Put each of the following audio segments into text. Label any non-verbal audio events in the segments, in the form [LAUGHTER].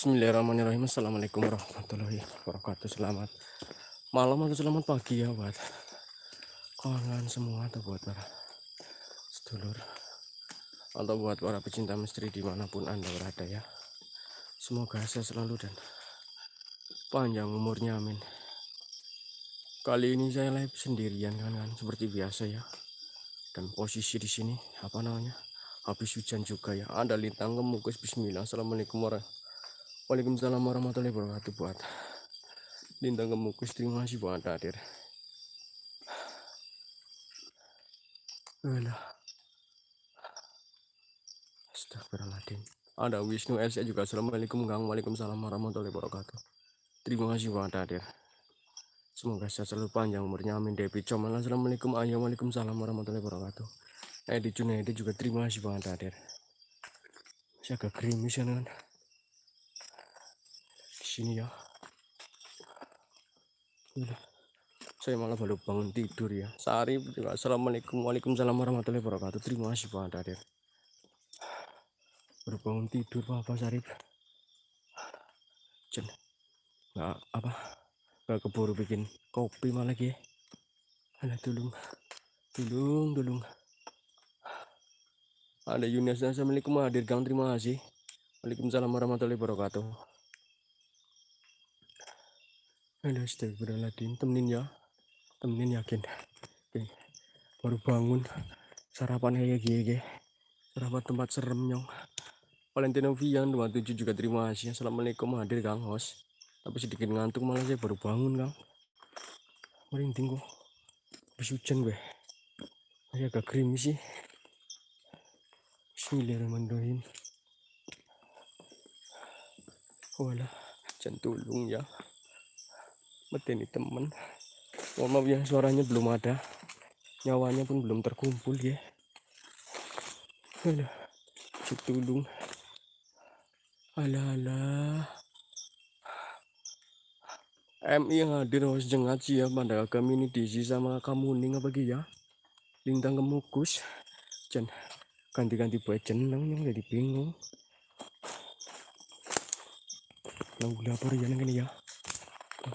Bismillahirrahmanirrahim Assalamualaikum warahmatullahi wabarakatuh Selamat malam atau selamat pagi ya buat kawan semua atau buat para sedulur atau buat para pecinta misteri dimanapun anda berada ya Semoga saya selalu dan panjang umurnya amin Kali ini saya live sendirian kan, kan seperti biasa ya dan posisi di sini apa namanya habis hujan juga ya ada lintang kemukus bismillah assalamualaikum warahmatullahi Waalaikumsalam warahmatullahi wabarakatuh buat Lintang Gemukus terima kasih buat hadir Alah. Astagfirullahaladzim Ada Wisnu S juga Assalamualaikum Kang Waalaikumsalam warahmatullahi wabarakatuh Terima kasih buat hadir Semoga sehat selalu panjang umurnya amin Devi Comal Assalamualaikum Ayah Waalaikumsalam warahmatullahi wabarakatuh Edi Junaidi juga terima kasih buat hadir Saya agak gerimis ya kan sini ya saya malah baru bangun tidur ya sehari assalamualaikum waalaikumsalam warahmatullahi wabarakatuh terima kasih pak hadir baru bangun tidur pak pak sarip Jen. nggak apa nggak keburu bikin kopi malah ya ada tulung tulung tulung ada Yunus Assalamualaikum hadir gang terima kasih Waalaikumsalam warahmatullahi wabarakatuh Astagfirullahaladzim temenin ya temenin yakin Oke. baru bangun sarapan kayak gini sarapan tempat serem nyong Valentino Vian 27 juga terima kasih Assalamualaikum hadir Kang Hos tapi sedikit ngantuk malah saya baru bangun Kang merinding kok habis hujan gue masih agak krim sih Bismillahirrahmanirrahim walah tolong ya Mati nih temen. Mohon maaf ya suaranya belum ada. Nyawanya pun belum terkumpul ya. Aduh, si ala-ala, MI yang hadir harus sih ya pada kami ini diisi sama kamu nih apa bagi ya lintang kemukus jen ganti-ganti buat jeneng yang jadi bingung nang lapar ya nang ini ya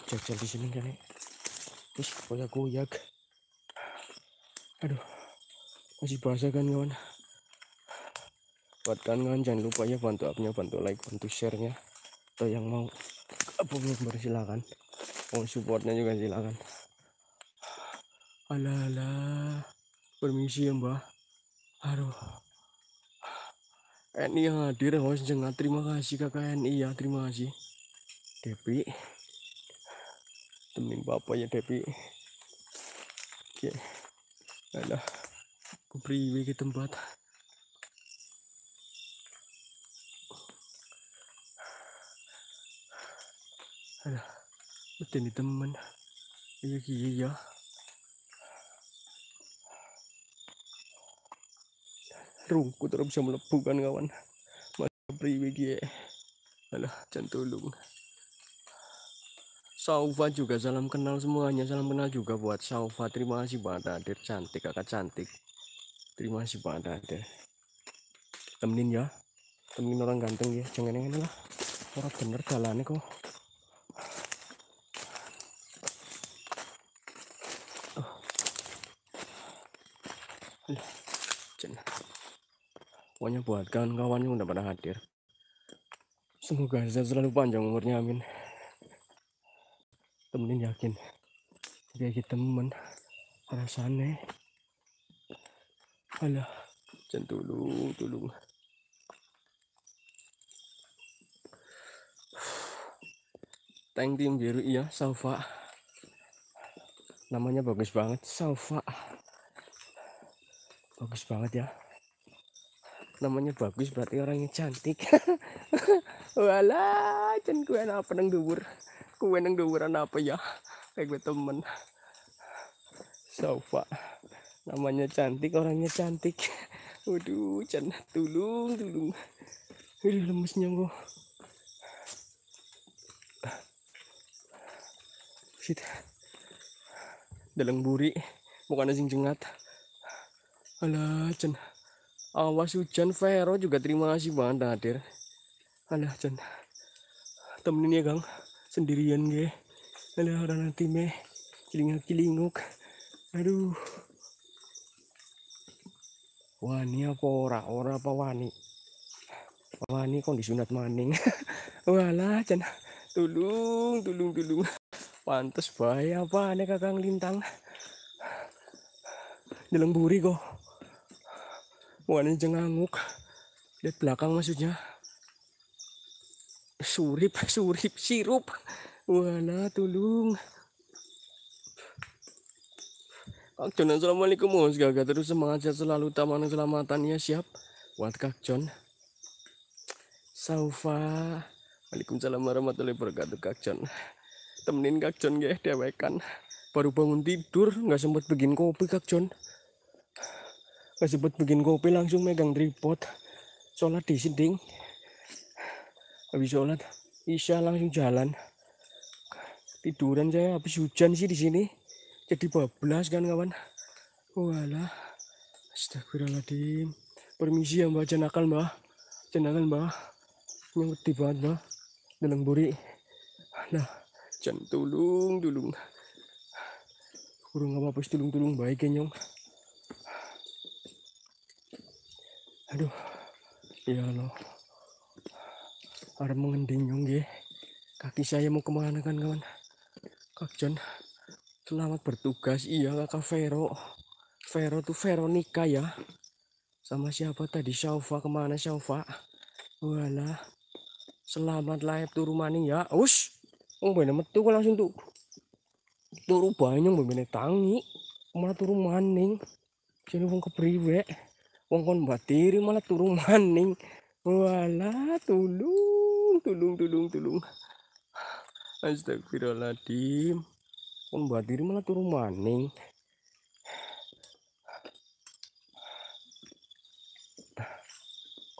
jajal di sini kan terus goyak goyak aduh masih basah kan kawan buat kan kawan jangan lupa ya bantu upnya bantu like bantu share nya atau yang mau gabung bersilakan mau supportnya juga silakan ala alah permisi ya mbak aduh ini hadir host jangan terima kasih kakak ini ya terima kasih Depi demi bapaknya Depi oke gitu, alah beri ke tempat alah betul ni teman iya iya, iya. rungku terus bisa melepuh kan kawan masih beri ke alah jangan tolong Saufa juga salam kenal semuanya salam kenal juga buat Saufa terima kasih banget hadir cantik kakak cantik terima kasih banget hadir temenin ya temenin orang ganteng ya jangan yang ini lah orang bener jalannya kok oh. Pokoknya buat kawan-kawan yang udah pada hadir. Semoga saya selalu panjang umurnya, amin temenin yakin jadi temen rasanya alah jangan dulu tank tim biru iya sofa namanya bagus banget sofa bagus banget ya namanya bagus berarti orangnya cantik [LAUGHS] walah jangan gue apa neng dubur kue nang dukuran apa ya? Kayak gue temen. Sofa. Namanya cantik, orangnya cantik. Waduh, can tulung, tulung. ini lemesnya gue. Shit. Dalang buri, bukan asing jengat. Alah, cen Awas hujan Vero juga terima kasih banget hadir. Alah, cen Temenin ya, Gang sendirian ge ada orang nanti meh cilingak cilinguk aduh wani apa ora ora apa wani wani kondisi sunat maning [LAUGHS] walah cina tulung tulung tulung pantes bahaya apa aneh kakang lintang dilemburi kok wani jenganguk lihat belakang maksudnya surip surip sirup wala nah, tulung Kak John Assalamualaikum Mas Gaga terus semangat sehat selalu taman keselamatan ya siap buat Kak John Saufa Waalaikumsalam warahmatullahi wabarakatuh Kak John temenin Kak John ya dewekan baru bangun tidur nggak sempat bikin kopi Kak John nggak sempat bikin kopi langsung megang tripod sholat di siding habis sholat isya langsung jalan tiduran saya habis hujan sih di sini jadi bablas kan kawan walah astagfirullahaladzim permisi ya mbak jenakal mbak jenakal mbak yang tiba mbak dalam buri nah jangan tulung tulung kurang apa apa tulung tulung baik ya nyong aduh ya Allah ada mengending ya, Kaki saya mau kemana kan kawan? Kak John, selamat bertugas. Iya kakak Vero. Vero tuh Veronica ya. Sama siapa tadi? Shaufa kemana Shaufa? Wala, Selamat layak turu maning ya. Ush. Oh bener metu kok langsung tuh. Turu banyak bener tangi. Malah turu maning. jadi wong kepriwe. Wong kon batiri malah turu maning. Wala, tulung, tulung, tulung, tulung. Astagfirullahaladzim. Pun diri malah turun maning.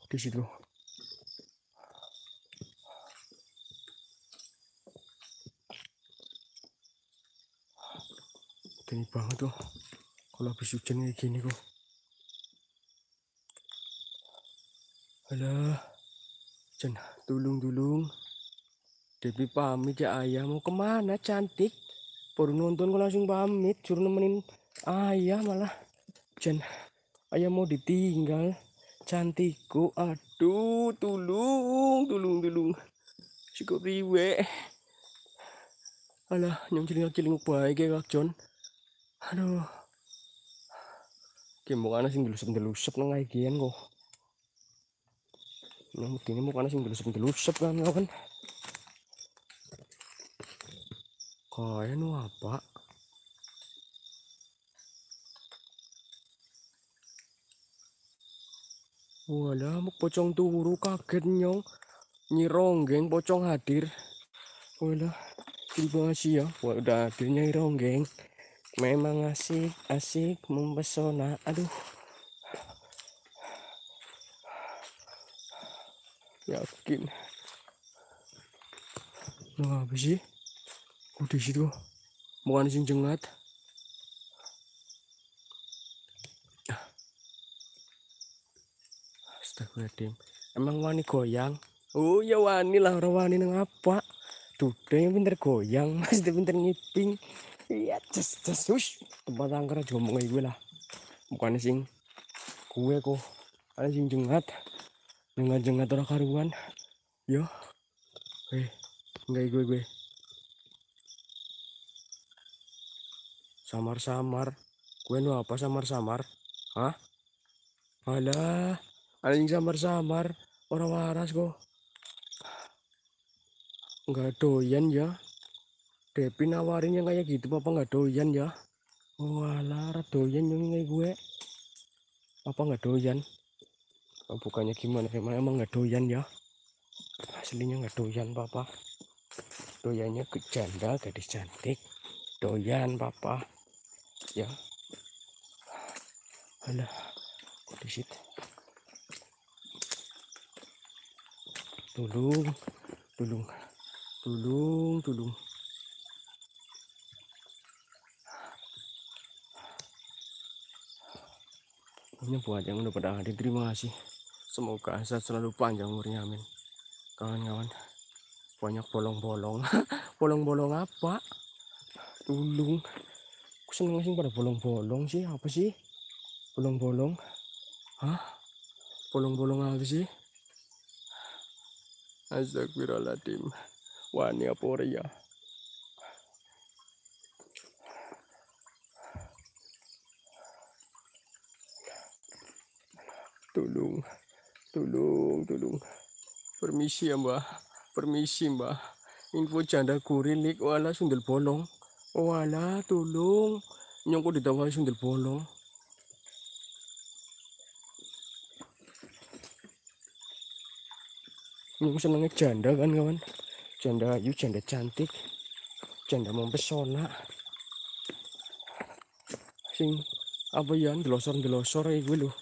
di situ? Gini banget tuh. Kalau habis hujan kayak gini kok. Alah, Cen, tulung-tulung. Debi pamit ya ayah mau kemana cantik? Baru nonton kok langsung pamit, suruh nemenin ayah malah. Cen, ayah mau ditinggal. Cantikku, aduh, tulung, tulung, tulung. Cukup riwe. Alah, nyong celingak-celinguk baik ya Kak John. Aduh. Gimana sih ngelusap-ngelusap nang no, kok. Nah, mungkin mau kan sing gelusup gelusep kan kan. Kaya nu apa? Wala muk pocong turu kaget nyong. nyirong geng. pocong hadir. Wala terima kasih ya. Wah, udah hadirnya nyironggeng. Memang asik, asik, mempesona. Aduh. yakin mau apa sih oh di situ bukan sing jengat ah. Astagfirullahaladzim emang wani goyang oh ya wani lah orang wani nang apa Duda yang pinter goyang [LAUGHS] mas dia pinter ngiping iya cus cus ush tempat angker aja ngomong gue lah bukan sing gue kok ada sing jengat dengan jengat orang karuan yo eh nggak gue gue samar-samar gue nu apa samar-samar hah alah yang samar-samar orang waras kok nggak doyan ya Depi nawarin yang kayak gitu papa nggak doyan ya walah doyan yang kayak gue apa nggak doyan bukannya gimana gimana emang nggak doyan ya aslinya nggak doyan papa doyannya ke janda gadis cantik doyan papa ya alah kok di situ tulung tulung tulung tulung ini buat yang udah pada hadir terima kasih semoga saya selalu panjang umurnya amin kawan-kawan banyak bolong-bolong [LAUGHS] bolong-bolong apa tulung aku seneng sih pada bolong-bolong sih apa sih bolong-bolong hah bolong-bolong apa sih astagfirullahaladzim wani apa ya Tolong, tolong. Permisi ya, Mbah. Permisi, Mbah. Info janda kurilik wala oh sundel bolong. Wala, oh tolong. Nyongko ditawai sundel bolong. Nyongko senangnya janda kan, kawan? Janda ayu, janda cantik. Janda mempesona. Sing apa ya, delosor-delosor ya gue loh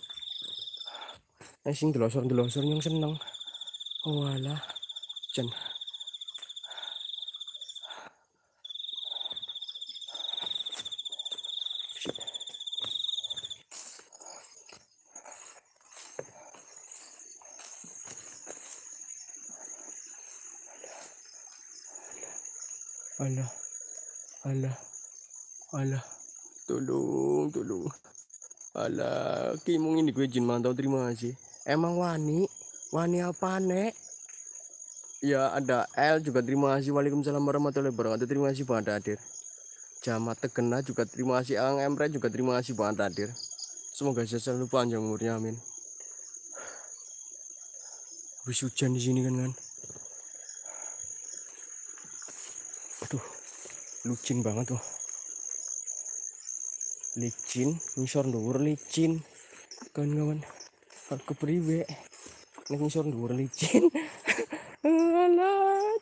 ay eh, sing delosor delosor yung seneng wala oh, jen, Ala, ala, ala, tolong, tolong. Ala, kimong ini gue jin mantau terima kasih emang wani wani apa nek ya ada L juga terima kasih Waalaikumsalam warahmatullahi wabarakatuh terima kasih banget hadir Jamat Tegena juga terima kasih Ang Emre juga terima kasih banget hadir semoga saya selalu panjang umurnya amin habis hujan di sini kan kan aduh lucin banget tuh oh. licin ngisor dhuwur licin kan kawan, -kawan bal kepriwe nek ngisor dhuwur licin [LAUGHS] alah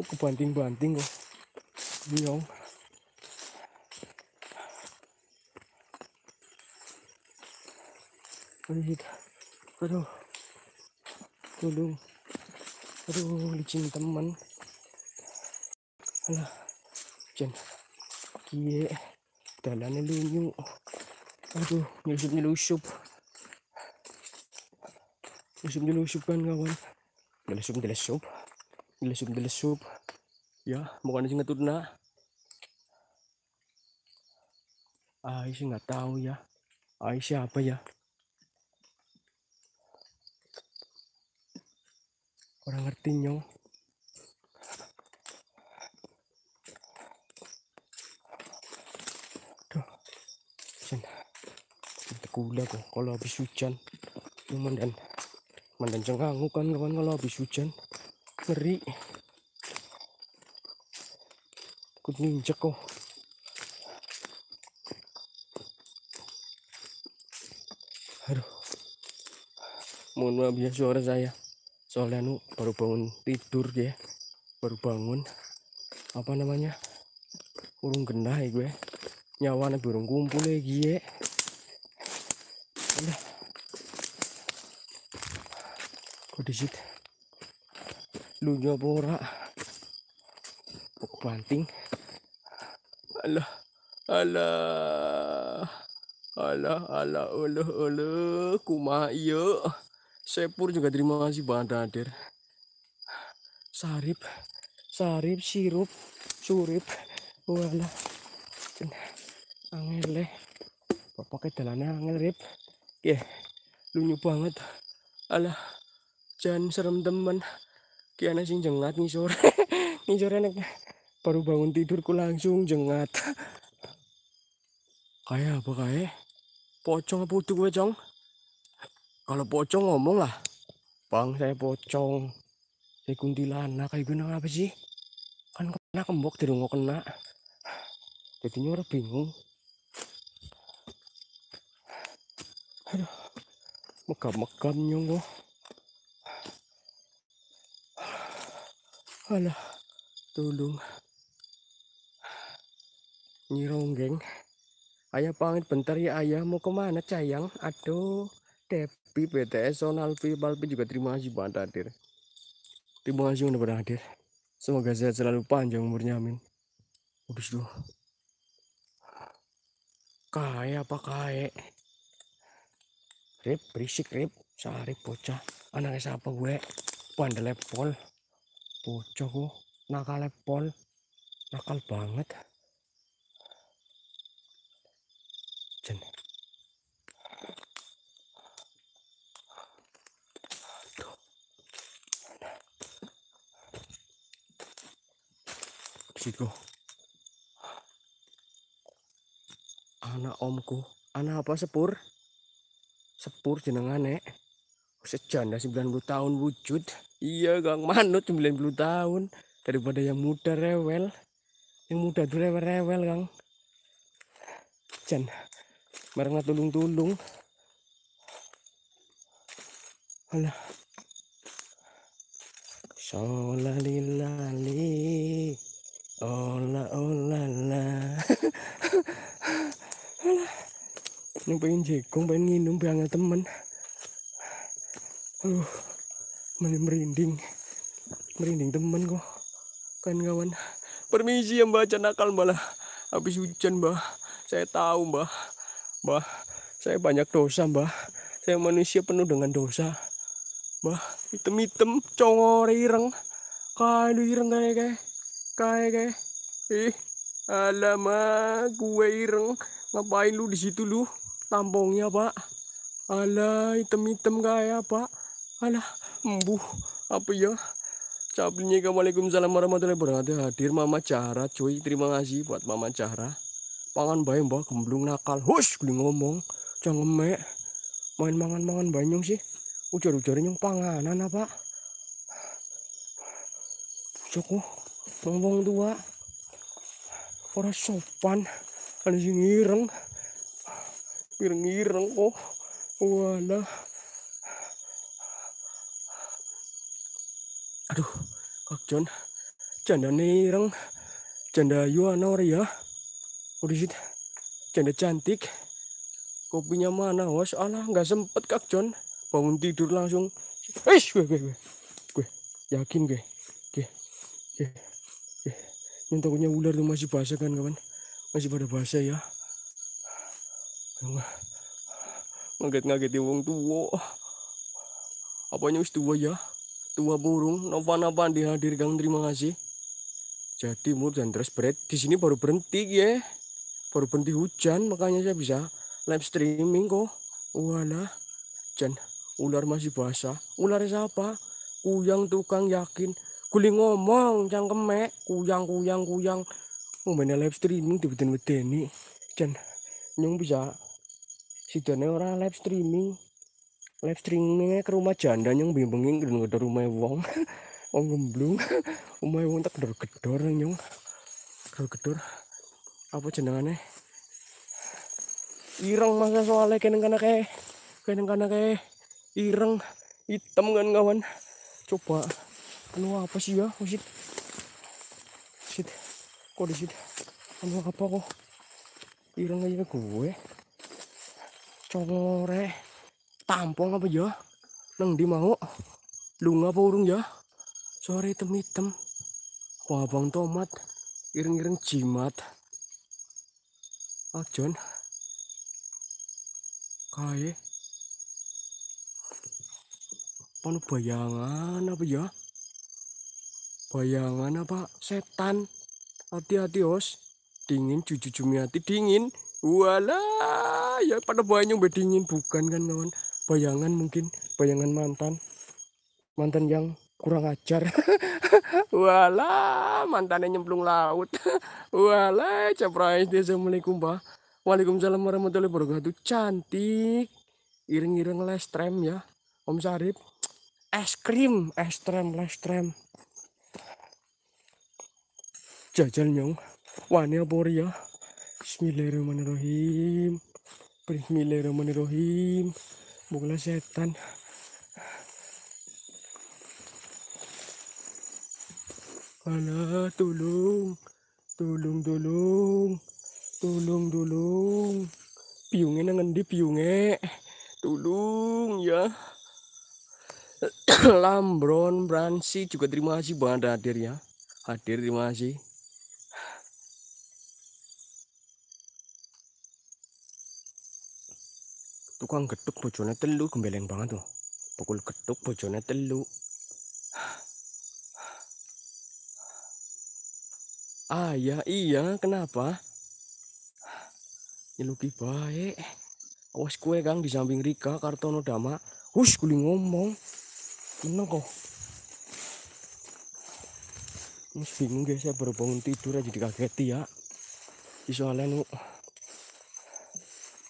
aku banting-banting kok biong iya, Aduh, aduh, tolong, aduh, licin teman, alah, jen, kie, dalannya lunyu, Aduh, nyelusup nyelusup nyelusup nyelusup kan kawan. nyelusup nyelusup nyelusup nyelusup Ya, mukhang na singatod na. nggak tahu ya. Ay, siapa ya. Orang ngerti nyo. gula kok kalau habis hujan cuman dan mandan cengangu kan kawan kalau habis hujan ngeri ikut nginjek kok oh. aduh mohon maaf ya suara saya soalnya nu baru bangun tidur ya baru bangun apa namanya burung gendah ya gue nyawanya burung kumpul lagi ya disit lujo pokok banting alah alah alah alah uluh uluh kumah iyo sepur juga terima kasih bang dadir sarip sarip sirup surip wala oh, angel leh pakai dalamnya angel rip ya lunyu banget alah Jan serem temen. Ki ana sing jengat nih sore [LAUGHS] enek. Baru bangun tidurku langsung jengat. Kayak apa kayak? Pocong apa tuh gue, Cong? Kalau pocong ngomong lah. Bang, saya pocong. Saya kuntilanak kayak gue apa sih? Kan kena kembok dari nggak kena. Jadinya orang bingung. Aduh, megap-megap nyong Ala, tulong. Nyironggeng. Ayah pangit bentar ya ayah. Mau kemana cayang? Aduh. Depi, BTS, Sonal, Balpi juga terima kasih banget hadir. Terima kasih udah pada hadir. Semoga sehat selalu panjang umurnya amin. Habis tuh. Kaya apa kaya? Rip, berisik rip. Sari bocah. Anaknya siapa gue? Pandelepol. pol bocah oh. kok nakal pol nakal banget jen Sigo. Anak omku, anak apa sepur? Sepur jenengan nek sembilan 90 tahun wujud iya Gang. Manut 90 tahun daripada yang muda rewel yang muda tuh rewel-rewel Gang. jan mereka tulung-tulung Allah, Sholalilali Ola ola la [LAUGHS] Ini pengen jekong pengen nginum pengen temen aduh merinding merinding temen kok kan kawan permisi ya mbak nakal lah habis hujan mbak saya tahu mbak mbak saya banyak dosa mbak saya manusia penuh dengan dosa mbak hitam-hitam congor ireng kalu ireng kayak kayak kayak kayak ih alamak gue ireng ngapain lu di situ lu tampongnya pak ala hitam-hitam kayak pak Alah, embuh, apa ya? Caprinya Waalaikumsalam warahmatullahi wabarakatuh. Hadir Mama Cara, cuy. Terima kasih buat Mama Cara. Pangan bayi mbak gemblung nakal. Hush, geli ngomong. Jangan mek. Main mangan-mangan banyong sih. Ujar-ujarin yang panganan apa? Joko, ngomong tua. Orang sopan. Ada kan sing ngireng. Ngireng-ngireng oh. kok. Walah. Aduh, Kak John, canda nereng, janda Yuanor ya. Udah janda cantik. Kopinya mana, was? Alah, nggak sempet Kak John. Bangun tidur langsung. Eish, gue, gue, gue, gue, yakin gue, gue, gue, gue. Yang takutnya ular tuh masih basah kan kawan, masih pada basah ya. Ngaget-ngaget wong tua. Apanya wis tua ya? dua burung nopan-nopan dihadir gang terima kasih jadi mood dan dress bread di sini baru berhenti ya baru berhenti hujan makanya saya bisa live streaming kok wala dan ular masih basah ular siapa kuyang tukang yakin guling ngomong yang kemek kuyang kuyang kuyang ngomongnya live streaming di beden nih dan nyung bisa si orang live streaming live streamingnya ke rumah janda yang bimbingin gedung gitu, gedor rumah wong [LAUGHS] wong gemblung [LAUGHS] rumah wong tak gedor gedor nyong gedor gedor apa jenengannya ireng masa soalnya kena kena kayak kena kena kayak ireng hitam kan kawan coba anu apa sih ya usit oh, shit kok di shit anu apa kok ireng aja gue congore tampung apa ya Neng di mau lunga apa urung ya sore hitam-hitam wabang tomat ireng-ireng jimat ajon ah, kae panu bayangan apa ya bayangan apa setan hati-hati os dingin cucu hati dingin wala ya pada banyak bedingin bukan kan kawan bayangan mungkin bayangan mantan mantan yang kurang ajar [LAUGHS] wala mantannya nyemplung laut [LAUGHS] wala caprais assalamualaikum pak waalaikumsalam warahmatullahi wabarakatuh cantik iring-iring lestrem ya om sarip es krim es krem lestrem jajal nyong wani apa ya bismillahirrahmanirrahim bismillahirrahmanirrahim bukan setan mana tulung. Tulung, tulung. Tulung, tulung. Piunge nangan di piunge? Tulung ya. [CLEARS THROAT] Lambron Bransi juga terima kasih banget hadir ya. Hadir terima kasih. tukang getuk bojone telu gembeleng banget tuh pukul getuk bojone telu ah ya iya kenapa nyeluki baik awas kue gang di samping Rika Kartono Dama hush kuli ngomong meneng kok Mas bingung guys saya baru bangun tidur aja dikageti ya soalnya nu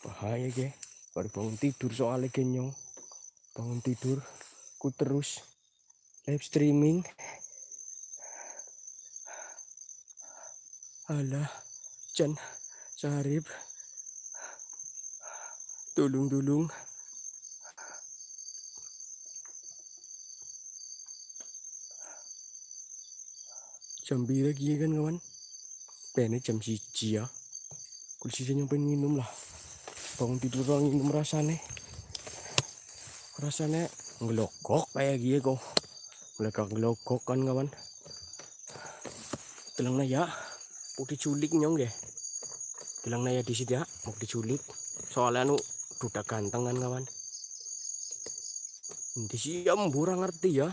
bahaya guys baru bangun tidur soalnya genyong bangun tidur ku terus live streaming alah Jan Sarip tulung-tulung jam biru lagi kan kawan pengen jam siji ya kulisisnya pengen minum lah bangun tidur orang ini merasane rasanya ngelokok kayak gini kok mereka ngelokok kan kawan nah ya mau diculik nyong ya bilang ya di situ ya mau diculik soalnya nu duda ganteng kan kawan di siam ya, burang ngerti ya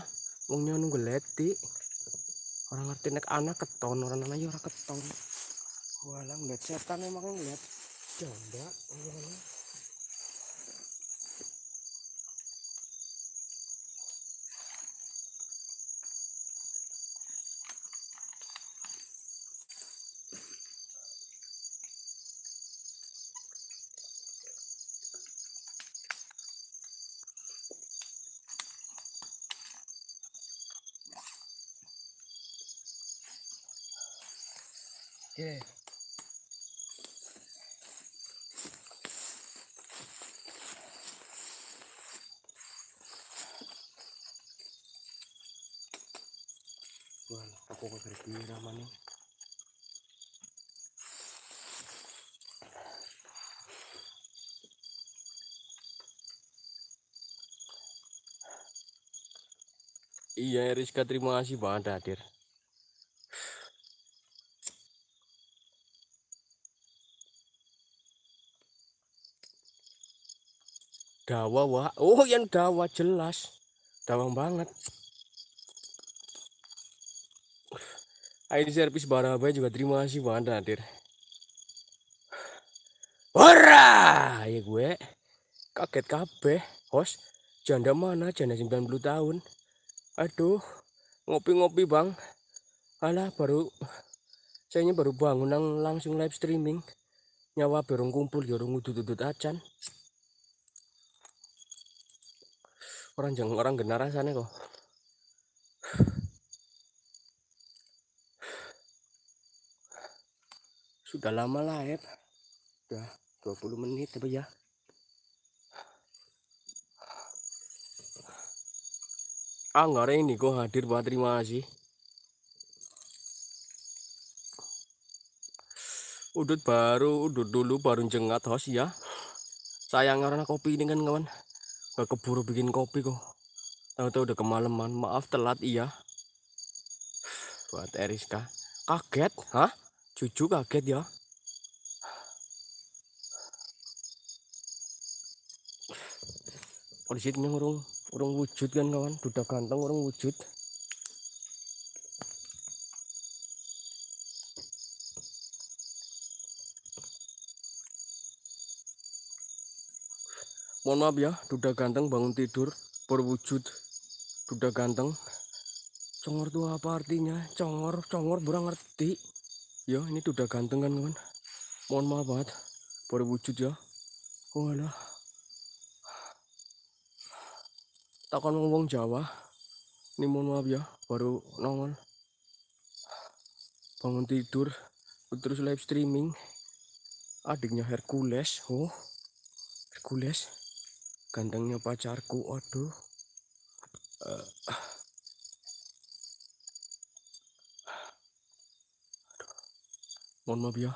wongnya nu geleti orang ngerti nek anak keton orang anak ya orang keton walang lihat setan emang ngeliat Done that. Rizka terima kasih banget hadir dawa wah oh yang dawa jelas dawa banget ini servis Barabai juga terima kasih banget hadir Ora ya gue kaget kabeh host janda mana janda 90 tahun aduh ngopi-ngopi bang alah baru saya ini baru bangun lang langsung live streaming nyawa berong kumpul yorong ya udut-udut acan orang jeng orang genar rasanya kok [SIGHS] sudah lama live udah 20 menit apa ya anggar ini kok hadir buat terima kasih udut baru udut dulu baru jengat hos ya sayang karena kopi ini kan kawan gak keburu bikin kopi kok tahu-tahu udah kemalaman maaf telat iya buat Eriska kaget hah cucu kaget ya polisi ini ngurung urung wujud kan kawan duda ganteng urung wujud mohon maaf ya duda ganteng bangun tidur berwujud duda ganteng congor tuh apa artinya congor congor kurang ngerti ya ini duda ganteng kan kawan mohon maaf banget berwujud ya oh alah takon ngomong Jawa ini mohon maaf ya baru nongol bangun tidur terus live streaming adiknya Hercules oh Hercules gantengnya pacarku aduh uh. mohon maaf ya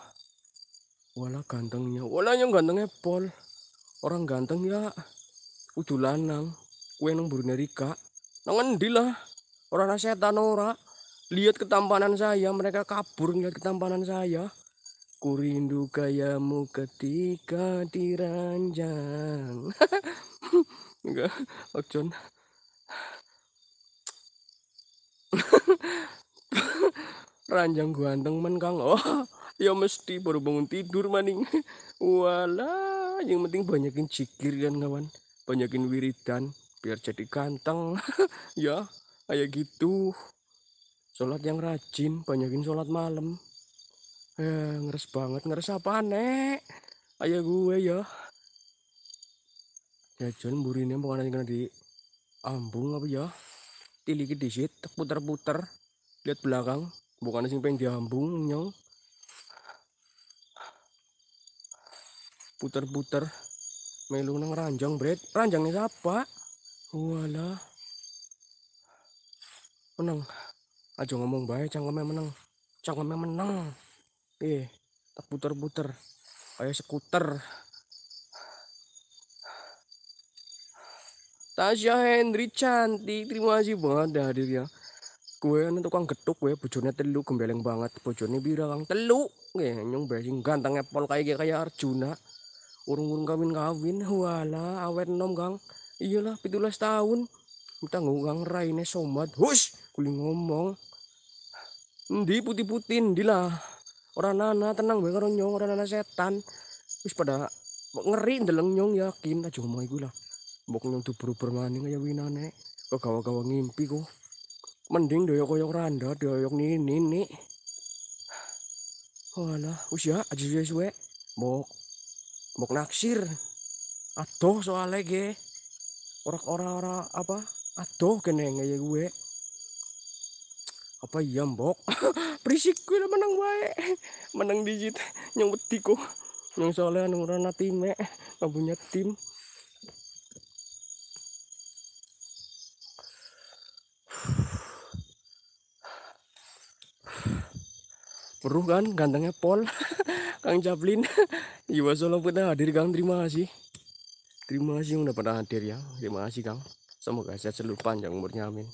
wala gantengnya wala yang gantengnya Paul orang ganteng ya udah lanang Kue nang Brunei Rika. Nang lah. orang setan ora. Lihat ketampanan saya, mereka kabur lihat ketampanan saya. Kurindu gayamu ketika diranjang. [LAUGHS] Enggak, Pak John. [LAUGHS] Ranjang ganteng men Kang. Oh, ya mesti baru bangun tidur maning. Walah, yang penting banyakin cikir kan kawan. Banyakin wiridan biar jadi ganteng [LAUGHS] ya kayak gitu sholat yang rajin banyakin sholat malam eh, ngeres banget ngeres apa nek ayo gue ya ya jen burinnya mau kena di ambung apa ya tiliki disit puter-puter lihat belakang bukan sing pengen diambung nyong puter-puter melu nang ranjang bret ranjangnya siapa wala menang aja ngomong baik cangkeme menang cangkeme menang eh tak puter-puter kayak skuter Tasya Hendri cantik terima kasih banget dah ya. gue ya. anu tukang getuk gue bojone telu gembeleng banget bojone birang kang telu gue nyong basing ganteng kayak kayak Arjuna urung-urung kawin-kawin wala awet nom Gang iyalah pitulas tahun kita ngugang raine somat hush kuli ngomong di putih-putin di lah orang nana tenang bae nyong orang nana setan wis pada ngeri ndeleng nyong yakin aja ngomong iku lah mbok nyong dubur buru maning kaya winane kawang gawa ngimpi kok mending doyok koyok randa doyok nini nih Wala, usia ya aja suwe. bok, bok naksir. atau soalnya ge orang-orang apa aduh kene ngaya gue apa iya mbok [LAUGHS] berisik gue udah menang wae [LAUGHS] menang digit yang wedi ku soalnya anu rana time nggak punya tim Peruh kan gantengnya Pol [LAUGHS] Kang Chaplin. Jiwa Solo pun hadir Kang terima kasih terima kasih yang udah pada hadir ya terima kasih kang semoga sehat selalu panjang umurnya amin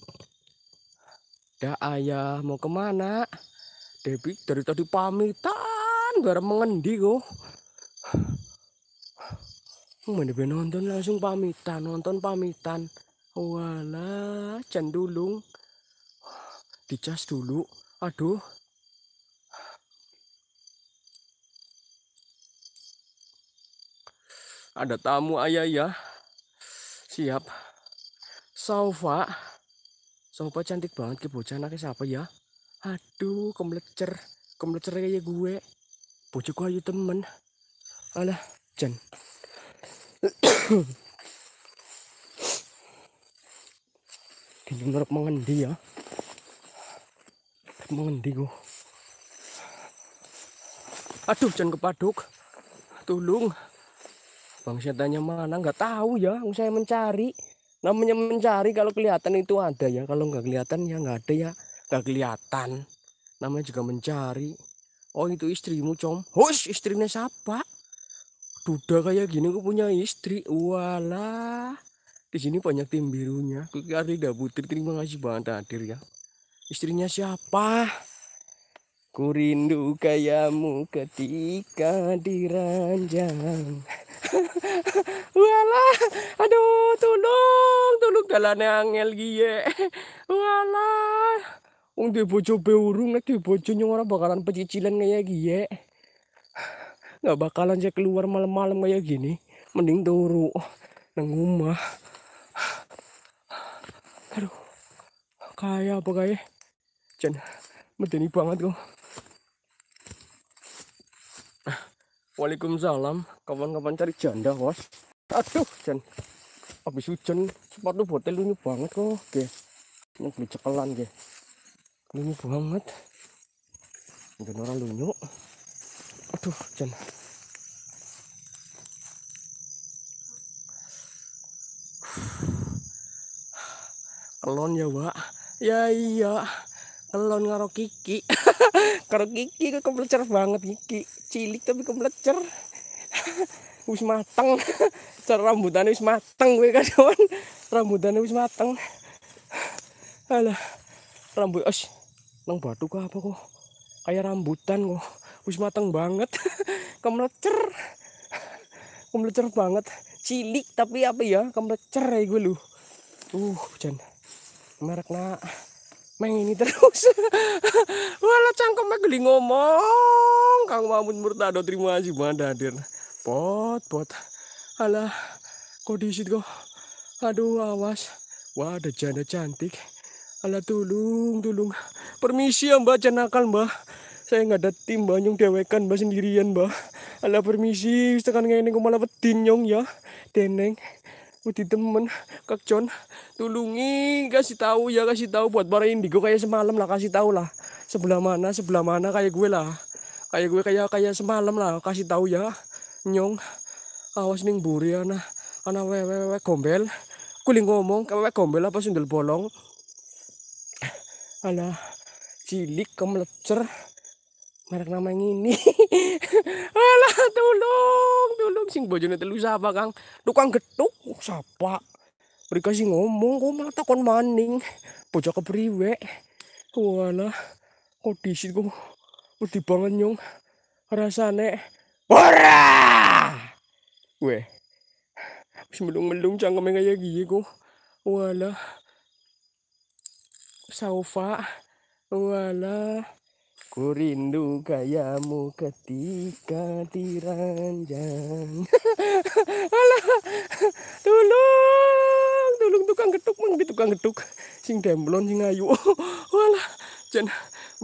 dah ayah mau kemana Debi dari tadi pamitan gara mengendi kok debi nonton langsung pamitan nonton pamitan wala cendulung dicas dulu aduh Ada tamu ayah ya. Siap. sofa sofa cantik banget ke bocah anaknya siapa ya? Aduh, kemlecer. Kemlecer kayak gue. gue ayo temen. Alah, [COUGHS] Ini Dinurut mengendi ya. Mengendi gue. Aduh, jangan kepaduk. Tolong. Bang setannya mana? Nggak tahu ya. Saya mencari. Namanya mencari kalau kelihatan itu ada ya. Kalau nggak kelihatan ya nggak ada ya. Nggak kelihatan. Namanya juga mencari. Oh itu istrimu com. Hush istrinya siapa? Duda kayak gini aku punya istri. Walah. Di sini banyak tim birunya. arida Putri terima kasih banget hadir ya. Istrinya siapa? Kurindu rindu ketika diranjang. [LAUGHS] Walah, aduh tulung, tulung dalane angel kiye. [LAUGHS] Walah. Wong duwe bojo beurung nek duwe bojo ora bakalan pecicilan kaya kiye. [SIGHS] Nggak bakalan saya keluar malam-malam kayak gini. Mending turu nang rumah. [SIGHS] Aduh. Kaya apa kaya? Jan, medeni banget kok. Waalaikumsalam kawan-kawan cari janda bos aduh jen. habis hujan sepatu botel lunyu banget kok oke ini beli cekelan ge lunyu banget mungkin orang lunyu aduh jen. kelon ya wa ya iya kelon karo kiki [LAUGHS] karo kiki kok kemlecer banget kiki cilik tapi kemlecer [LAUGHS] wis mateng [LAUGHS] cara rambutannya wis mateng gue kan kawan rambutannya wis mateng [SIGHS] alah rambut os nang batu kah apa kok kayak rambutan kok wis mateng banget kemlecer [SIGHS] kemlecer banget cilik tapi apa ya kemlecer ya gue lu uh hujan merek nak mengini terus walau [LAUGHS] cangkem geli ngomong kang mamun murtado terima kasih mana hadir pot pot alah kok disit kok aduh awas wah ada janda cantik alah tulung tulung permisi ya mbak cenakal mbak saya nggak ada tim mbak nyong dewekan mbak sendirian mbak alah permisi tekan ini kok malah petin nyong ya deneng Wih temen Kak John tulungi kasih tahu ya kasih tahu buat barengin indigo kayak semalam lah kasih tahu lah sebelah mana sebelah mana kayak gue lah kayak gue kayak kayak semalam lah kasih tahu ya nyong awas ning buri anak anak we we gombel kuling ngomong we gombel apa sundel bolong alah cilik kemlecer merek nama yang ini [LAUGHS] alah tolong tolong sing bojone telu siapa kang tukang getuk oh, siapa, mereka sih ngomong kok malah takon maning bocah kepriwe walah kok disit kok wedi banget nyong rasane ora weh wis melung-melung cangkeme kaya gini kok walah sofa walah Ku rindu gayamu ketika diranjang. [LAUGHS] Alah, tolong, tolong tukang getuk mung tukang getuk sing demblon sing ayu. walah [LAUGHS] jen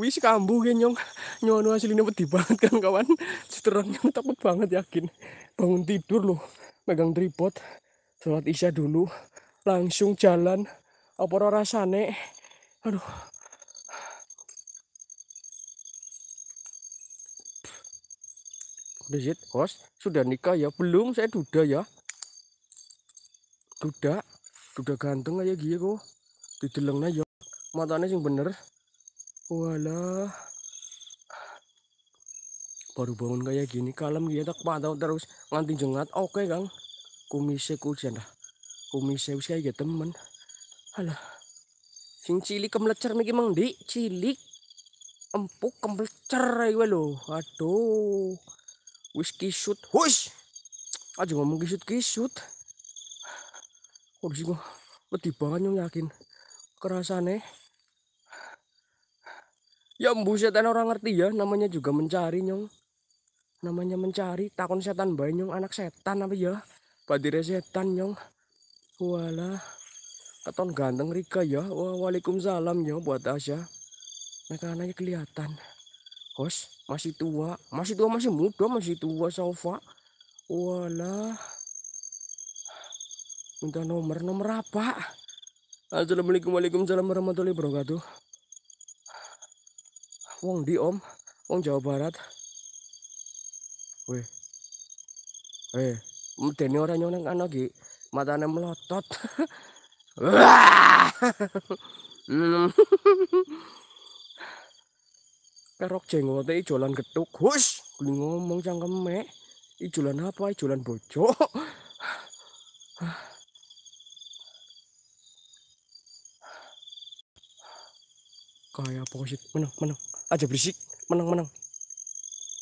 wis kambuh genyong nyong. Nyono asline wedi banget kan kawan. Seterangnya takut banget yakin. Bangun tidur loh, megang tripod. Sholat isya dulu, langsung jalan. Apa rasane? Aduh, Rizit host, sudah nikah ya? Belum, saya duda ya. Duda, duda ganteng aja gitu kok. Didelengnya ya. Matanya sih bener. Walah. Baru bangun kayak gini, kalem dia tak pantau terus nganti jengat. Oke, Kang. Kumisnya kujan dah. Kumisnya wis ya temen. Alah. Sing cilik kemlecer nih mang, di Cilik empuk kemlecer ae lho. Aduh. Wis shoot, Hush. Aja ngomong kisut-kisut. Kok sih kok lebih banget yang yakin kerasane. Ya mbu setan orang ngerti ya namanya juga mencari nyong. Namanya mencari takon setan bae nyong anak setan apa ya? Badire setan nyong. wala Keton ganteng Rika ya. Waalaikumsalam ya buat Asya. anaknya kelihatan. Host masih tua, masih tua masih muda masih tua Sofa. wala Minta nomor nomor apa? Assalamualaikum warahmatullahi warahmatullahi wabarakatuh. Wong di Om, Wong Jawa Barat. Weh. weh medeni orang nyoneng kan lagi matanya melotot. [LAUGHS] [LAUGHS] [LAUGHS] jenggot jenggote ijolan getuk hus geli ngomong cangkeme ijolan apa ijolan bojo kayak posit menang menang aja berisik menang menang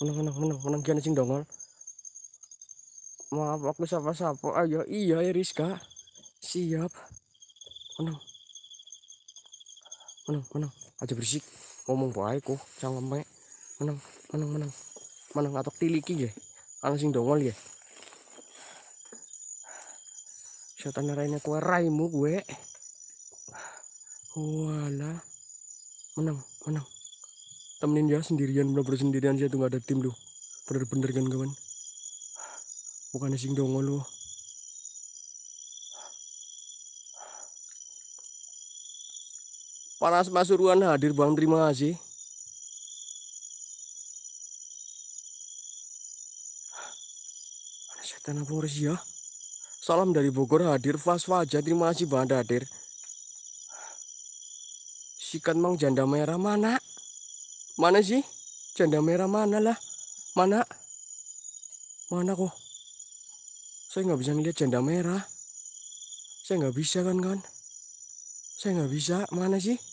menang menang menang menang kian sing dongol maaf aku sapa-sapa ayo iya ya Rizka siap menang menang menang aja berisik ngomong baik kok jangan main menang menang menang menang atok tiliki ya anu sing dongol ya setan raine kue raimu gue wala menang menang temenin ya sendirian bener-bener sendirian saya tuh nggak ada tim lu bener-bener kan kawan bukan sing dongol lu Panas Pasuruan hadir Bang terima kasih. Ada setan apa ya? Salam dari Bogor hadir Fas Fajar terima kasih Bang hadir. Sikat Mang janda merah mana? Mana sih? Janda merah mana lah? Mana? Mana kok? Saya nggak bisa ngeliat janda merah. Saya nggak bisa kan kan? Saya nggak bisa. Mana sih?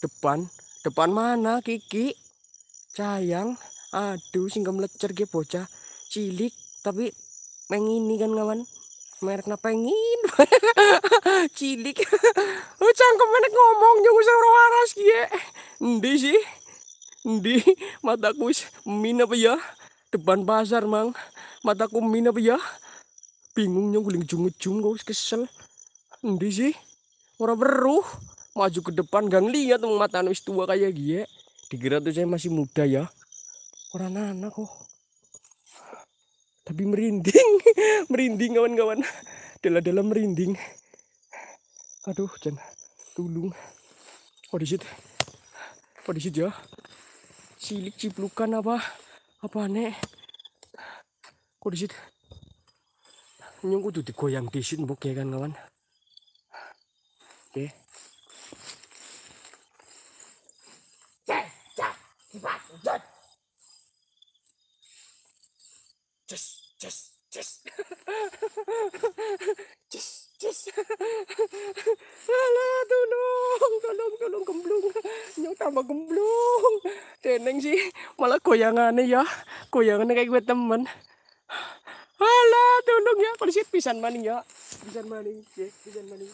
depan depan mana Kiki sayang aduh singgah melecer ge bocah cilik tapi mengini kan kawan merek na pengin [LAUGHS] cilik [LAUGHS] oh cangkem menek ngomong jangan usah waras gie ndi sih ndi mataku min apa ya depan pasar mang mataku min apa ya bingungnya guling jungejung gue kesel ndi sih ora beruh maju ke depan gang lihat mau mata wis tua kayak gini dikira tuh saya masih muda ya orang anak kok tapi merinding [LAUGHS] merinding kawan-kawan dalam dalam merinding aduh jen tulung oh disit oh disit ya cilik ciplukan apa apa aneh kok disit nyung tuh digoyang disit bok ya kan kawan oke okay. Cus, cus. cus, cus. Ala, tolong Tolong, tolong, gemblung. Yung tambah gemblung. Teneng sih, malah goyangannya ya. Goyangannya kayak gue temen. Alah, tolong ya. sih, pisan maning ya. Pisan maning, ya. Pisan maning.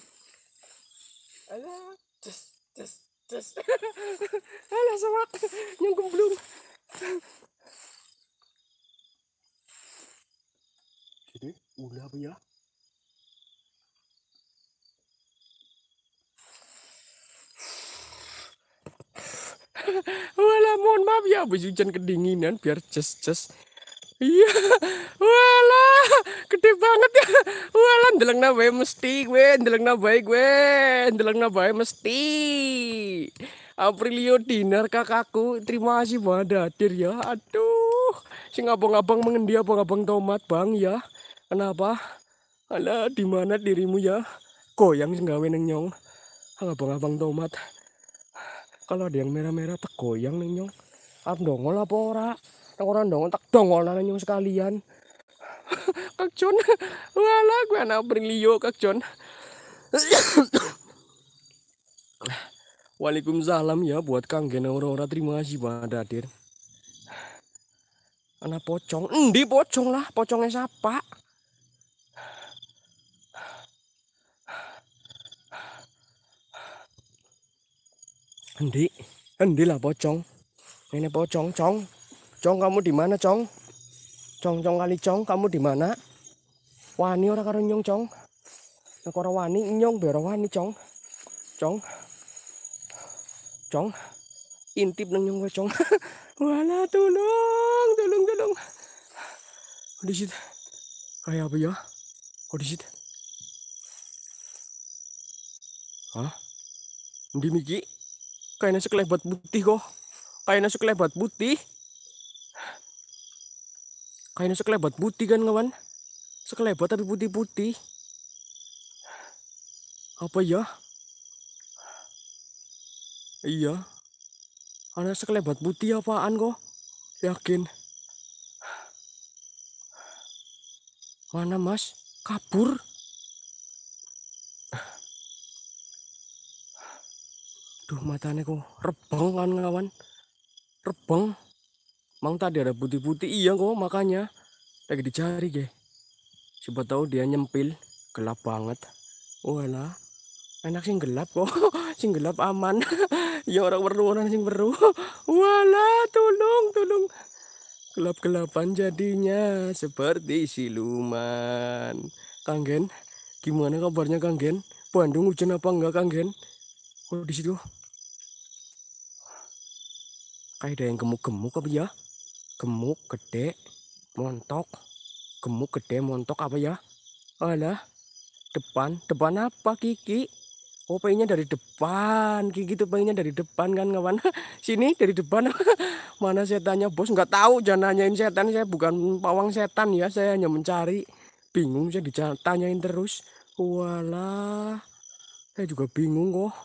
Alah, cus, cus, cus. Alah, sawak. nyong gemblung. bu ya. Wala mohon maaf ya habis hujan kedinginan biar jas-jas. Iya. [LAUGHS] Wala gede banget ya. Wala ndelengna wae ya, mesti gue, ndelengna bae ya, gue, ndelengna bae ya, mesti. Aprilio dinner kakakku, terima kasih banget hadir ya. Aduh, sing abang-abang mengendi abang-abang tomat, Bang ya. Kenapa? Ada di mana dirimu ya? Goyang nggawe neng nyong. Abang-abang tomat. Kalau ada yang merah-merah tak goyang neng nyong. ab dongol apa ora? tak orang dongol tak dongol neng nyong sekalian. [LAUGHS] Kak John, wala gue anak berliyo Kak John. [COUGHS] Waalaikumsalam ya buat Kang Gen Aurora terima kasih bang Dadir. Anak pocong, endi pocong lah, pocongnya siapa? Hendi, Hendi lah pocong. Ini pocong, cong. Cong kamu di mana, cong? Cong cong kali cong, kamu di mana? Wani orang karo nyong, cong. Nek ora wani nyong bero wani, cong. Cong. Cong. Intip nang nyong cong. [LAUGHS] Wala tulung, tulung, tulung. Di situ. Kayak apa ya? Kok di situ? Hah? Di Miki? Kayaknya sekelebat putih kok. Kayaknya sekelebat putih. Kayaknya sekelebat putih kan kawan. Sekelebat tapi putih-putih. Apa ya? Iya. Ada sekelebat putih apaan kok? Yakin? Mana mas? Kabur? aduh matanya kok rebeng kan kawan rebeng. mang tadi ada putih-putih iya kok makanya lagi dicari ge coba tahu dia nyempil gelap banget oh enak sih gelap kok [LAUGHS] sing gelap aman [LAUGHS] ya orang perlu orang sing perlu [LAUGHS] Wala tolong tolong gelap-gelapan jadinya seperti siluman Kang Gen gimana kabarnya Kang Gen Bandung hujan apa enggak Kang Gen oh di situ kayak ada yang gemuk-gemuk apa ya gemuk gede montok gemuk gede montok apa ya alah depan depan apa Kiki oh pengennya dari depan Kiki tuh pengennya dari depan kan kawan [LAUGHS] sini dari depan [LAUGHS] mana setannya bos nggak tahu jangan nanyain setan saya bukan pawang setan ya saya hanya mencari bingung saya ditanyain terus walah saya juga bingung kok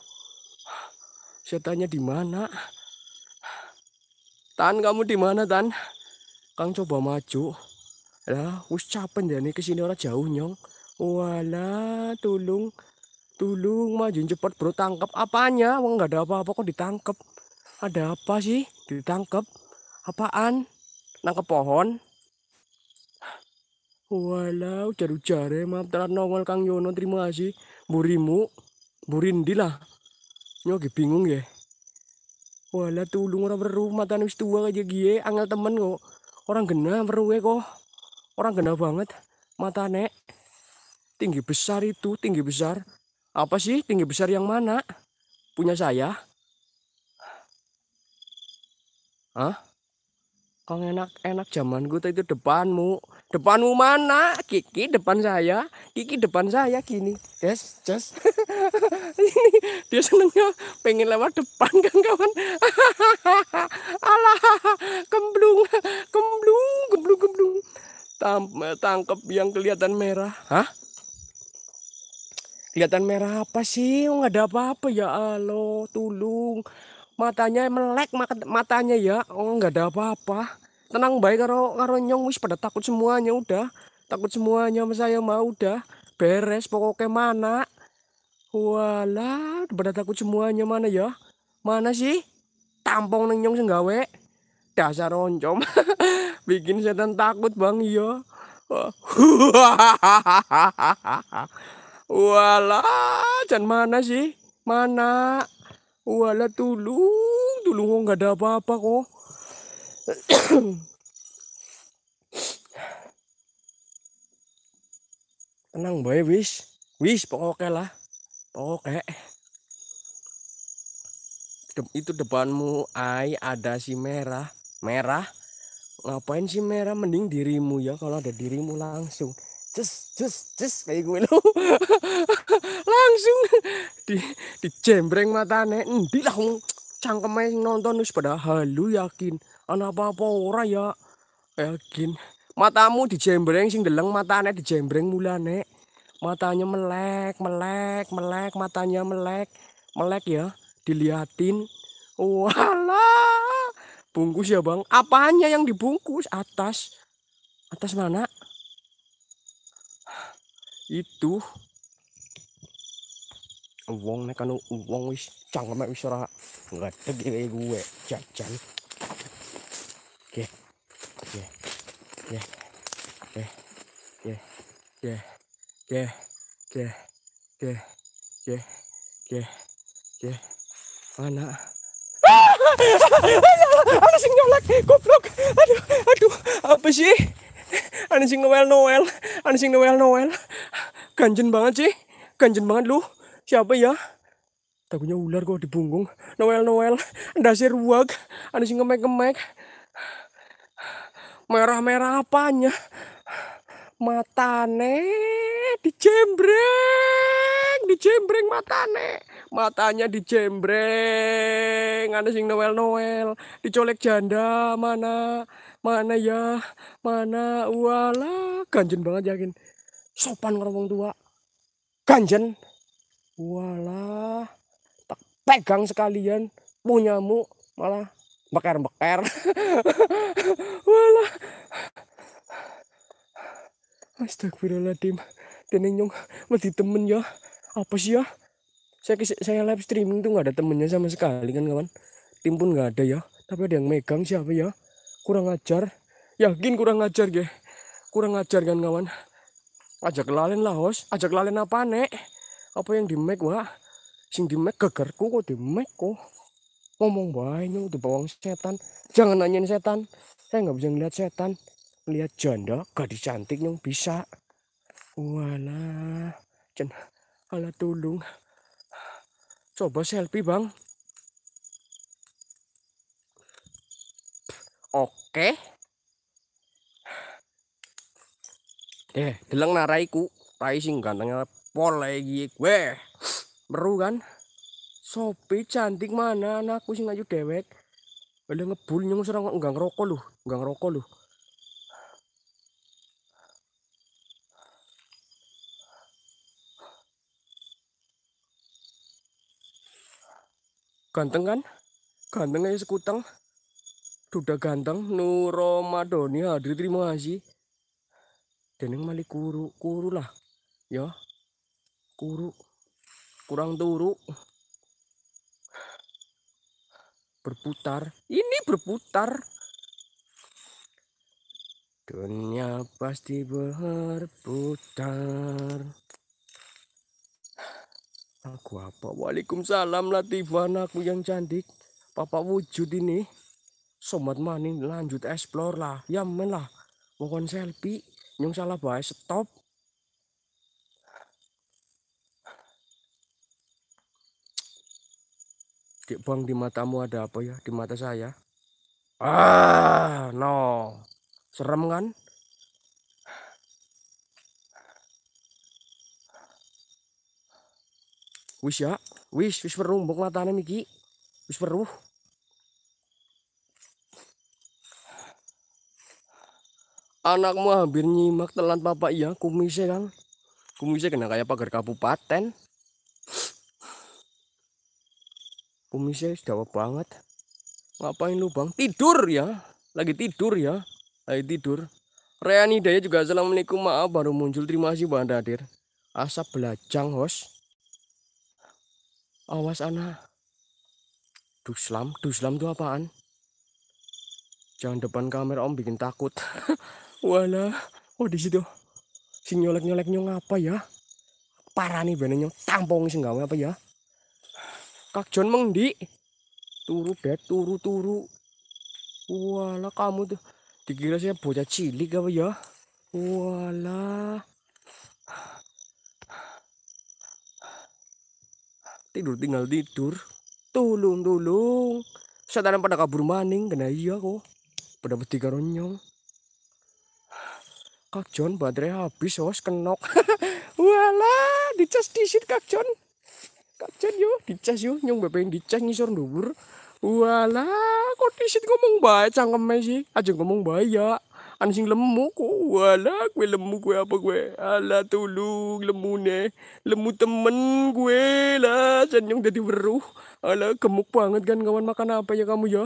setannya di mana Tan, kamu di mana, Tan? Kang coba maju. Lah, wis capen ya ke sini ora jauh, Nyong. Wala, tulung. Tulung maju cepet, Bro, tangkap apanya? Wong nggak ada apa-apa kok ditangkap. Ada apa sih? Ditangkap. Apaan? Nangkep pohon. Walau ujar-ujare maaf telat nongol Kang Yono terima kasih. Burimu, burindi lah. Nyogi bingung ya. Wala tulung orang berumah mata kan, wis tua aja gie angel temen kok. Orang gena beru kok. Orang gena banget mata nek. Tinggi besar itu, tinggi besar. Apa sih tinggi besar yang mana? Punya saya? Hah? Kalau enak-enak zaman gue itu depanmu. Depanmu mana? Kiki depan saya. Kiki depan saya gini. Yes, yes. [LAUGHS] ini dia senengnya pengen lewat depan kan kawan. [LAUGHS] Alah, kemblung, kemblung, kemblung, kemblung. Tam tangkep yang kelihatan merah. Hah? Kelihatan merah apa sih? Enggak ada apa-apa ya Allah, tolong matanya melek matanya ya oh nggak ada apa-apa tenang baik karo karo nyong wis pada takut semuanya udah takut semuanya sama saya mah udah beres pokoknya mana wala pada takut semuanya mana ya mana sih tampong neng nyong senggawe dasar oncom [LAUGHS] bikin setan takut bang iya [LAUGHS] wala dan mana sih mana Wala tulung, tulung kok Nggak ada apa-apa kok. Tenang [COUGHS] boy. Wis. Wis. Pokoknya lah. Pokoknya. De itu depanmu. Ay. Ada si merah. Merah. Ngapain si merah? Mending dirimu ya. Kalau ada dirimu langsung. Cus, cus, cus kayak gue lo. [LAUGHS] Langsung di di mata matane di lah wong cangkeme nonton wis pada halu yakin. anak apa-apa ora ya. Yakin. Matamu di jembreng sing deleng jembreng mula mulane. Matanya melek, melek, melek, matanya melek, melek ya. Diliatin. wala Bungkus ya, Bang. Apanya yang dibungkus? Atas. Atas mana? itu uang nek anu uang wis cangkem wis ora nggak iki gue jajan oke oke oke oke oke oke oke oke oke oke oke oke mana ada senyum lagi goblok aduh aduh apa sih anjing Noel Noel anjing Noel Noel ganjen banget sih ganjen banget lu siapa ya takunya ular kok punggung Noel Noel dasir ruwag anjing ngemek ngemek merah merah apanya matane dijembreng dijembreng matane matanya dijembreng Anjing sing Noel Noel dicolek janda mana mana ya mana wala ganjen banget yakin sopan ngomong tua ganjen wala tak pegang sekalian mau nyamuk malah beker beker wala astagfirullahaladzim teneng nyong mesti temen ya apa sih ya saya saya live streaming tuh nggak ada temennya sama sekali kan kawan tim pun nggak ada ya tapi ada yang megang siapa ya kurang ajar yakin kurang ajar ge kurang ajar kan kawan ajak lalen lah hos ajak lalen apa nek apa yang di make wah sing di make gegerku kok di make kok ngomong banyak tuh bawang setan jangan nanyain setan saya nggak bisa ngeliat setan lihat janda gadis cantik yang bisa wala, cen ala tulung coba selfie bang Oke. Eh, gelang naraiku, rising gantengnya pol lagi gue. Meru kan? Sopi cantik mana anakku sing ayu dewek. ada ngebul nyung serang enggak ngerokok lu, enggak ngerokok lu. Ganteng kan? Ganteng aja sekutang. Duda ganteng Nuro Madoni hadir terima kasih. Deneng mali kuru kuru lah. Ya. Kuru kurang turu. Berputar. Ini berputar. Dunia pasti berputar. Aku apa? Waalaikumsalam latifan aku yang cantik. Papa wujud ini sobat maning lanjut explore lah ya men lah mohon selfie yang salah bahaya stop Dik Bang di matamu ada apa ya di mata saya ah no serem kan wish ya wish wish perlu mbok matane miki wis weruh anakmu hampir nyimak telan papa iya kumisnya kan kumisnya kena kayak pagar kabupaten kumisnya sudah banget ngapain lu bang tidur ya lagi tidur ya lagi tidur Reani Daya juga Assalamualaikum maaf baru muncul terima kasih Bang Dadir asap belajang host awas anak duslam duslam tuh apaan jangan depan kamera om bikin takut [LAUGHS] Wala, oh di situ. si nyolek-nyolek nyong apa ya? Parah nih benar nyong tampung sing apa ya? Kak John mengdi. Turu bed, turu turu. Wala kamu tuh dikira saya bocah cilik apa ya? Wala Tidur tinggal tidur. Tolong, tolong. Satanan pada kabur maning kena iya kok. Pada beti karonyong. Kak John baterai habis awas ya kenok [LAUGHS] walah dicas disit Kak John Kak John yo dicas yo nyong yang dicas ngisor dhuwur walah kok disit ngomong bae cangkeme sih aja ngomong bayak anu sing lemu ku wala gue lemu gue apa kue ala tulung lemu ne lemu temen gue lah senyum jadi beruh. ala gemuk banget kan kawan makan apa ya kamu ya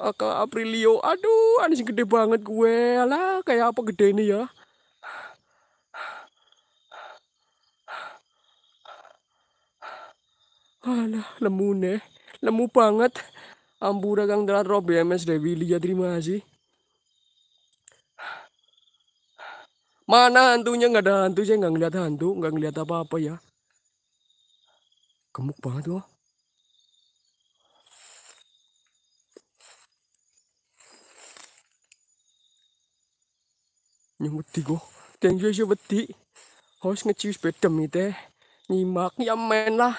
kakak Aprilio aduh anjing gede banget gue lah kayak apa gede ini ya Alah, lemu nih. Lemu banget. Ampura kang telat rob BMS ya, Dewi Lia terima kasih. Mana hantunya nggak ada hantu saya nggak ngeliat hantu nggak ngeliat apa apa ya. Gemuk banget loh. nyumut tigo dan yo yo beti harus ngecius bedem mite, nyimak ya, men lah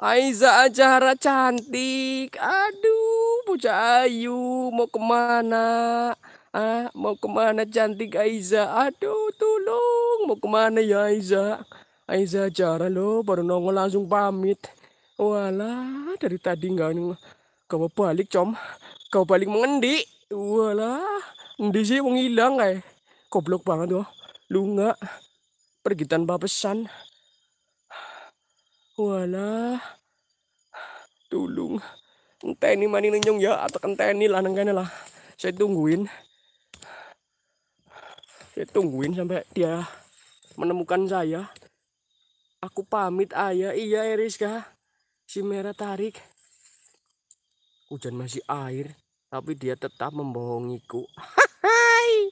Aiza Azhara cantik aduh bocah ayu mau kemana ah mau kemana cantik Aiza aduh tolong mau kemana ya Aiza Aiza Azhara lo baru nongol langsung pamit wala, dari tadi nggak kau balik com kau balik mengendi wala, endi sih menghilang kayak Goblok banget loh. Lu nggak pergi tanpa pesan. Walah. Tulung. Enteni mani nenyong ya atau enteni lah nengkene lah. Saya tungguin. Saya tungguin sampai dia menemukan saya. Aku pamit ayah. Iya Eriska. Si merah tarik. Hujan masih air. Tapi dia tetap membohongiku. [LAUGHS] Hai.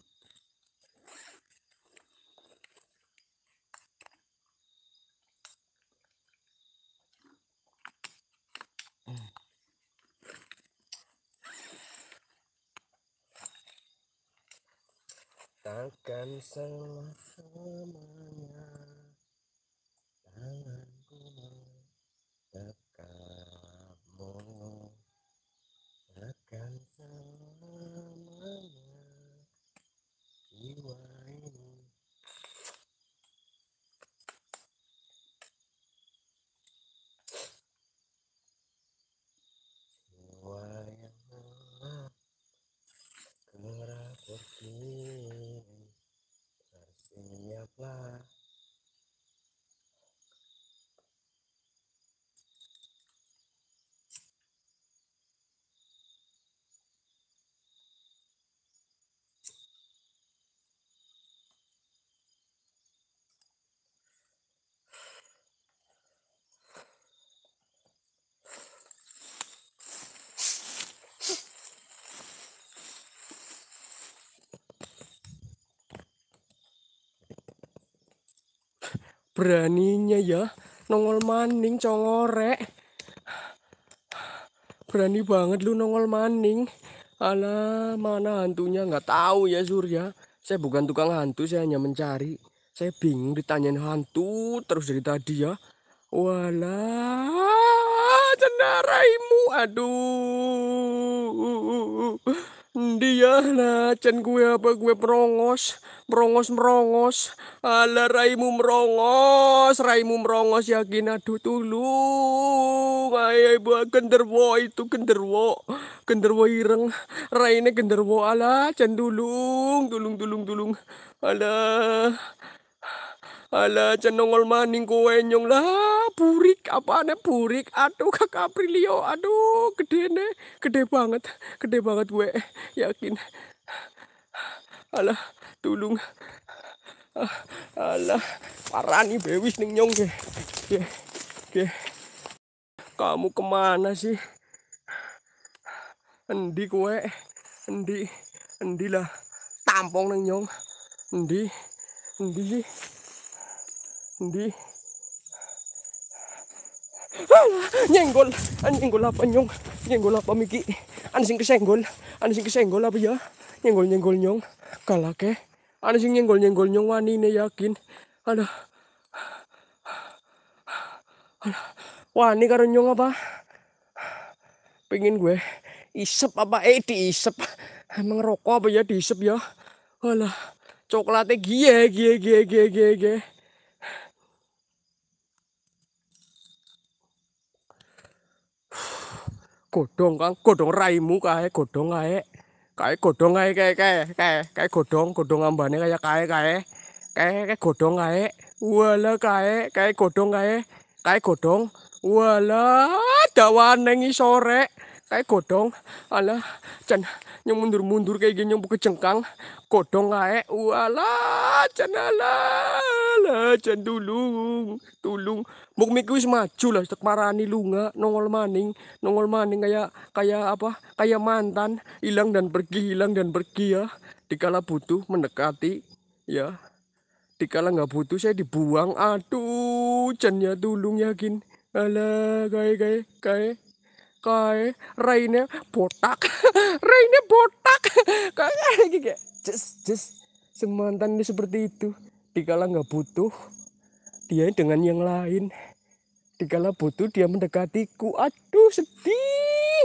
akan selamanya. beraninya ya nongol maning congorek berani banget lu nongol maning Alah mana hantunya nggak tahu ya Surya saya bukan tukang hantu saya hanya mencari saya bingung ditanyain hantu terus dari tadi ya walah cendaraimu aduh dia nacan gue apa gue merongos merongos merongos ala raimu merongos raimu merongos yakin aduh tulung ayah ibu ah, genderwo itu genderwo genderwo ireng raine genderwo ala cendulung tulung tulung tulung tulung ala Ala cenongol maning nyong lah burik apa aneh burik aduh kakak Aprilio aduh gede ne gede banget gede banget gue yakin Alah tulung ah, Alah parah nih bewis ning nyong ke ke ke kamu kemana sih endi kue endi endi lah tampong ning nyong endi endi Hindi. Ah, nyenggol an nyenggol apa nyong nyenggol apa miki an sing kesenggol an sing kesenggol apa ya nyenggol nyenggol nyong kalake, ke an sing nyenggol nyenggol nyong wani ne yakin ada wani karo nyong apa pengen gue isep apa eh diisep emang rokok apa ya diisep ya alah coklatnya gie gie gie gie gie gie godhong kang godhong raimu kae godhong kae kae godhong kae kae kae kae kae godhong godhong ambane kaya kae kae kae kae godhong kae wala kae kae godhong kae kae godhong wala dawane sore kae godhong alah jan yang mundur-mundur kayak gini yang buka cengkang kodong kae wala canala la can tulung tulung muk miku wis maju lah tek marani lunga nongol maning nongol maning kayak kayak apa kayak mantan hilang dan pergi hilang dan pergi ya dikala butuh mendekati ya dikala nggak butuh saya dibuang aduh can ya tulung yakin ala gay kayak Rainnya botak [LAUGHS] Rainnya botak [LAUGHS] kayak lagi just just semantan ini seperti itu dikala nggak butuh dia dengan yang lain dikala butuh dia mendekatiku aduh sedih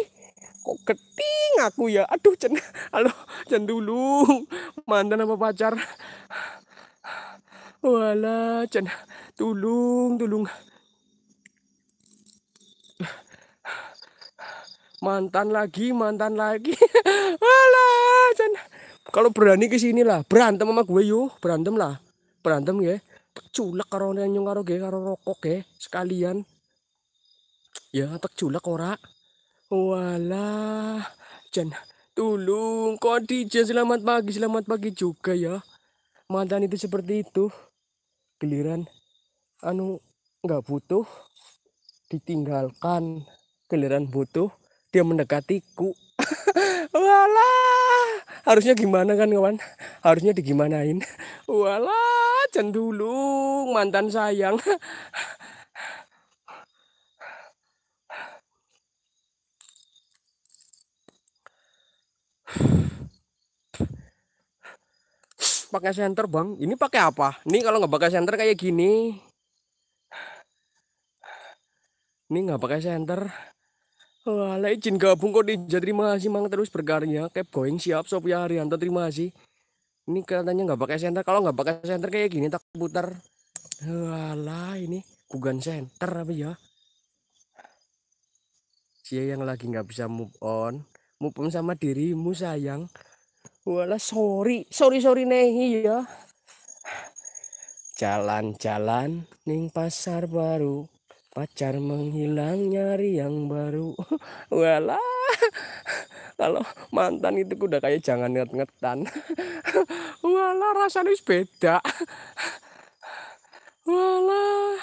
kok keting aku ya aduh cen [LAUGHS] halo cen dulu mantan apa pacar [SIGHS] wala cen tulung tulung mantan lagi mantan lagi [LAUGHS] Alah, kalau berani ke sini lah berantem sama gue yuk berantem lah berantem ya peculek karo nyong karo karo rokok ya sekalian ya peculek ora walah jan tulung kok selamat pagi selamat pagi juga ya mantan itu seperti itu giliran anu nggak butuh ditinggalkan giliran butuh dia mendekatiku [LAUGHS] walah harusnya gimana kan kawan harusnya digimanain walah cendulung mantan sayang pakai senter bang ini pakai apa ini kalau nggak pakai senter kayak gini ini nggak pakai senter Wah, izin gabung kok Ninja terima kasih mang terus berkarya. Keep going siap ya Arianto terima kasih. Ini katanya nggak pakai center. Kalau nggak pakai center kayak gini tak putar. Wala ini bukan center apa ya? Sia yang lagi nggak bisa move on, move on sama dirimu sayang. Wala sorry, sorry sorry nehi ya. Jalan-jalan ning pasar baru pacar menghilang nyari yang baru [LAUGHS] walah kalau mantan itu udah kayak jangan ngetan [LAUGHS] walah rasanya beda [LAUGHS] walah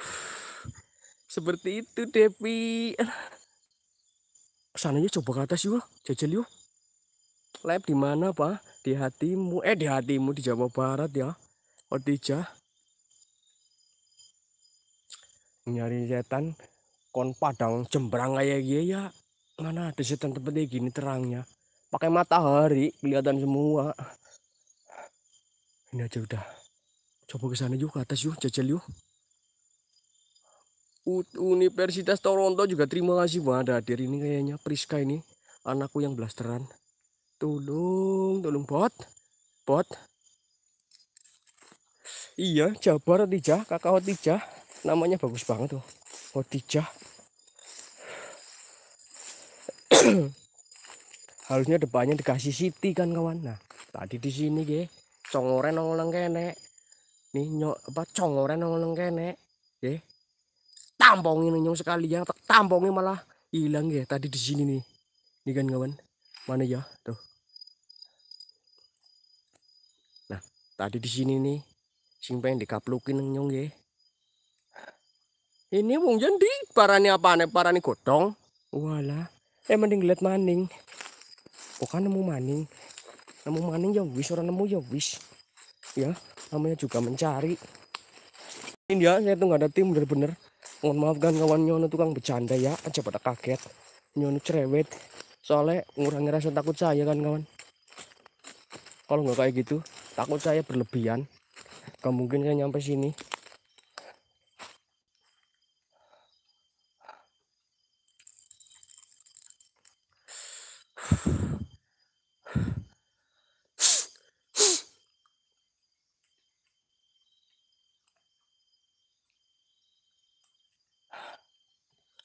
[SIGHS] seperti itu Devi [SIGHS] sananya coba ke atas yuk jajal yuk lab di mana pak di hatimu eh di hatimu di Jawa Barat ya Otija nyari setan kon padang jembrang kayak gini ya mana ada setan tempat gini terangnya pakai matahari kelihatan semua ini aja udah coba ke sana yuk atas yuk jajal yuk Universitas Toronto juga terima kasih banget hadir ini kayaknya Priska ini anakku yang blasteran tolong tolong bot bot iya Jabar Tija, kakak Otijah namanya bagus banget tuh Otijah [CLEARS THROAT] harusnya depannya dikasih Siti kan kawan nah tadi di sini ge congoren nongoleng kene nih nyok apa congoren nongoleng kene ge tampongin nyong sekali ya tampongin malah hilang ya tadi di sini nih nih kan kawan mana ya tuh nah tadi di sini nih Sing pengen dikaplukin nyong ye. Ini wong jendi parani apane parani godong. Walah, eh mending lihat maning. Kok oh, kan nemu maning. Nemu maning ya wis orang nemu ya wis. Ya, namanya juga mencari. Ini ya, saya tuh nggak ada tim bener-bener. Mohon maaf kan kawan nyono tukang bercanda ya, aja pada kaget. Nyono cerewet. Soalnya ngurangi rasa takut saya kan kawan. Kalau nggak kayak gitu, takut saya berlebihan gak mungkin saya kan nyampe sini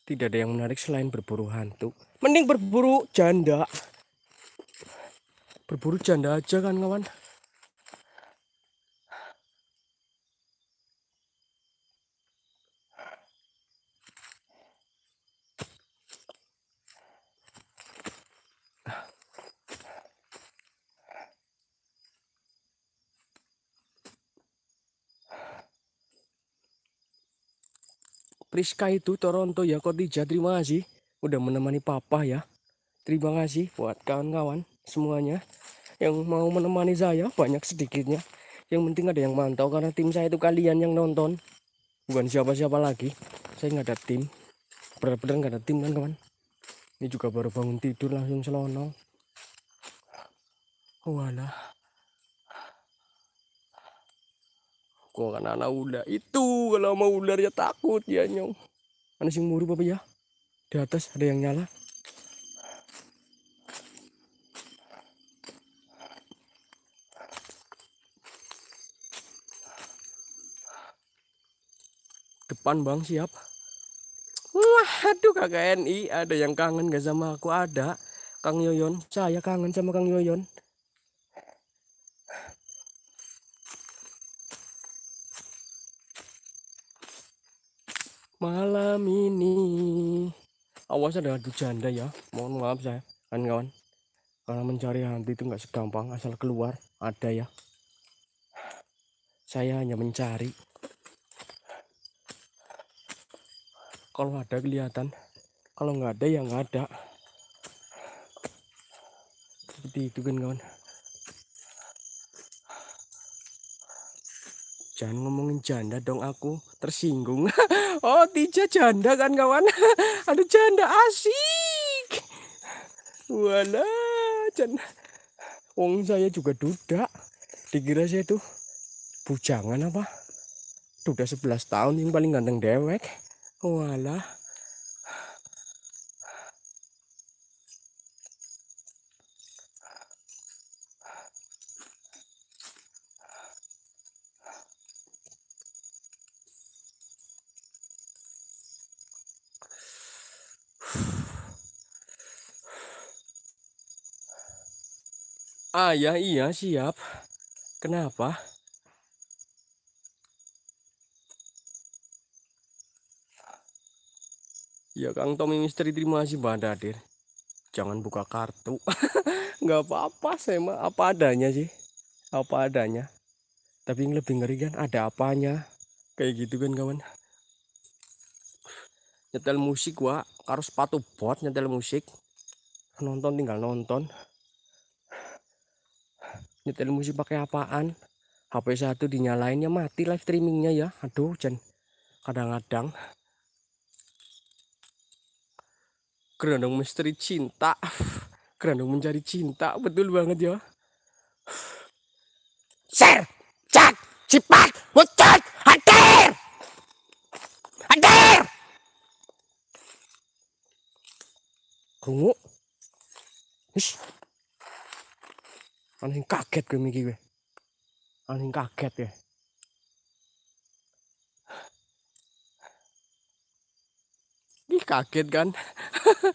tidak ada yang menarik selain berburu hantu. Mending berburu janda. Berburu janda aja kan kawan. Rizka itu Toronto ya Kotija terima kasih udah menemani papa ya terima kasih buat kawan-kawan semuanya yang mau menemani saya banyak sedikitnya yang penting ada yang mantau karena tim saya itu kalian yang nonton bukan siapa-siapa lagi saya nggak ada tim benar-benar nggak ada tim kan kawan ini juga baru bangun tidur langsung selonong walah kok karena anak ular itu kalau mau ular ya takut ya nyong ada sing muru apa ya di atas ada yang nyala depan bang siap wah aduh kakak NI ada yang kangen gak sama aku ada Kang Yoyon saya kangen sama Kang Yoyon awas ada hantu janda ya mohon maaf saya kan kawan karena mencari hantu itu nggak segampang asal keluar ada ya saya hanya mencari kalau ada kelihatan kalau nggak ada ya nggak ada seperti itu kan kawan jangan ngomongin janda dong aku tersinggung [LAUGHS] Oh Tija janda kan kawan [LAUGHS] Aduh janda asik Wala janda Wong saya juga duda Dikira saya tuh Bujangan apa Duda 11 tahun yang paling ganteng dewek Walah saya iya siap kenapa ya Kang Tommy Misteri terima kasih Dadir jangan buka kartu [LAUGHS] nggak apa-apa saya mah apa adanya sih apa adanya tapi yang lebih ngeri kan ada apanya kayak gitu kan kawan nyetel musik wa harus sepatu bot nyetel musik nonton tinggal nonton nyetel musik pakai apaan HP satu dinyalainnya mati live streamingnya ya aduh jen kadang-kadang gerandong misteri cinta [SIGHS] gerandong mencari cinta betul banget ya [SIGHS] share chat cepat wujud hadir hadir kungu Ish sing kaget gue mikir gue sing kaget ya Ih kaget kan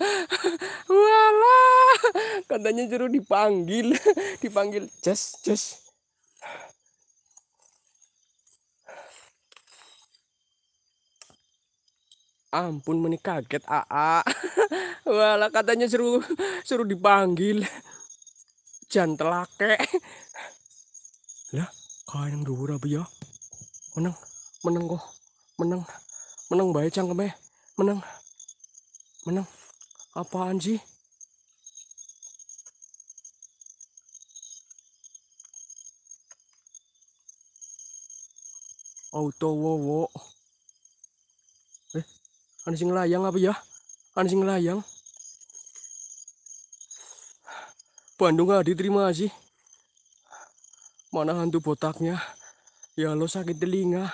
[LAUGHS] Walah Katanya juru dipanggil [LAUGHS] Dipanggil Jess Jess Ampun menikah kaget AA [LAUGHS] Walah katanya suruh suruh dipanggil hujan telake lah dulu dura ya, menang, menang kok menang, menang baik, cangkeme menang, menang, apaan sih auto wowo eh anjing layang apa ya anjing layang Bandung gak diterima sih mana hantu botaknya ya lo sakit telinga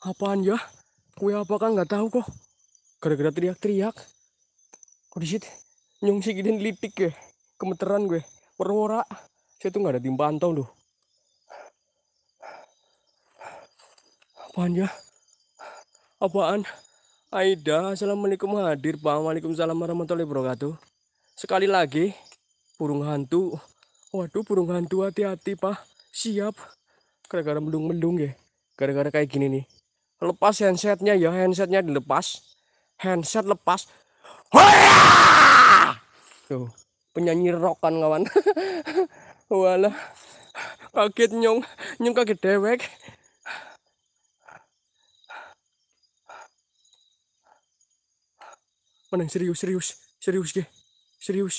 apaan ya kue apa kan gak tahu kok gara-gara teriak-teriak kok disit nyungsi gini litik ya kemeteran gue perwara saya tuh gak ada tim pantau loh apaan ya apaan Aida, Assalamualaikum hadir Pak Waalaikumsalam warahmatullahi wabarakatuh Sekali lagi Burung hantu Waduh burung hantu hati-hati Pak Siap Gara-gara mendung-mendung ya Gara-gara kayak gini nih Lepas handsetnya ya Handsetnya dilepas Handset lepas Hoya! Tuh penyanyi rock kan kawan [LAUGHS] Walah kaget nyong nyung kaget dewek yang serius, serius, serius ge. Serius.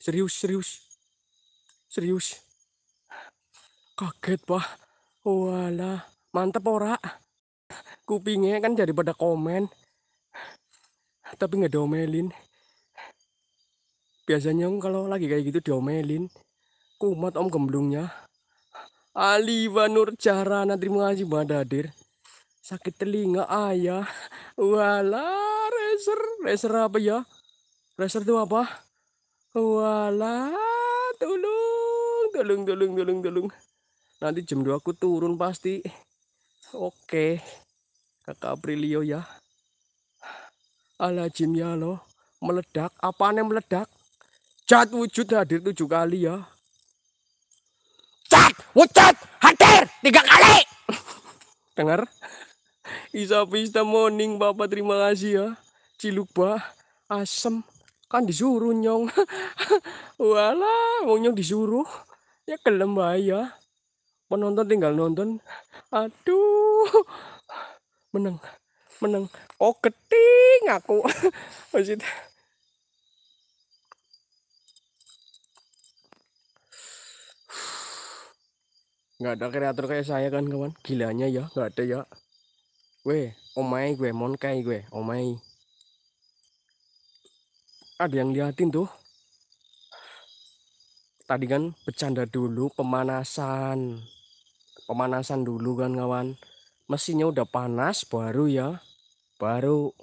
Serius, serius. Serius. Kaget, Pak. Walah, mantep ora. Kupingnya kan jadi pada komen. Tapi nggak diomelin. Biasanya om kalau lagi kayak gitu diomelin. Kumat om gemblungnya. Ali Banur Carana terima kasih Mbak Dadir sakit telinga ayah walah laser laser apa ya laser itu apa wala tolong tolong tolong tolong tolong nanti jam dua aku turun pasti oke kakak Aprilio ya ala Jim ya lo meledak Apa yang meledak cat wujud hadir tujuh kali ya cat wujud hadir tiga kali [LAUGHS] dengar Isa Pista Morning Bapak terima kasih ya Cilukba, asem, kan disuruh nyong. [LAUGHS] Walah, wong nyong disuruh. Ya kelem ya. Penonton tinggal nonton. Aduh. menang menang Oh, keting aku. [LAUGHS] masjid nggak ada kreator kayak saya kan kawan gilanya ya nggak ada ya weh omai oh gue monkai gue omai oh ada yang liatin tuh tadi kan bercanda dulu pemanasan pemanasan dulu kan kawan mesinnya udah panas baru ya baru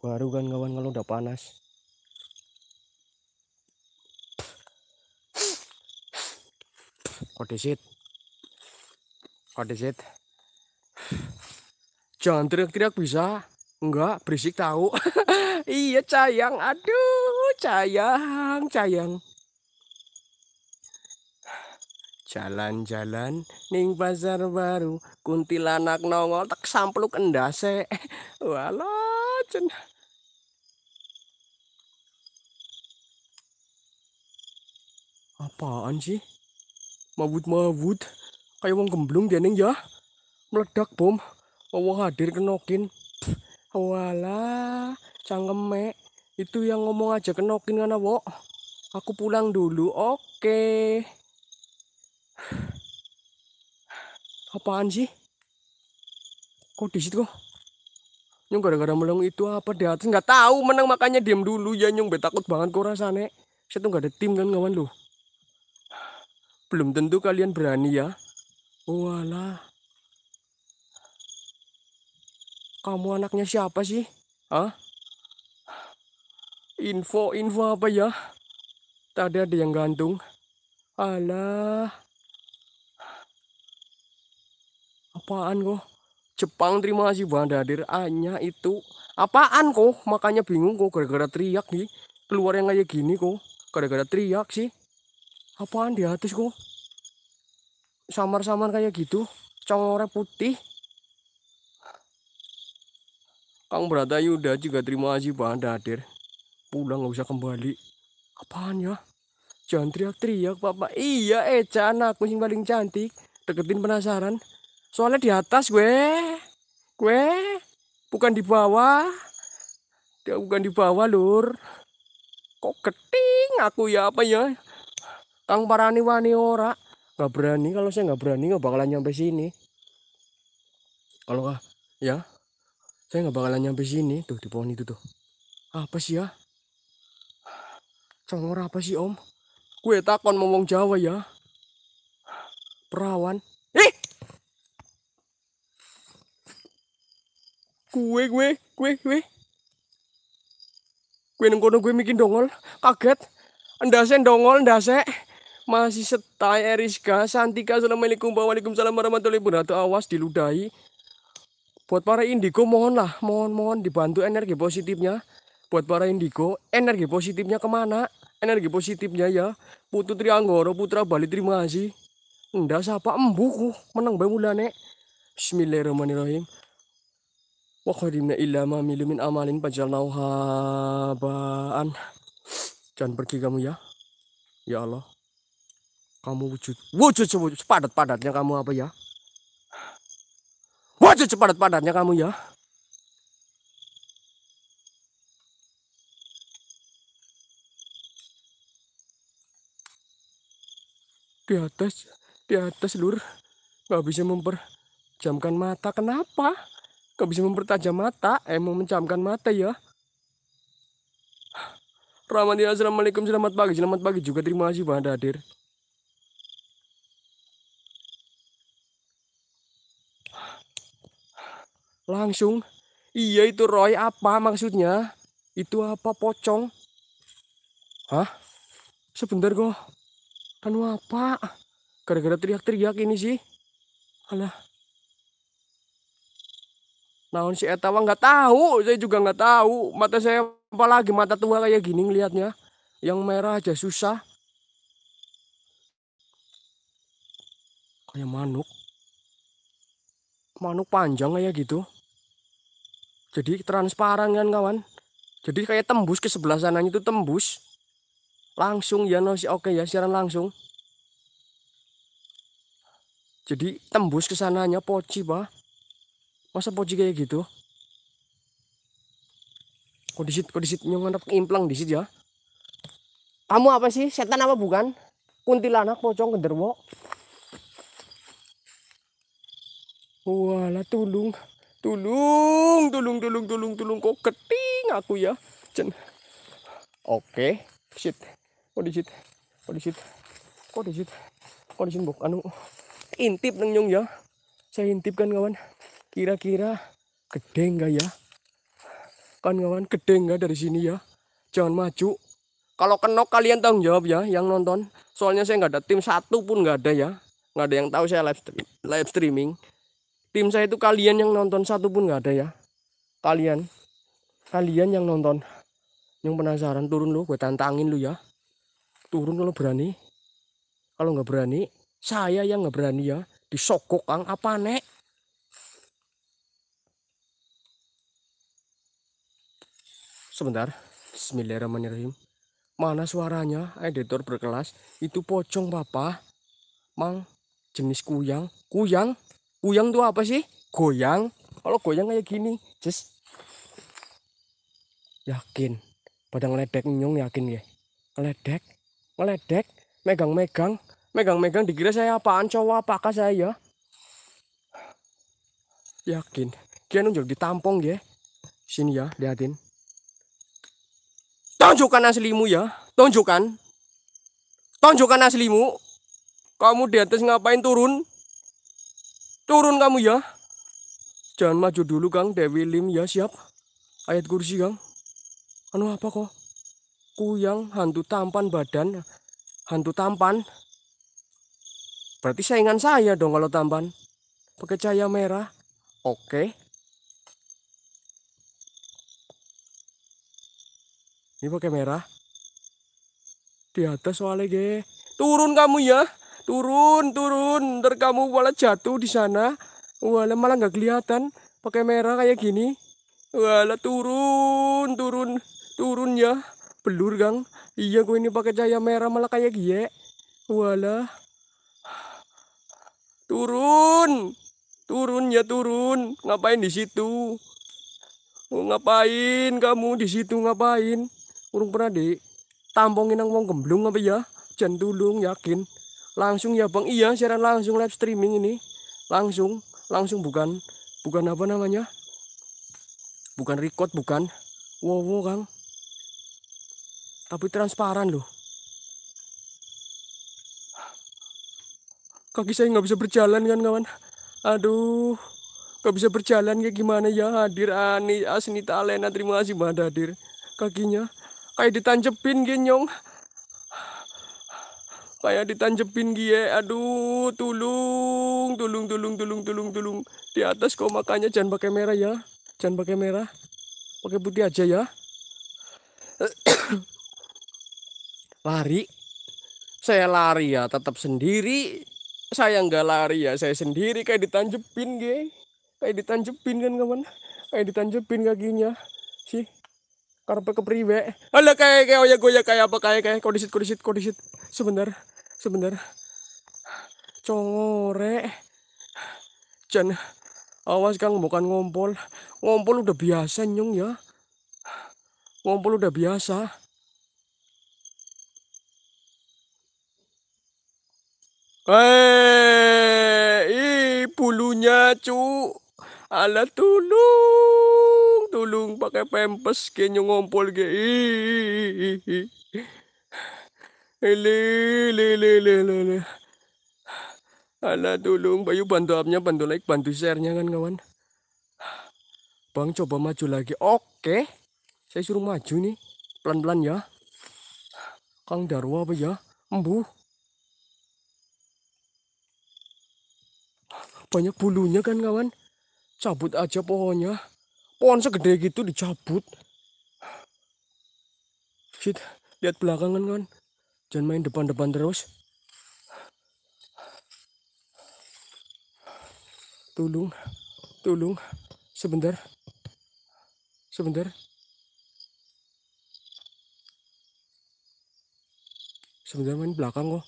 baru kan kawan kalau udah panas kodesit kodesit jangan teriak-teriak bisa Enggak, berisik tahu. [LAUGHS] iya, cayang. Aduh, cayang, cayang. Jalan-jalan ning pasar baru, kuntilanak nongol tak sampluk endase. [LAUGHS] Walah, cen. Apaan sih? Mabut-mabut. Kayak wong gemblung dening ya. Meledak bom. Wong hadir kenokin wala cangkeme. Itu yang ngomong aja kenokin kan, wo Aku pulang dulu, oke. Apaan sih? Kok di situ Nyung gara-gara melong itu apa di atas nggak tahu menang makanya diam dulu ya nyung. betakut banget kok rasane. Saya tuh nggak ada tim kan kawan lu. Belum tentu kalian berani ya. Walah. Kamu anaknya siapa sih? Hah? Info-info apa ya? Tadi ada yang gantung. Alah. Apaan kok? Jepang terima kasih Bang Dadir. Anya itu. Apaan kok? Makanya bingung kok gara-gara teriak nih. Keluar yang kayak gini kok. Gara-gara teriak sih. Apaan di atas kok? Samar-samar kayak gitu. Congore putih. Kang Brata Yuda ya juga terima kasih Pak hadir. Pulang nggak usah kembali. Apaan ya? Jangan teriak-teriak, Bapak. Iya, eh, Eca anakku sing paling cantik. Deketin penasaran. Soalnya di atas gue. Gue bukan di bawah. Dia bukan di bawah, Lur. Kok keting aku ya apa ya? Kang Parani wani ora. Gak berani kalau saya gak berani gak bakalan nyampe sini. Kalau ya, saya nggak bakalan nyampe sini tuh di pohon itu tuh apa sih ya congor apa sih om gue takon ngomong Jawa ya perawan eh gue gue gue gue gue nengkono gue bikin dongol kaget ndasen dongol ndase masih setai Eriska Santika Assalamualaikum Waalaikumsalam warahmatullahi wabarakatuh awas diludahi Buat para indigo mohonlah, mohon-mohon dibantu energi positifnya. Buat para indigo, energi positifnya kemana? Energi positifnya ya, Putu Trianggoro, Putra Bali terima kasih. Nda siapa embuku, menang bae mulane. Bismillahirrahmanirrahim. Wa khadimna illa ma min amalin fajalnahu baan. Jangan pergi kamu ya. Ya Allah. Kamu wujud, wujud sepadat-padatnya kamu apa ya? Wajah cepat padatnya kamu ya. Di atas, di atas lur. Gak bisa memperjamkan mata. Kenapa? Gak bisa mempertajam mata. Eh mau mencamkan mata ya. Ramadhan Assalamualaikum selamat pagi selamat pagi juga terima kasih Bang Hadir Langsung. Iya itu Roy apa maksudnya? Itu apa pocong? Hah? Sebentar kok. Kan apa? Gara-gara teriak-teriak ini sih. Alah. Naon si Etawa nggak tahu, saya juga nggak tahu. Mata saya lagi? mata tua kayak gini ngeliatnya, Yang merah aja susah. Kayak manuk. Manuk panjang kayak gitu jadi transparan kan kawan jadi kayak tembus ke sebelah sananya itu tembus langsung ya no si oke ya siaran langsung jadi tembus ke sananya poci bah masa poci kayak gitu Kondisi kondisinya nyungan disit nyongandap implang disit ya kamu apa sih setan apa bukan kuntilanak pocong genderwo wala tulung Tulung, tulung, tulung, tulung, tulung. Kok keting aku ya. Cen. Oke. Okay. Shit. Oh, di shit. Oh, di shit. Kok shit. Kok shit bok. Anu. Intip neng nyung ya. Saya intip kan kawan. Kira-kira gede enggak ya? Kan kawan gede enggak dari sini ya? Jangan maju. Kalau kenok kalian tanggung jawab ya yang nonton. Soalnya saya nggak ada tim satu pun nggak ada ya. Nggak ada yang tahu saya live live streaming tim saya itu kalian yang nonton satu pun nggak ada ya kalian kalian yang nonton yang penasaran turun lu gue tantangin lu ya turun lo berani kalau nggak berani saya yang nggak berani ya disokok kang apa nek sebentar Bismillahirrahmanirrahim mana suaranya editor berkelas itu pocong papa mang jenis kuyang kuyang Uyang tuh apa sih? Goyang. Kalau goyang kayak gini, just yakin. Pada ngeledek nyung yakin ya. Ngeledek, ngeledek, megang-megang, megang-megang dikira saya apaan cowok apakah saya ya? Yakin. Kian nunjuk ditampung ya. Sini ya, liatin. Tunjukkan aslimu ya, tunjukkan. Tunjukkan aslimu. Kamu di atas ngapain turun? Turun kamu ya. Jangan maju dulu Kang Dewi Lim ya siap. Ayat kursi Kang. Anu apa kok? Kuyang hantu tampan badan. Hantu tampan. Berarti saingan saya dong kalau tampan. Pakai cahaya merah. Oke. Ini pakai merah. Di atas soalnya ge. Turun kamu ya turun turun ntar kamu wala jatuh di sana wala malah nggak kelihatan pakai merah kayak gini wala turun turun turun ya belur gang iya gue ini pakai cahaya merah malah kayak gie wala turun turun ya turun ngapain di situ oh, ngapain kamu di situ ngapain urung pernah di tampongin nang wong gemblung apa ya jangan tulung yakin langsung ya bang iya siaran langsung live streaming ini langsung langsung bukan bukan apa namanya bukan record bukan wow, wow kang tapi transparan loh kaki saya nggak bisa berjalan kan kawan aduh nggak bisa berjalan kayak gimana ya hadir Ani Asnita Alena terima kasih banget hadir kakinya kayak ditancepin genyong Kayak ditanjepin gie. Aduh, tulung, tulung, tulung, tulung, tulung, tulung. Di atas kok makanya jangan pakai merah ya. Jangan pakai merah. Pakai putih aja ya. [COUGHS] lari. Saya lari ya, tetap sendiri. Saya nggak lari ya, saya sendiri kayak ditanjepin gie. Kayak ditanjepin kan kawan. Kayak ditanjepin kakinya. Sih, karena kepriwe. ada kayak kayak oya oh ya, kayak apa kayak kayak kodisit kodisit kodisit. Sebentar sebentar congore Jan awas Kang bukan ngompol ngompol udah biasa nyung ya ngompol udah biasa Eh, bulunya cu. Ala tulung, tulung pakai pempes kenyong ngompol ge. Lili, lili, lili, lili. Ala tolong Bayu bantu upnya, bantu like, bantu sharenya kan kawan. Bang coba maju lagi. Oke. Saya suruh maju nih. Pelan-pelan ya. Kang Darwa apa ya? Embu. Banyak bulunya kan kawan. Cabut aja pohonnya. Pohon segede gitu dicabut. Shit, lihat belakangan kan jangan main depan-depan terus tolong tolong sebentar sebentar sebentar main belakang kok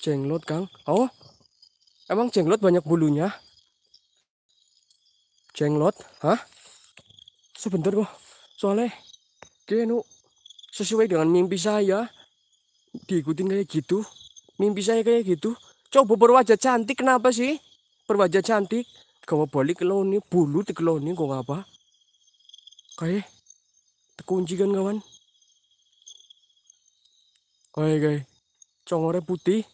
jenglot kang oh emang jenglot banyak bulunya jenglot hah sebentar kok soalnya dia anu, sesuai dengan mimpi saya diikutin kayak gitu mimpi saya kayak gitu coba berwajah cantik kenapa sih berwajah cantik kau balik ke nih bulu di nih kok apa kayak terkunci kan kawan kayak kayak congore putih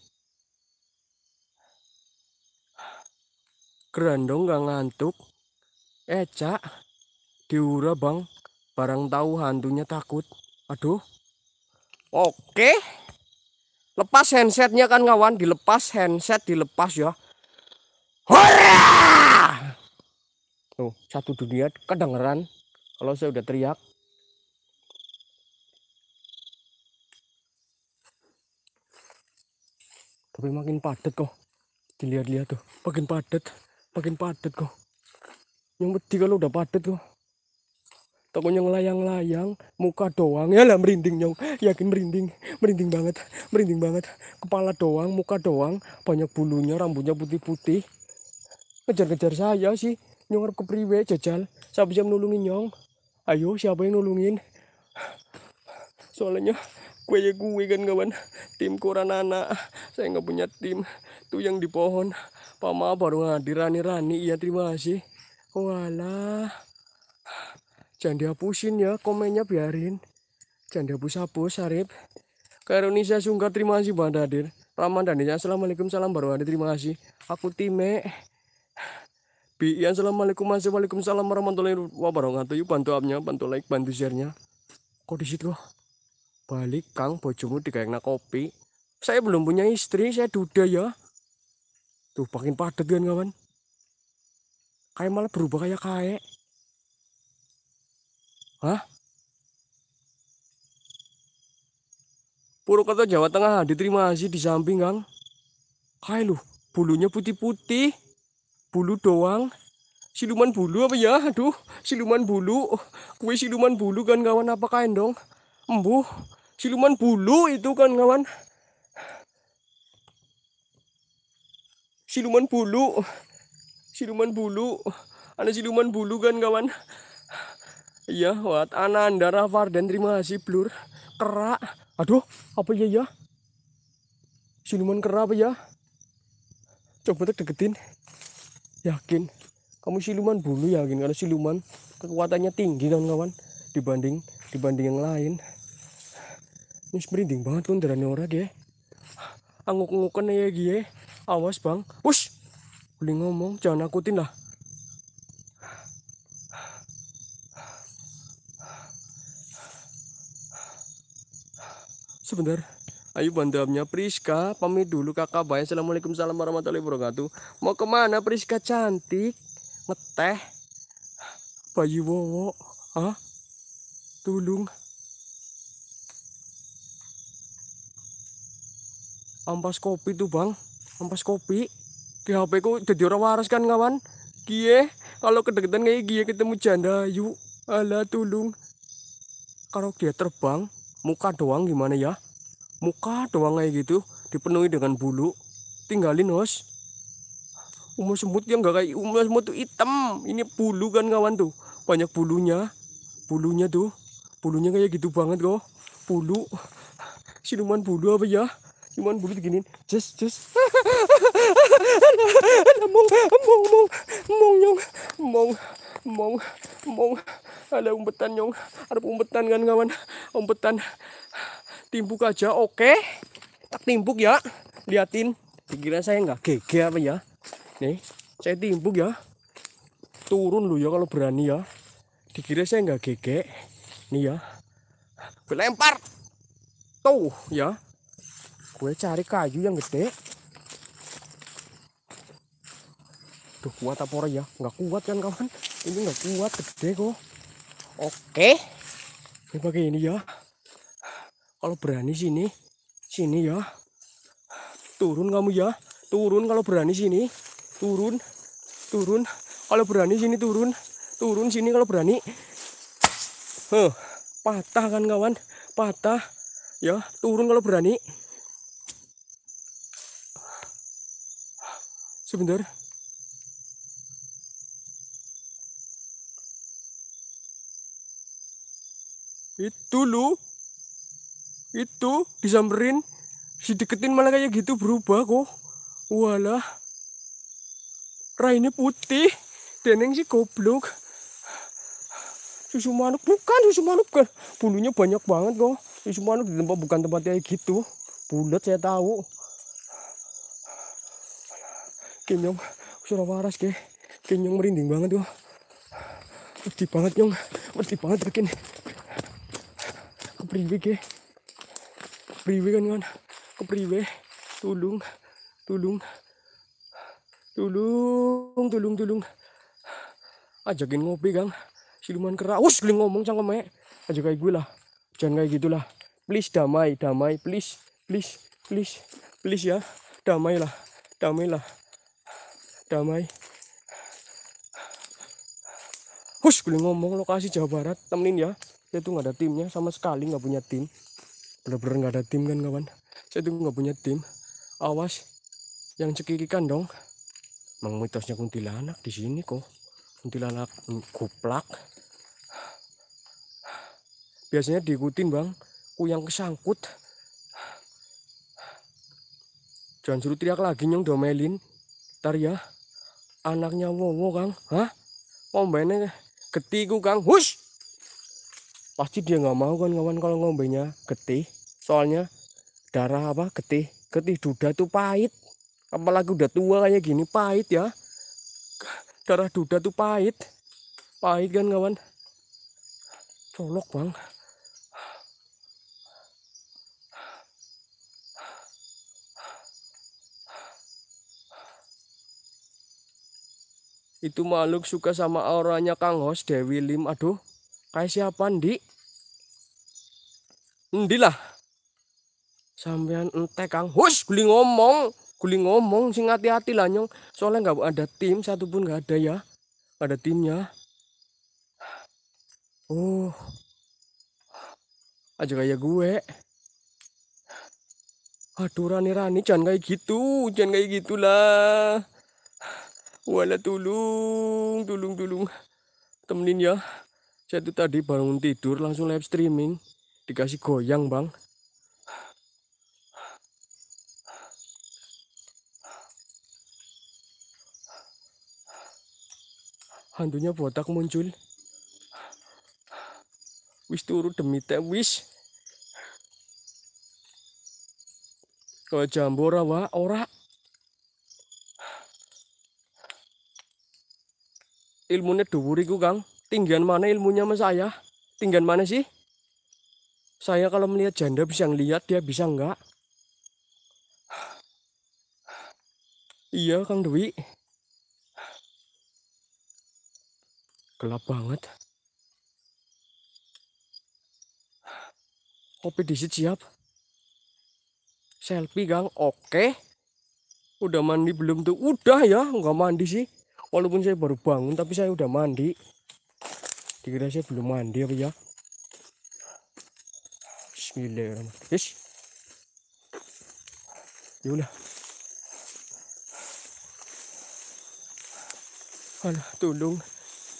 gerandong gak ngantuk Eca diura bang barang tahu hantunya takut Aduh. Oke. Lepas handsetnya kan kawan, dilepas handset, dilepas ya. Hora! Tuh, satu dunia kedengeran kalau saya udah teriak. Tapi makin padat kok. Dilihat-lihat tuh, makin padat, makin padat kok. Yang penting kalau udah padat tuh Tokonya ngelayang-layang, muka doang. Ya lah merinding nyong, yakin merinding, merinding banget, merinding banget. Kepala doang, muka doang, banyak bulunya, rambutnya putih-putih. Ngejar-ngejar saya sih, nyong ke kepriwe, jajal. Siapa yang nulungin nyong? Ayo, siapa yang nulungin? Soalnya gue ya gue kan kawan tim kurang anak saya nggak punya tim tuh yang di pohon pama baru ngadir rani rani iya terima kasih walah jangan dihapusin ya komennya biarin jangan dihapus-hapus Arif Karunisa Sungkar terima kasih Bang Hadir Raman ya Assalamualaikum salam baru hadir terima kasih aku Time Bi Assalamualaikum Assalamualaikum salam warahmatullahi wabarakatuh yuk bantu abnya bantu like bantu sharenya kok di situ balik Kang bojomu digayakna kopi saya belum punya istri saya duda ya tuh makin padat kan kawan kayak malah berubah kayak kayak Hah? Purwokerto Jawa Tengah diterima sih di samping Kang. Hai lu, bulunya putih-putih. Bulu doang. Siluman bulu apa ya? Aduh, siluman bulu. Kue siluman bulu kan kawan apa kain dong? Embuh, siluman bulu itu kan kawan. Siluman bulu. Siluman bulu. Ada siluman bulu kan kawan. Iya, wat Ananda dan terima kasih blur. Kerak. Aduh, apa ya ya? Siluman kerak apa ya? Coba tak deketin. Yakin kamu siluman bulu yakin karena siluman kekuatannya tinggi kawan-kawan dibanding dibanding yang lain. Ini merinding banget kan darahnya orang dia. Anguk-angukkan ya gie. Ya, ya. Awas bang. Wush. Boleh ngomong, jangan nakutin lah. sebentar Ayo bandamnya Priska pamit dulu kakak bye Assalamualaikum salam warahmatullahi wabarakatuh Mau kemana Priska cantik Ngeteh Bayi wowo ah, Tulung Ampas kopi tuh bang Ampas kopi Di HP ku jadi orang waras kan kawan Kie, Kalau kedekatan kayak gie ketemu janda Yuk ala tulung Kalau dia terbang muka doang gimana ya muka doang kayak gitu dipenuhi dengan bulu tinggalin hos umur semut yang gak kayak umur semut itu hitam ini bulu kan kawan tuh banyak bulunya bulunya tuh bulunya kayak gitu banget kok bulu siluman bulu apa ya siluman bulu begini just just mong mong mong mong mong mong mong mong ada umpetan nyong ada umpetan kan kawan umpetan timbuk aja oke tak timbuk ya liatin Pikiran saya nggak gege apa ya nih saya timbuk ya turun lu ya kalau berani ya dikira saya nggak gege nih ya gue lempar tuh ya gue cari kayu yang gede Duh kuat apa ya? Nggak kuat kan kawan? Ini nggak kuat, gede kok. Oke. Ini pakai ini ya. Kalau berani sini, sini ya. Turun kamu ya. Turun kalau berani sini. Turun. Turun. Kalau berani sini turun. Turun sini kalau berani. Huh. Patah kan kawan? Patah. Ya, turun kalau berani. Sebentar. itu lu itu disamperin si deketin malah kayak gitu berubah kok walah ini putih deneng si goblok susu manuk bukan susu manuk kan bulunya banyak banget kok susu manuk di tempat bukan tempat kayak gitu bulat saya tahu kenyong suara waras ke kenyong merinding banget kok putih banget nyong putih banget bikin kepriwe ke, priwe kan kan kepriwe tulung tulung tulung tulung tulung ajakin ngopi kang siluman kera us ngomong cang kemek aja kayak gue lah jangan kayak gitulah please damai damai please please please please ya damai lah damai lah damai Hus, gue ngomong lokasi Jawa Barat, temenin ya saya tuh nggak ada timnya sama sekali nggak punya tim bener-bener nggak ada tim kan kawan saya tuh nggak punya tim awas yang cekikikan dong Emang mitosnya kuntilanak di sini kok kuntilanak mm, kuplak biasanya diikutin bang ku yang kesangkut jangan suruh teriak lagi nyong domelin tar ya anaknya wowo kang hah mainnya ketigo kang hush pasti dia nggak mau kan kawan kalau ngombenya getih soalnya darah apa getih getih duda tuh pahit apalagi udah tua kayak gini pahit ya darah duda tuh pahit pahit kan kawan colok bang itu makhluk suka sama auranya Kang Hos Dewi Lim aduh kayak siapa Dik Ndilah. Sampean entek Kang. Hus, guli ngomong, guli ngomong sing hati-hati lah nyong. Soalnya nggak ada tim satupun nggak ada ya. Gak ada timnya. Oh. Aja kayak gue. Aduh Rani Rani jangan kayak gitu, jangan kayak gitulah. Wala tulung, tulung tulung. Temenin ya. Saya tuh tadi bangun tidur langsung live streaming dikasih goyang bang hantunya botak muncul wis turu demi teh wis kalau jambora wa ora ilmunya dhuwur iku Kang. Tinggian mana ilmunya mas ayah Tinggian mana sih? Saya kalau melihat janda bisa ngelihat, dia bisa enggak? Iya, Kang Dewi. Gelap banget. Kopi disit siap. Selfie, Kang. Oke. Udah mandi belum tuh? Udah ya, nggak mandi sih. Walaupun saya baru bangun, tapi saya udah mandi. Dikira saya belum mandi ya? Bismillahirrahmanirrahim. Ish. Yun Alah, tolong.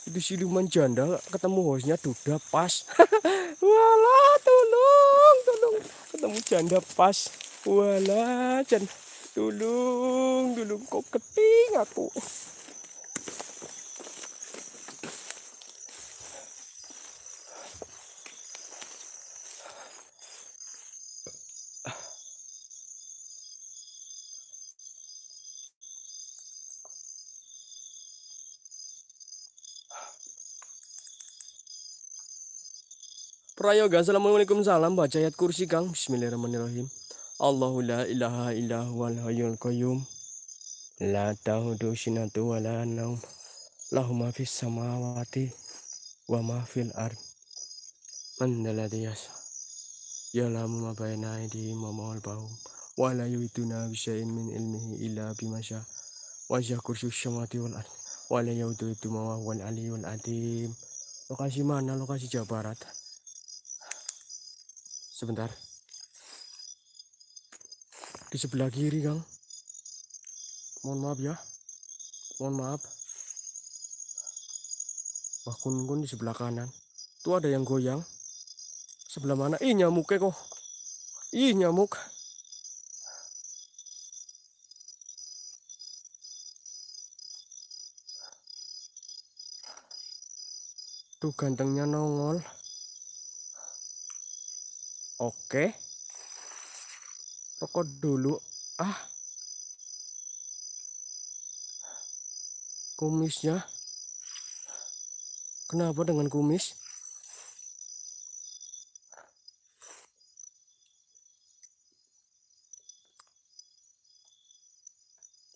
Itu siluman janda ketemu hostnya duda pas. [LAUGHS] Walah, tolong, tolong. Ketemu janda pas. Walah, janda. Tolong, tolong. Kok keting aku. prayoga. Assalamualaikum salam. Baca ayat kursi Kang. Bismillahirrahmanirrahim. Allahu la ilaha illa huwal hayyul qayyum. La ta'udu sinatu wa la naum. Lahu ma fis samawati wa ma fil ard. Man dalladhi yasha. Ya'lamu ma baina aydi ma ma khalfahum. Wa la yuhituna bi syai'in min ilmihi illa bima syaa. Wa syaa kursiyyus samawati wal ard. Wa la yauduhu ma huwal aliyyul adzim. Lokasi mana? Lokasi Jawa Barat sebentar di sebelah kiri kang mohon maaf ya mohon maaf wah kun di sebelah kanan tuh ada yang goyang sebelah mana ih nyamuk kok ih nyamuk tuh gantengnya nongol Oke. Rokok dulu. Ah. Kumisnya. Kenapa dengan kumis?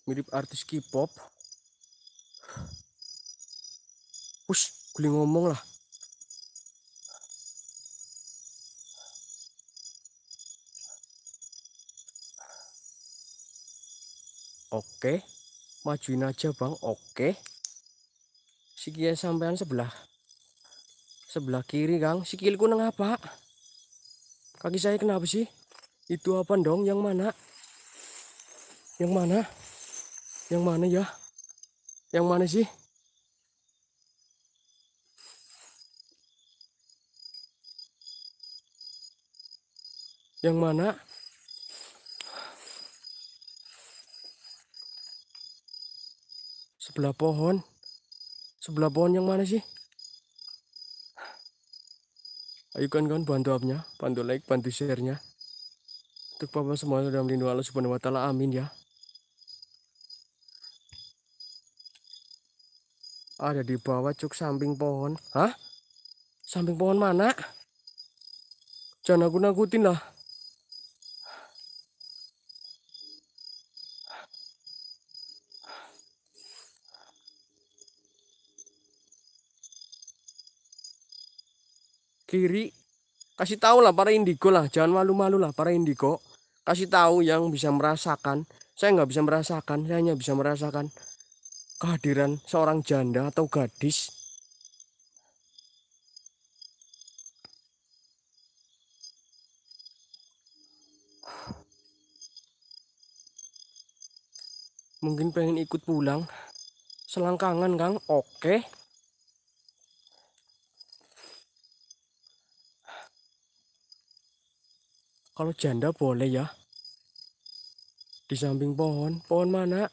Mirip artis K-pop. Push, guling ngomong lah. Oke. Majuin aja, Bang. Oke. Sikil sampean sebelah sebelah kiri, Kang. Sikilku nang apa? Kaki saya kenapa sih? Itu apa dong? Yang mana? Yang mana? Yang mana ya? Yang mana sih? Yang mana? sebelah pohon sebelah pohon yang mana sih ayo kawan-kawan bantu abnya, bantu like bantu sharenya untuk papa semua sudah melindungi Allah subhanahu wa ta'ala amin ya ada di bawah cuk samping pohon hah samping pohon mana jangan aku nakutin lah kiri kasih tahu lah para indigo lah jangan malu-malu lah para indigo kasih tahu yang bisa merasakan saya nggak bisa merasakan saya hanya bisa merasakan kehadiran seorang janda atau gadis mungkin pengen ikut pulang selangkangan kang oke Kalau janda boleh ya. Di samping pohon. Pohon mana?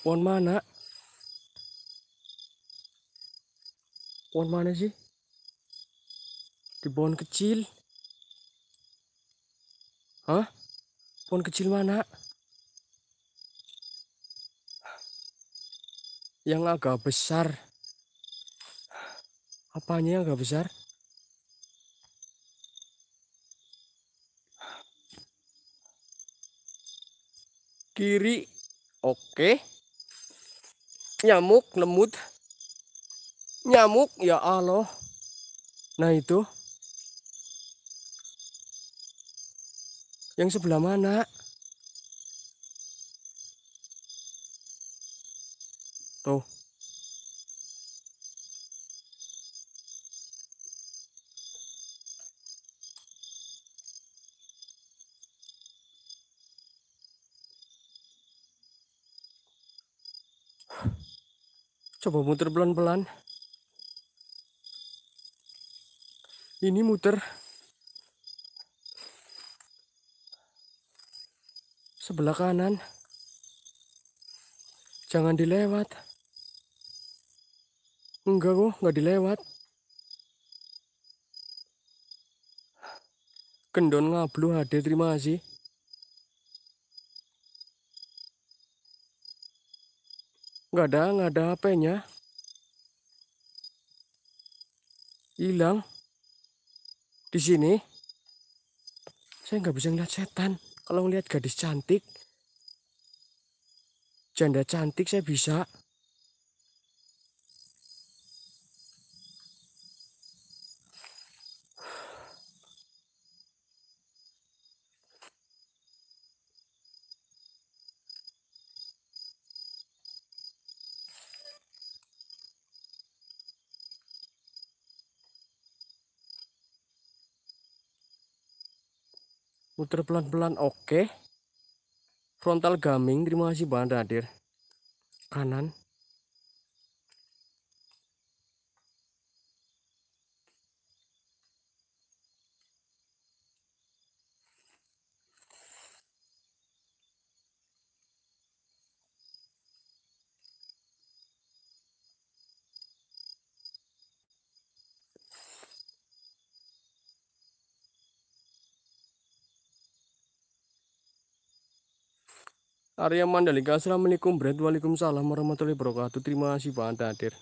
Pohon mana? Pohon mana sih? Di pohon kecil. Hah? Pohon kecil mana? Yang agak besar. Apanya yang agak besar? kiri oke nyamuk lemut nyamuk ya Allah nah itu yang sebelah mana tuh coba muter pelan-pelan ini muter sebelah kanan jangan dilewat enggak kok enggak dilewat kendon ngablu hadir, terima kasih Nggak ada, nggak ada HP-nya. Hilang. Di sini. Saya nggak bisa ngeliat setan. Kalau ngeliat gadis cantik, janda cantik saya bisa. puter pelan-pelan oke okay. frontal gaming terima kasih Bang hadir kanan Arya Mandalika Assalamualaikum Waalaikumsalam warahmatullahi wabarakatuh Terima kasih Pak Anda hadir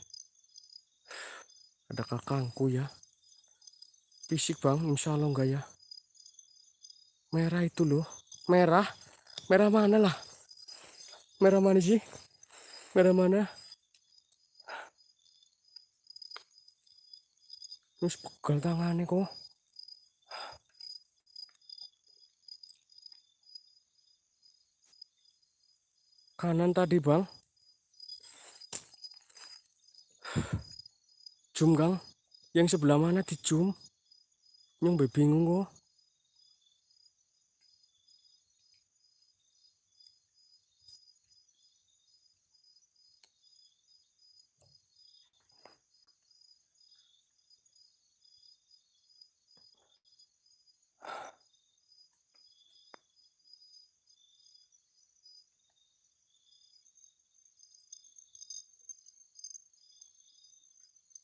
Ada kakangku ya Fisik bang Insya Allah enggak ya Merah itu loh Merah Merah mana lah Merah mana sih Merah mana Terus pegal tangannya kok kanan tadi bang Jum yang sebelah mana di Jum yang bingung kok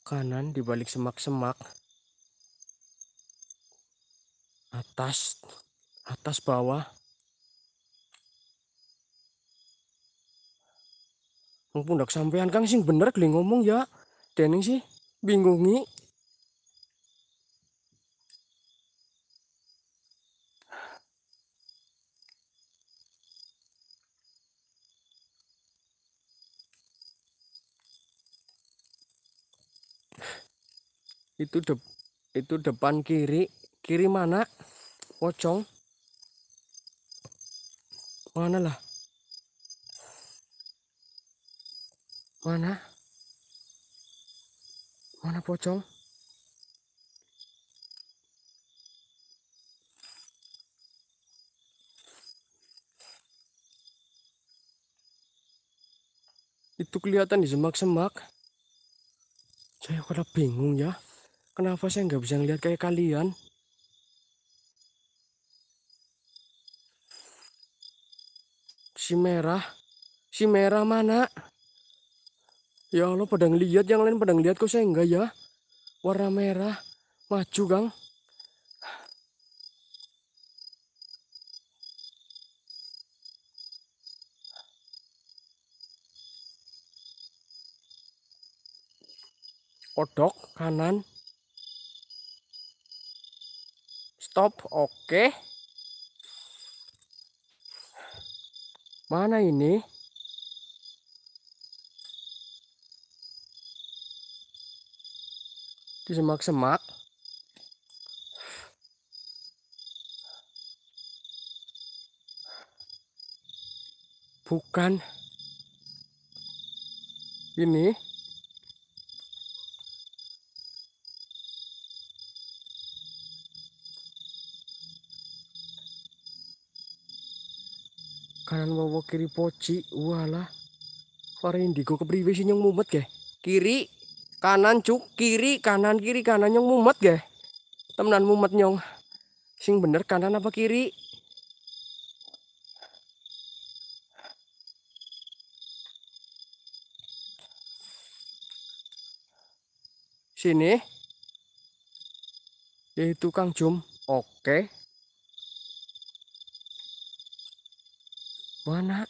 kanan di balik semak-semak atas atas bawah Pundak sampean Kang sing bener geli ngomong ya. Dening sih bingung nih itu de itu depan kiri kiri mana pocong mana lah mana mana pocong itu kelihatan di semak-semak saya kena bingung ya Kenapa saya nggak bisa ngeliat kayak kalian? Si merah. Si merah mana? Ya Allah pada ngeliat yang lain pada ngeliat kok saya enggak ya. Warna merah. Maju gang. Odok kanan. stop oke mana ini di semak-semak bukan ini Nang mau kiri poci, walah. Para indigo kepriwe sih yang mumet ke Kiri, kanan cuk, kiri, kanan, kiri, kanan yang mumet ke Temenan mumet nyong. Sing bener kanan apa kiri? Sini. itu Kang Jum. Oke. Mana?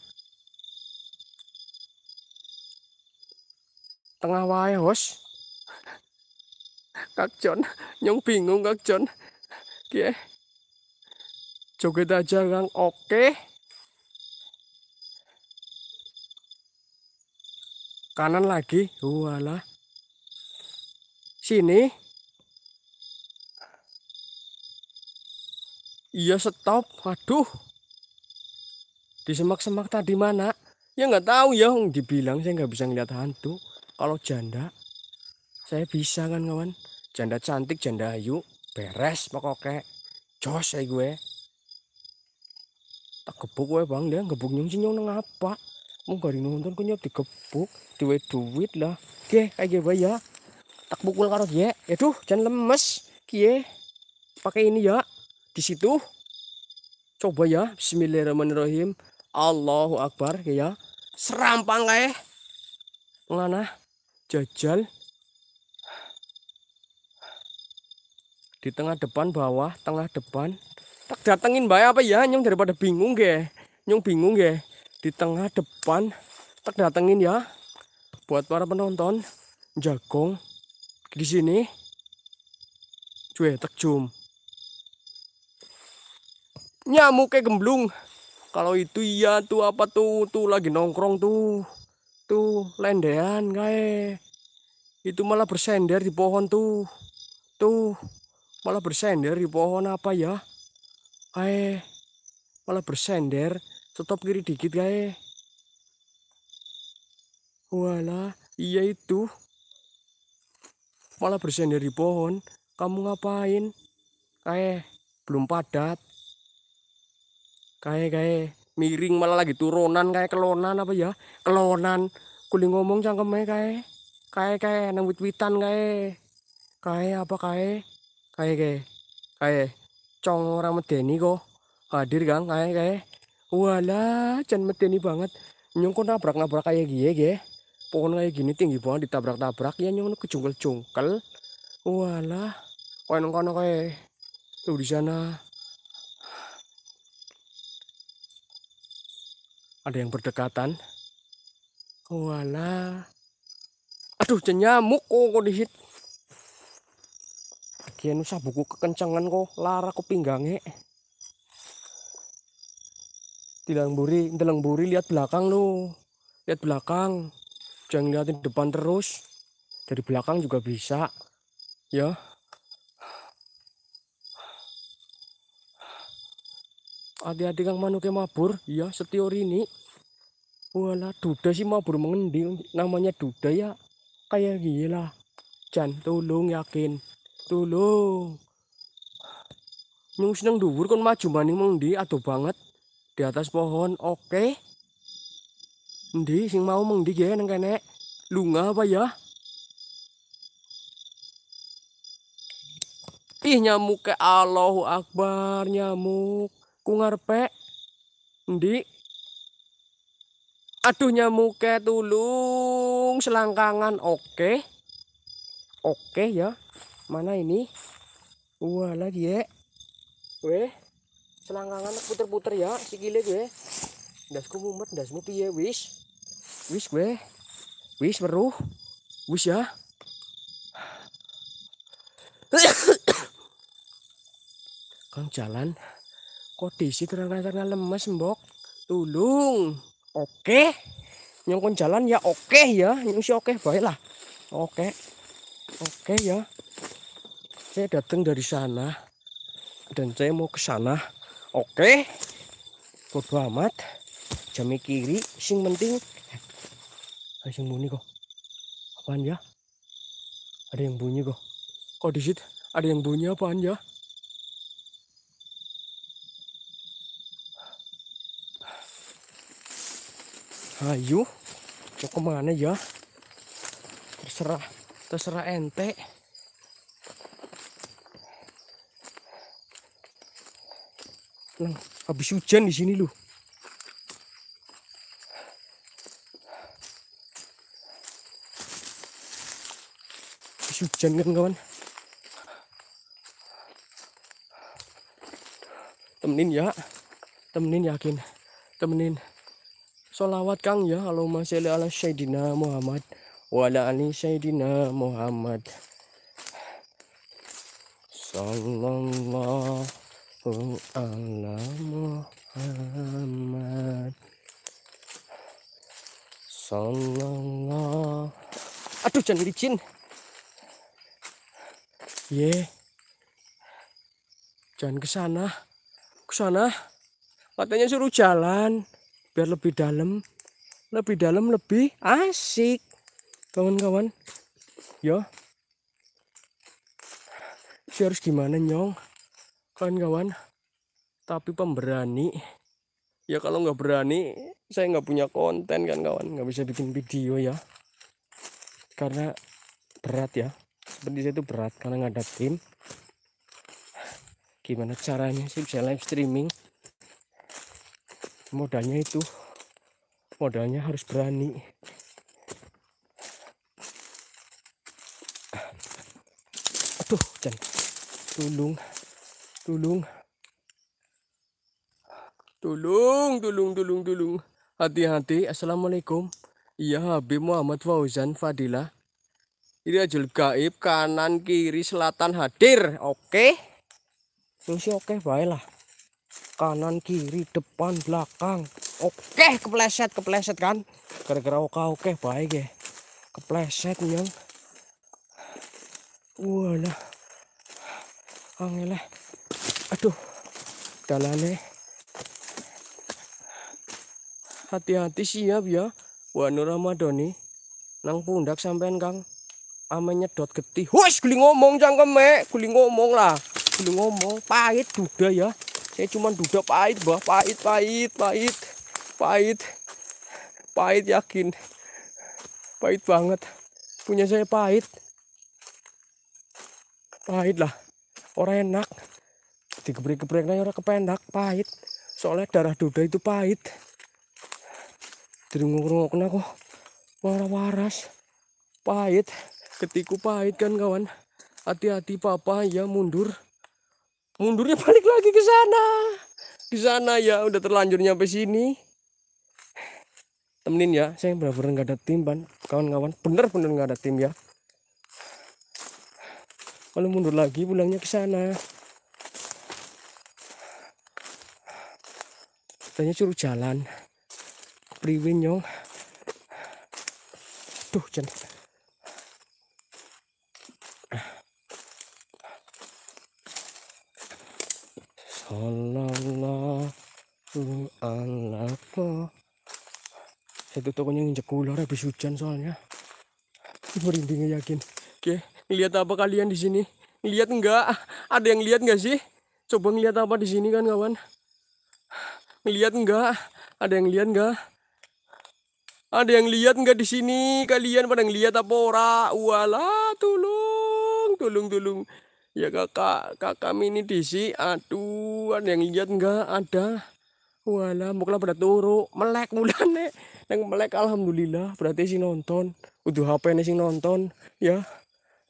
Tengah wae, Hos. [LAUGHS] Kak John, nyong bingung Kak John. Kie. Joget aja Kang, oke. Kanan lagi. Walah. Sini. Iya, stop. waduh di semak-semak tadi mana? Ya nggak tahu ya, Hong dibilang saya nggak bisa ngeliat hantu. Kalau janda, saya bisa kan kawan. Janda cantik, janda ayu, beres pokoknya. Jos saya gue. Tak gebuk gue bang dia, gebuk nyong nyung nyung apa? Mau gak nonton di digebuk, duit duit lah. Oke, kayak gue ya. Tak pukul karo dia. Ya tuh, jangan lemes. Kie, pakai ini ya. Di situ. Coba ya, Bismillahirrahmanirrahim. Allahu Akbar ya serampang kae ngana jajal di tengah depan bawah tengah depan tak datengin mbak apa ya nyung daripada bingung ge Nyung bingung ge di tengah depan tak datengin ya buat para penonton jagung di sini cuy tak nyamuk kayak gemblung kalau itu iya tuh apa tuh tuh lagi nongkrong tuh. Tuh lendean kaya Itu malah bersender di pohon tuh. Tuh malah bersender di pohon apa ya? kaya malah bersender stop kiri dikit kaya, wala iya itu. Malah bersender di pohon. Kamu ngapain? kaya belum padat kayak kayak miring malah lagi turunan kayak kelonan apa ya kelonan kuling ngomong cangkemnya kayak kayak kayak nang wit-witan kayak kayak apa kayak kayak kayak kayak cong orang medeni kok hadir gang kayak kayak wala can medeni banget nyong kok nabrak nabrak kayak gini kayak pohon kayak gini tinggi banget ditabrak tabrak ya nyong kecungkel jungkel walah kono kono kayak tuh di sana ada yang berdekatan wala aduh jenyamuk kok kok dihit Kian usah buku kekencangan kok lara kok pinggangnya tilang buri tilang buri lihat belakang lu lihat belakang jangan liatin depan terus dari belakang juga bisa ya hati-hati kang manuke mabur ya setiori ini wala duda sih mabur mengendil namanya duda ya kayak gila Jan tolong yakin tolong nyung seneng dubur kan maju maning mengendi aduh banget di atas pohon oke okay. endi sing mau mengendi ya nang kene lunga apa ya ih nyamuk ke Allahu Akbar nyamuk ku ngarepek endi aduh nyamuke tulung selangkangan oke oke ya mana ini wah lagi ya weh selangkangan puter-puter ya si gile gue ku mumet muti piye wis wis gue wis weruh wis ya kang jalan Kondisi terang-terang lemes mbok. Tulung. Oke. Okay. Nyongkon jalan ya oke ya. nyungsi oke okay, baiklah. Oke. Oke ya. Saya datang dari sana dan saya mau ke sana. Oke. Okay. Bodo amat. Jami kiri sing penting Ada yang bunyi kok. Apaan ya? Ada yang bunyi kok. Kok di ada yang bunyi apaan ya? ayo mau kemana ya terserah terserah ente habis hujan di sini loh habis hujan kan kawan temenin ya temenin yakin temenin Salawat Kang ya Allahumma sholli ala Sayyidina Muhammad wa ala ali Sayyidina Muhammad Sallallahu ala Muhammad Sallallahu Aduh jangan licin Ye yeah. Jangan ke sana Ke sana Katanya suruh jalan biar lebih dalam lebih dalam lebih asik kawan-kawan yo si harus gimana nyong kawan-kawan tapi pemberani ya kalau nggak berani saya nggak punya konten kan kawan nggak bisa bikin video ya karena berat ya seperti saya itu berat karena nggak ada tim gimana caranya sih bisa live streaming modalnya itu modalnya harus berani aduh hujan tulung tulung tulung tulung tulung tulung hati-hati assalamualaikum iya Habib Muhammad Fauzan Fadila ini ajul gaib kanan kiri selatan hadir oke okay? oke okay, baiklah kanan kiri depan belakang oke kepleset kepleset kan gara-gara oke oke baik ya kepleset nyong walah angelah aduh dalane hati-hati siap ya wanu ramadoni nang pundak sampean kang ame nyedot getih wes guling ngomong jangan kemek guling ngomong lah guling ngomong pahit duda ya saya cuma duda pahit, bah. Pahit, pahit, pahit. Pahit. Pahit yakin. Pahit banget. Punya saya pahit. Pahit lah. Orang enak. Digeprek-geprek orang kependak pahit. Soalnya darah duda itu pahit. Dari ngurung kok. Warah waras. Pahit. Ketiku pahit kan kawan. Hati-hati papa ya mundur mundurnya balik lagi ke sana di sana ya udah terlanjur nyampe sini temenin ya saya bener-bener nggak ada tim ban kawan-kawan bener-bener nggak ada tim ya kalau mundur lagi pulangnya ke sana katanya suruh jalan priwin nyong tuh jangan Allahu alaka. Itu tokonya nginjek ular habis hujan soalnya. Merindingnya yakin. Oke, lihat apa kalian di sini? Lihat enggak? Ada yang lihat enggak sih? Coba ngeliat apa di sini kan kawan? Lihat enggak? Ada yang lihat enggak? Ada yang lihat enggak di sini? Kalian pada ngeliat apa ora? Wala, tolong, tolong, tolong ya kakak kakak mini disi aduh ada yang lihat nggak ada wala mukla pada turu, melek [LAUGHS] nek yang melek alhamdulillah, berarti si nonton. Udah HP si nonton, ya.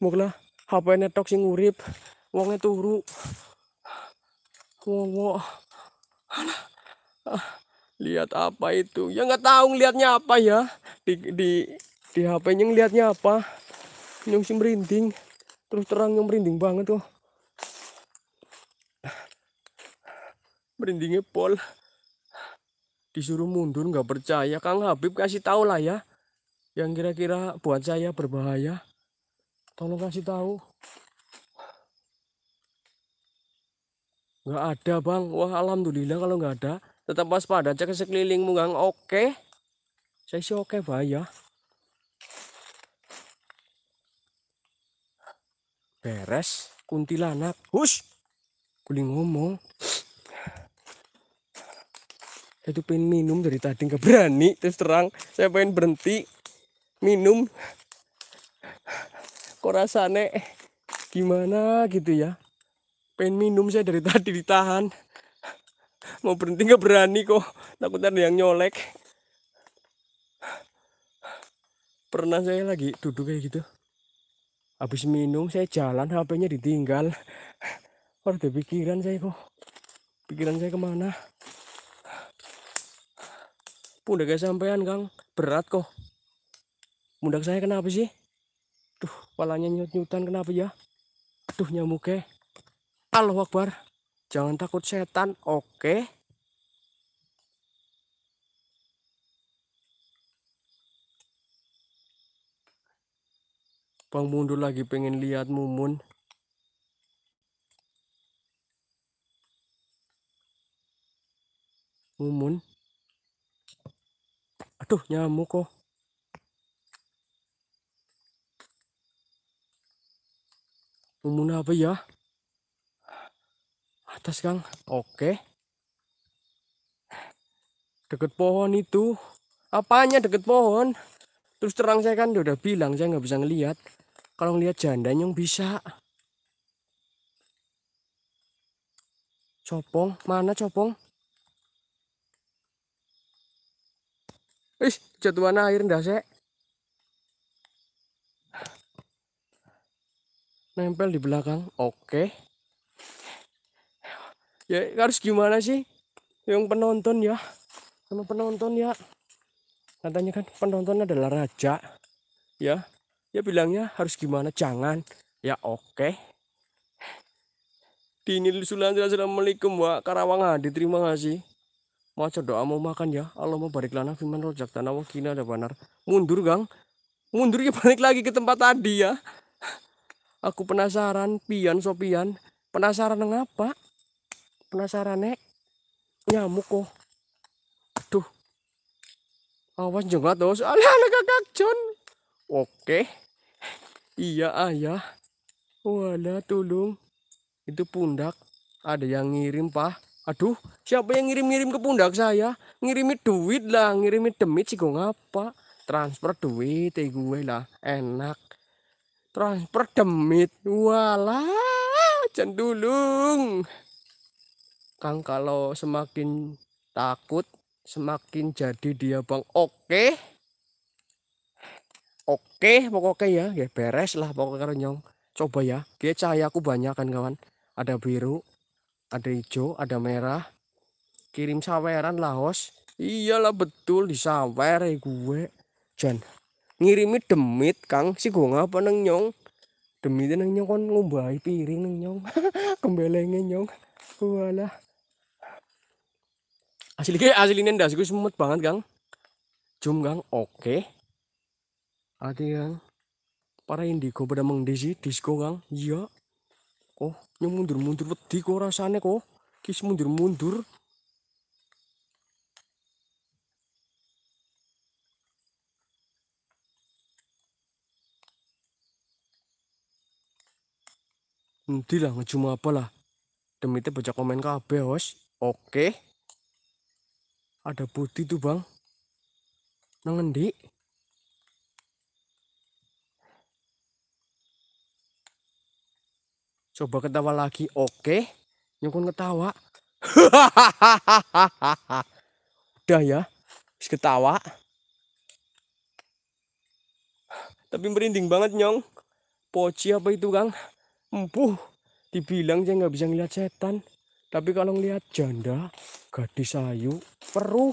mukla HP ne tok si urip. Wonge turu. Wong wong. Ah, lihat apa itu? Ya nggak tahu lihatnya apa ya. Di di di HP nya lihatnya apa? Nyung si merinding terus terang yang merinding banget kok merindingnya pol disuruh mundur nggak percaya Kang Habib kasih tahu lah ya yang kira-kira buat saya berbahaya tolong kasih tahu nggak ada bang wah alhamdulillah kalau nggak ada tetap waspada cek sekeliling gang oke saya sih oke bahaya beres kuntilanak hush kuli ngomong saya tuh pengen minum dari tadi nggak berani terus terang saya pengen berhenti minum kok rasane eh, gimana gitu ya pengen minum saya dari [LAUGHS] tadi ditahan mau berhenti nggak berani kok takut ada yang nyolek pernah saya lagi duduk kayak gitu habis minum saya jalan HP-nya ditinggal Orde [LAUGHS] pikiran saya kok pikiran saya kemana pun udah sampean kang berat kok pundak saya kenapa sih Tuh, palanya nyut-nyutan kenapa ya? Tuh nyamuk ke? Allahu Jangan takut setan, oke? Okay? Bang Mundur lagi pengen lihat Mumun. Mumun. Aduh, nyamuk kok. Mumun apa ya? Atas, Kang. Oke. Deket pohon itu. Apanya deket pohon? terus terang saya kan udah bilang saya nggak bisa ngelihat kalau ngelihat janda yang bisa copong mana copong ih jatuhan air ndak sih nempel di belakang oke ya harus gimana sih yang penonton ya sama penonton ya katanya kan penonton adalah raja ya ya bilangnya harus gimana jangan ya oke Dini Dinilsulan Assalamualaikum wa karawangan diterima kasih mau doa mau makan ya Allah mau balik lana firman rojak tanah wakina ada banar mundur gang mundur ya [LAUGHS] balik lagi ke tempat tadi ya aku penasaran pian sopian penasaran ngapa penasaran nek nyamuk kok oh. Awas jangan terus. Alah alah kakak John. Oke. Iya ayah. Wala tolong. Itu pundak. Ada yang ngirim pak. Aduh, siapa yang ngirim-ngirim ke pundak saya? Ngirimi duit lah, ngirimi demit sih gue ngapa? Transfer duit eh gue lah, enak. Transfer demit, wala, cendulung. Kang kalau semakin takut, semakin jadi dia bang oke oke pokoknya ya ya beres lah pokoknya renyong coba ya dia cahayaku banyak kan kawan ada biru ada hijau ada merah kirim saweran lah hos iyalah betul disawer ya gue jan ngirimi demit kang si gue ngapa neng nyong demit neng nyong kan ngombai piring neng nyong [LAUGHS] kembelengnya nyong walah asli ke asli ini ndas gue semut banget gang jum gang oke okay. hati yang para indigo pada mengdisi disco gang iya oh yang mundur mundur peti kok rasanya kok kis mundur mundur Nanti lah ngejum apa lah. Demi itu baca komen kabeh, Oke. Okay ada putih tuh bang nengendi coba ketawa lagi oke nyukun ketawa [LAUGHS] udah ya Bisa ketawa tapi merinding banget nyong poci apa itu kang empuh dibilang saya nggak bisa ngeliat setan tapi kalau ngelihat janda, gadis sayu, peruh.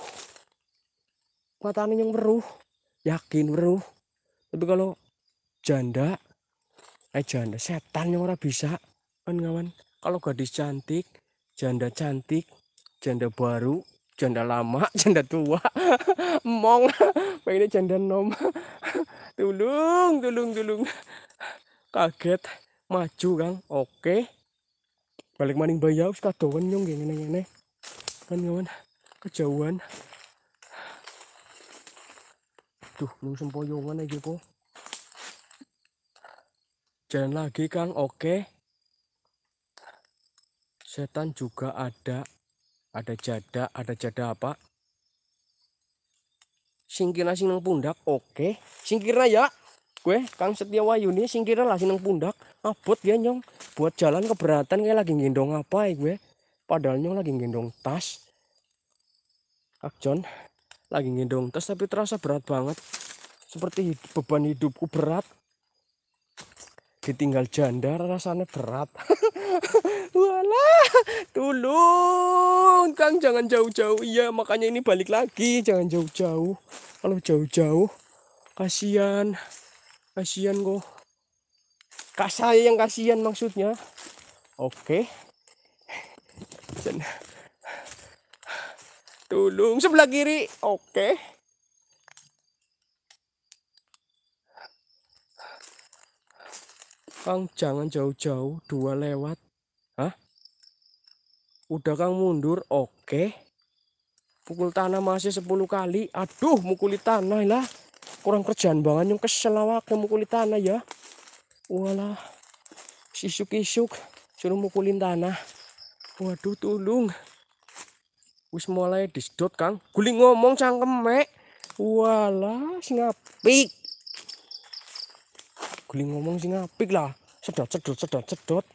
Matanya yang peruh, yakin peruh. Tapi kalau janda, eh janda setan yang orang bisa, kan kawan. Kalau gadis cantik, janda cantik, janda baru, janda lama, [LAUGHS] janda tua, [LAUGHS] mong, pengennya janda nom. [LAUGHS] Tulung, tulung, tulung. Kaget, maju kang, oke balik maning bayau kadoan nyong gini ngene kan nyong kejauhan tuh belum sempoyongan aja po jalan lagi kang oke setan juga ada ada jada ada jada apa singkirna sing pundak oke singkirna ya gue Kang Setia Wayuni singkirnya lah sineng pundak abot ya nyong buat jalan keberatan kayak lagi gendong apa ya gue padahal nyong lagi gendong tas Akjon lagi gendong tas tapi terasa berat banget seperti beban hidupku berat ditinggal janda rasanya berat [LAUGHS] walah tolong Kang jangan jauh-jauh iya makanya ini balik lagi jangan jauh-jauh kalau jauh-jauh kasihan kasihan kok kak saya yang kasihan maksudnya oke Dan, tulung sebelah kiri oke Kang jangan jauh-jauh dua lewat Hah? Udah Kang mundur oke Pukul tanah masih sepuluh kali Aduh mukuli tanah lah kurang kerjaan banget yang kesel awak mukulin tanah ya walah sisuk-isuk suruh mukulin tanah waduh tulung wis mulai disedot kang guling ngomong mek walah singapik guling ngomong singapik lah sedot sedot sedot sedot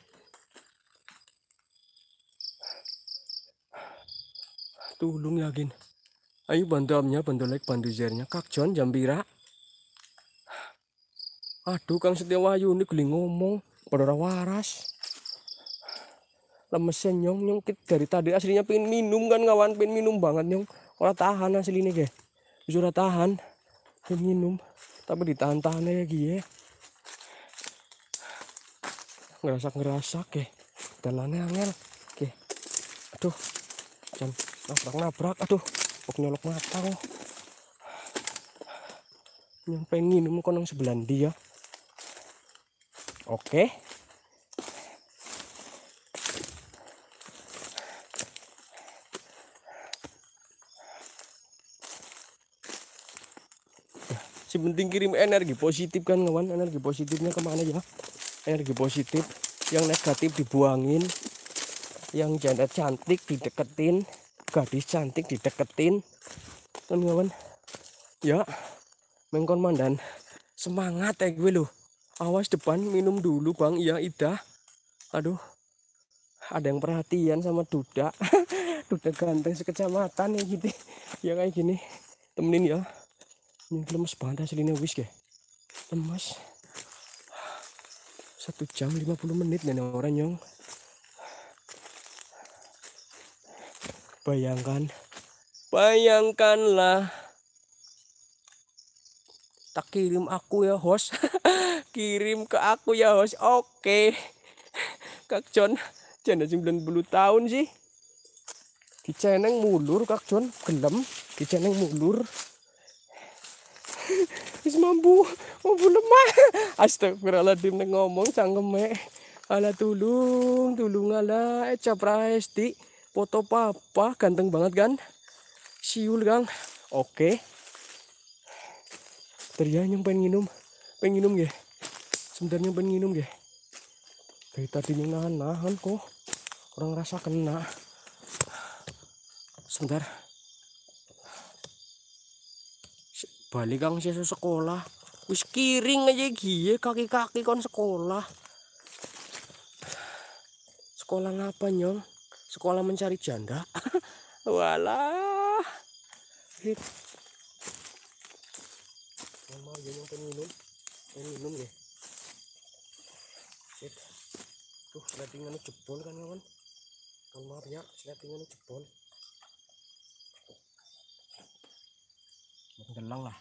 tulung yakin ayo bantu amnya bantu like bantu jernya kak John Jambira Aduh Kang setia Wayu ini geli ngomong pada orang waras. Lemesen nyong nyong dari tadi aslinya pengen minum kan kawan pengen minum banget nyong. Orang tahan aslinya ge. Wis tahan. Pengen minum tapi ditahan-tahan ya gie. Ya. ngerasa ke. ge. Dalane angel. Ge. Aduh. Jam nabrak-nabrak aduh. Kok nyolok mata kok. Nyong pengen minum nang sebelah dia. Ya? Oke. si penting kirim energi positif kan kawan, energi positifnya kemana ya? Energi positif, yang negatif dibuangin, yang janda cantik dideketin, gadis cantik dideketin, kan kawan? Ya, mengkon mandan semangat ya gue loh Awas depan minum dulu Bang. Iya, idah Aduh. Ada yang perhatian sama duda. [LAUGHS] duda ganteng sekecamatan ya gitu. Ya kayak gini. Temenin ya. Ini lemes banget hasilnya wis ya. Lemes. Satu jam lima puluh menit dan orang nyong. Bayangkan. Bayangkanlah. Tak kirim aku ya, host. [LAUGHS] kirim ke aku ya host oke okay. Kak John janda 90 tahun sih channel mulur Kak John gelem channel mulur is mampu mampu lemah astagfirullahaladzim neng ngomong cangkeme ala tulung tulung ala eca eh, foto papa ganteng banget kan siul gang oke okay. teriak yang pengen minum pengen minum ya sebenarnya nginum ya dari tadi nahan-nahan kok orang rasa kena sebentar balik kang sih sekolah wis kiring aja gie kaki-kaki kon sekolah sekolah apa nyong sekolah mencari janda [LAUGHS] walah hit mau minum minum deh tuh settingannya jebol kan kawan mohon maaf ya settingannya jebol menggelang lah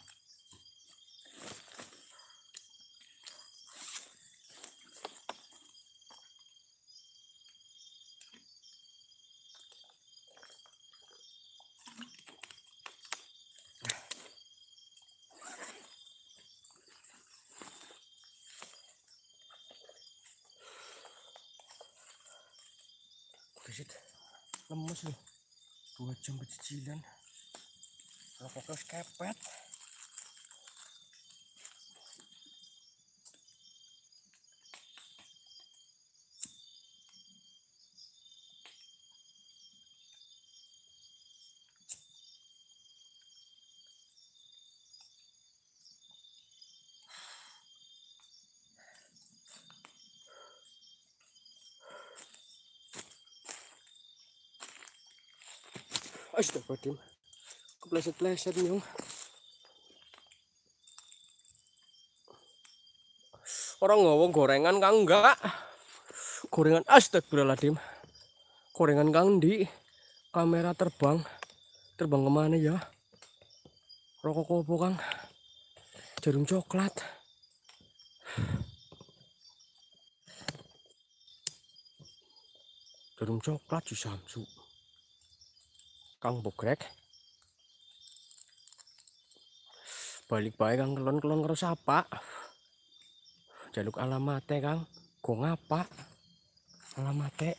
fokus kepet Astagfirullahaladzim. Kepleset-pleset nyong. Orang ngomong gorengan kang enggak. Gorengan astagfirullahaladzim. Gorengan kang di kamera terbang. Terbang kemana ya? Rokok kopo kang. Jarum coklat. Jarum coklat di Samsu. Kang Bogrek. balik baik kang kelon kelon harus apa jaluk alamate kang kok ngapa alamate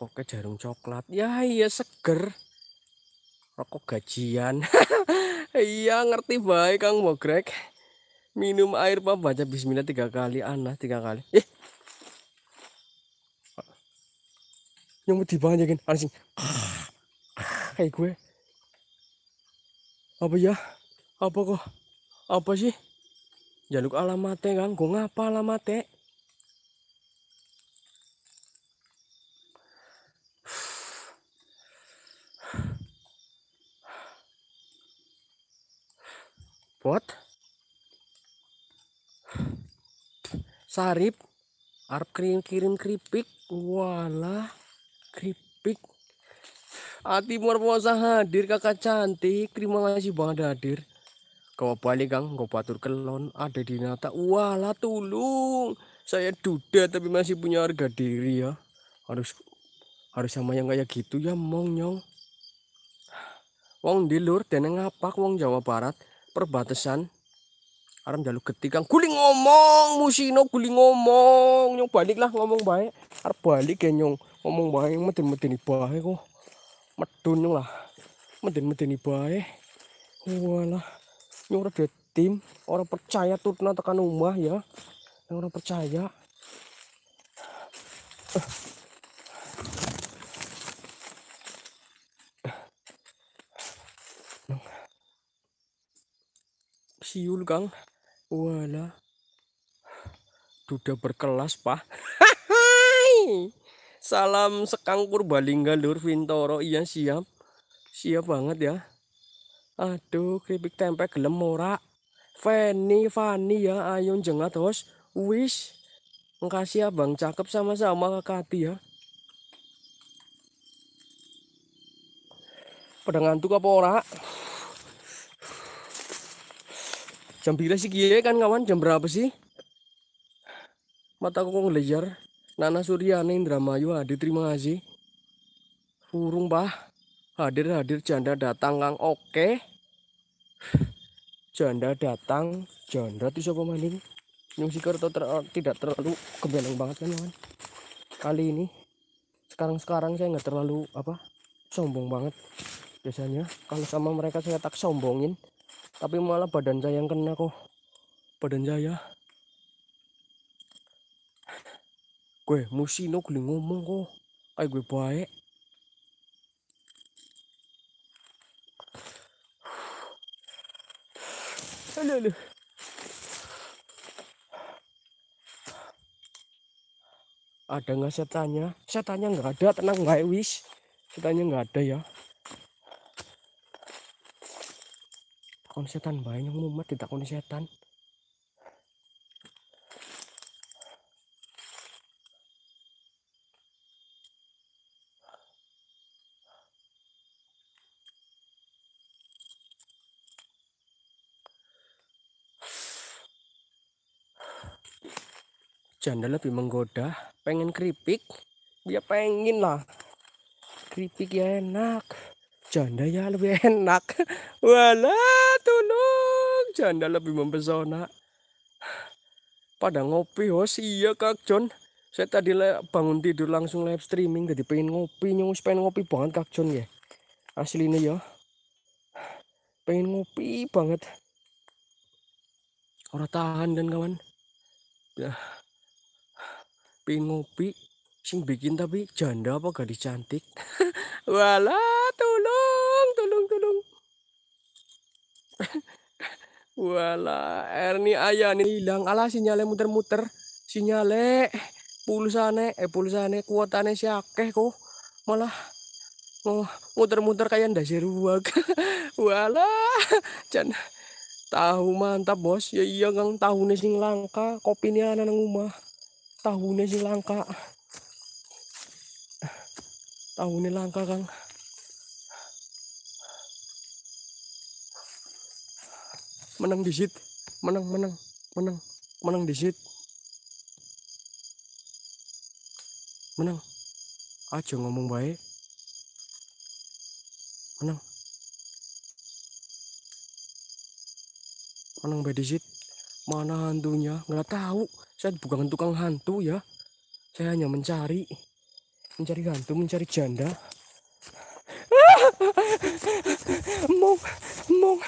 rokoknya jarum coklat ya iya seger rokok gajian [LAUGHS] iya ngerti baik kang mogrek minum air pak baca bismillah tiga kali anak tiga kali eh nyamuk dibanyakin anjing ah, ah, kayak gue apa ya apa kok apa sih jaluk ya alamatnya kan gue ngapa alamatnya What? sarip Arab kirim kirim keripik walah keripik hati merpuasa hadir kakak cantik terima kasih banget hadir kau balik kang kau patur kelon ada di nata walah tulung saya duda tapi masih punya harga diri ya harus harus sama yang kayak gitu ya mong nyong wong dilur dan ngapak wong Jawa Barat perbatasan Aram jaluk ketikan, guling ngomong musino guling ngomong nyong balik lah ngomong baik arep balik ya nyong ngomong baik meden-medeni baik kok medun nyong lah meden-medeni baik walah nyong ora tim orang percaya turun tekan rumah ya nyong orang percaya siul kang Walah. Duda berkelas, Pak. Salam Sekang Purbalingga Lur Vintoro. Iya, siap. Siap banget ya. Aduh, keripik tempe gelem ora. Feni, Fani ya, ayo jengat hos. wish Makasih Abang cakep sama-sama Kakak ya. Pada ngantuk apa ora? Jam bila sih kiai ya, kan kawan? Jam berapa sih? Mata kok ngelejar. Nana surya drama Indramayu hadir terima kasih. burung bah Hadir-hadir janda datang Kang. Oke. [LAUGHS] Janda datang, janda tuh siapa maning? Nyung Sikerto tidak terlalu kebenang banget kan kawan. Kali ini sekarang-sekarang saya nggak terlalu apa sombong banget biasanya kalau sama mereka saya tak sombongin tapi malah badan saya yang kena kok badan saya gue musino gue ngomong kok kayak gue baik aduh, aduh. ada nggak setannya setannya nggak ada tenang nggak wis setannya nggak ada ya takon setan banyak mumet tidak setan janda lebih menggoda pengen keripik dia pengen lah keripik ya enak janda ya lebih [LAUGHS] enak walah janda lebih mempesona. Pada ngopi, hos iya Kak John. Saya tadi bangun tidur langsung live streaming, jadi pengen ngopi, nyus pengen ngopi banget Kak John ya. Asli ini ya. Pengen ngopi banget. Orang tahan dan kawan. Ya. Pengen ngopi, sing bikin tapi janda apa gadis cantik [LAUGHS] Walau, tolong tolong tolong [LAUGHS] Wala, Erni ayah nih hilang. Alah sinyalnya muter-muter. Sinyalnya ne, eh ne kuotane siakeh kok. Malah oh, muter-muter kayak ndak seruak. [LAUGHS] Wala, jan tahu mantap bos. Ya iya gang tahune sing langka, Kopi ni ana nang Tahu Tahune sing langka. Tahu Tahune langka, Kang. menang di sit menang menang menang menang di sit menang aja ngomong baik menang menang baik di sit mana hantunya nggak tahu saya bukan tukang hantu ya saya hanya mencari mencari hantu mencari janda ah! mong mong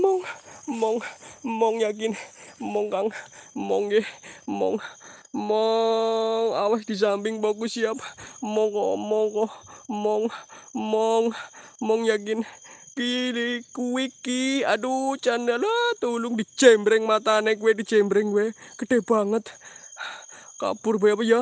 mong mong mong yakin mong kang mong ye mong mong awas di samping baku siap mong ko mong mong mong mong yakin kiri kuiki aduh canda lah tolong dicembreng matane gue dicembreng gue gede banget kapur be apa ya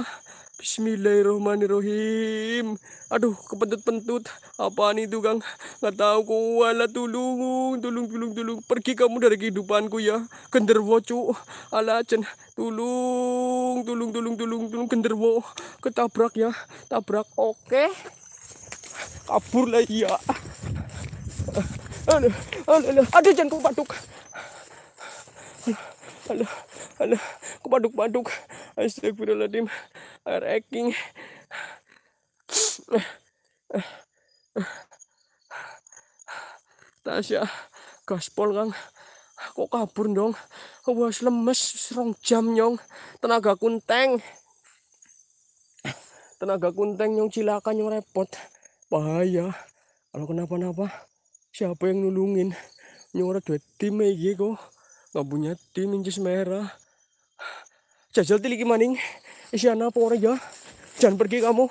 Bismillahirrahmanirrahim. Aduh, kepentut-pentut. Apaan itu, Kang? Nggak tahu kok. Ala tulung, tulung, tulung, tulung. Pergi kamu dari kehidupanku ya. Genderwo, cu. Ala cen. Tulung, tulung, tulung, tulung, tulung. Genderwo. Ketabrak ya. Tabrak. Oke. Kabur lah ya. Aduh, aduh, aduh. Aduh, jangan kau Aduh, aduh aduh kepaduk-paduk astagfirullahaladzim air eking Tasya gaspol kang kok kabur dong harus lemes serong jam nyong tenaga kunteng tenaga kunteng nyong cilakan nyong repot bahaya kalau kenapa-napa siapa yang nulungin nyong orang duit tim iki kok nggak punya tim incis merah jajal tiliki maning isyana apa ya jangan pergi kamu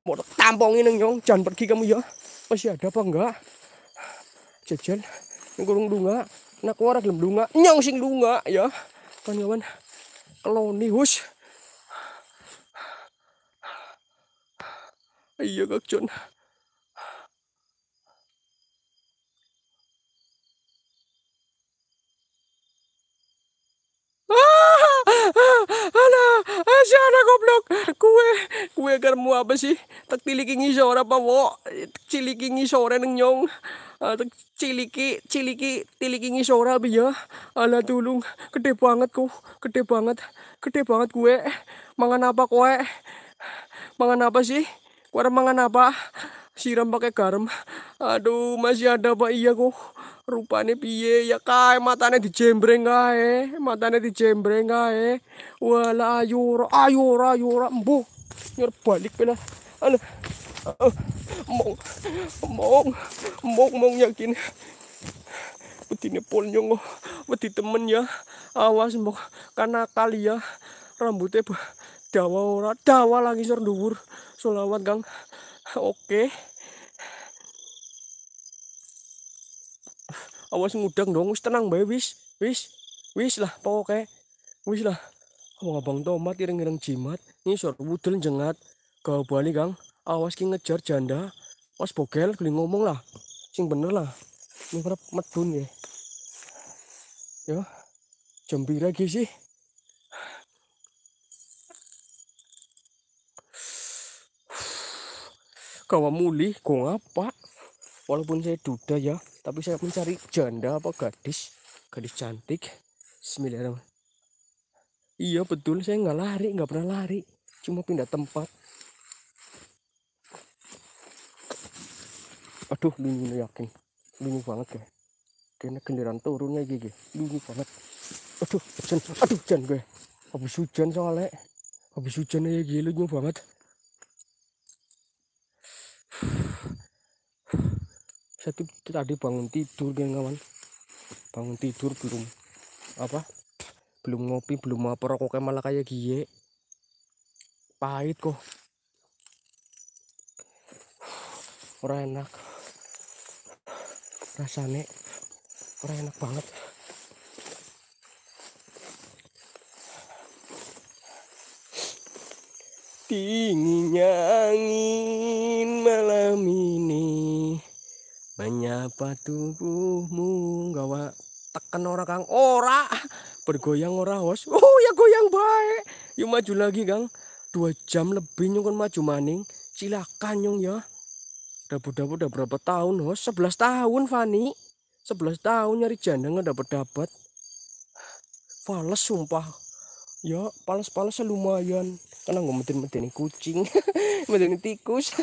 mau tampongin nyong jangan pergi kamu ya masih ada apa enggak jajal ngurung dunga nak warah dalam dunga nyong sing dunga ya Kawan kawan keloni hus iya kak John ah Ala, asya na goblok. Kuwe, kuwe garmo apa sih? Tak tiliking isora pa wo. Ciliking isora ng nyong. Uh, ah, ciliki, ciliki, tiliking isora ba ya? Ala tulong, gede banget ko. Gede banget, gede banget kuwe. Mangan apa kuwe? Mangan apa sih? Kuwe mangan apa? siram pakai garam aduh masih ada pak iya kok rupane piye ya kae matane dijembreng kae matane dijembreng kae wala ayur ayur ayur embuh nyer balik pula anu eh, mong mong mong mong yakin betine polnyong beti temen ya awas mbok karena kali ya rambutnya dawa ora dawa lagi sur dhuwur selawat kang Oke. Awas ngudang dong, wis tenang bae wis. Wis. Wis lah pokoke. Wis lah. Abang-abang tomat ireng-ireng jimat, ngisor wudel jengat. Kau balik, Kang. Awas ki ngejar janda. Mas bogel geli ngomong lah. Sing bener lah. Ini medun ya. Ya, Jembira ki sih. muli, kau ngapa walaupun saya duda ya tapi saya mencari janda apa gadis gadis cantik Bismillahirrahmanirrahim iya betul saya nggak lari nggak pernah lari cuma pindah tempat aduh lu yakin lu banget ya Kena kendaraan turunnya gigi lu ya. banget aduh hujan aduh hujan gue habis hujan soalnya habis hujan ya gila lunyu banget saya tadi bangun tidur gengawan bangun tidur belum apa belum ngopi belum apa rokoknya malah kayak gie pahit kok orang enak rasanya orang enak banget dinginnya angin malam ini menyapa tubuhmu gawa tekan orang kang ora bergoyang ora was oh ya goyang baik yuk maju lagi kang dua jam lebih nyung kan maju maning silakan nyung ya dapat-dapat udah berapa tahun was sebelas tahun Fani sebelas tahun nyari janda nggak dapat dapat fales sumpah ya pales palas lumayan karena nggak metin kucing [LAUGHS] metin tikus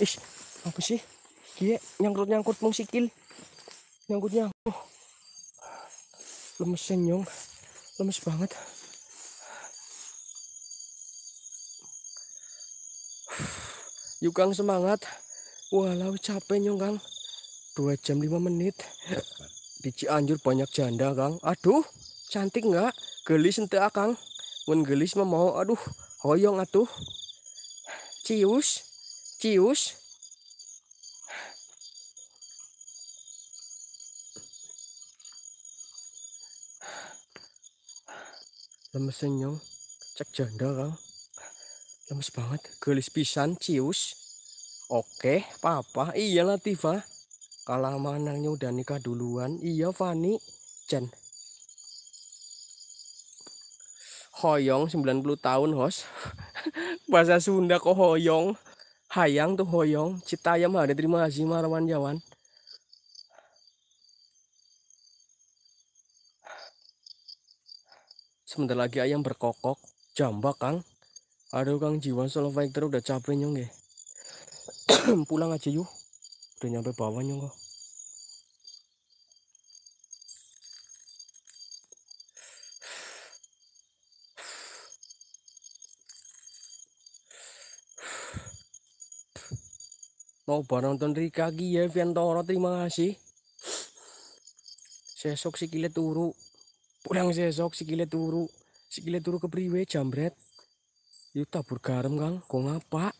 Ish, apa sih? dia nyangkut-nyangkut mong sikil. Nyangkut-nyangkut. Oh. Lemes senyong. Lemes banget. Yuk Kang semangat. Walau capek nyong Kang. 2 jam lima menit. Di Cianjur banyak janda Kang. Aduh, cantik nggak? Gelis ente Kang. Mun gelis mau aduh, hoyong atuh. Cius. Cius. Lemes senyum. Cek janda kau. Lemes banget. Gelis pisan Cius. Oke, papa. Iya Latifa Kalah manangnya udah nikah duluan. Iya Fani. Jen. Hoyong 90 tahun, Hos. [LAUGHS] Bahasa Sunda kok hoyong hayang tuh hoyong ayam ada terima kasih marawan jawan sebentar lagi ayam berkokok jambak kang aduh kang jiwa solo baik terus udah capek nyong ya. [CLEARS THROAT] pulang aja yuk udah nyampe bawah nyong kok Loba nonton Rika Gia Viantoro terima kasih. Sesok si kile turu. Pulang sesok si kile turu. si kile turu ke priwe jambret. Yuk tabur garam kang, kok ngapa?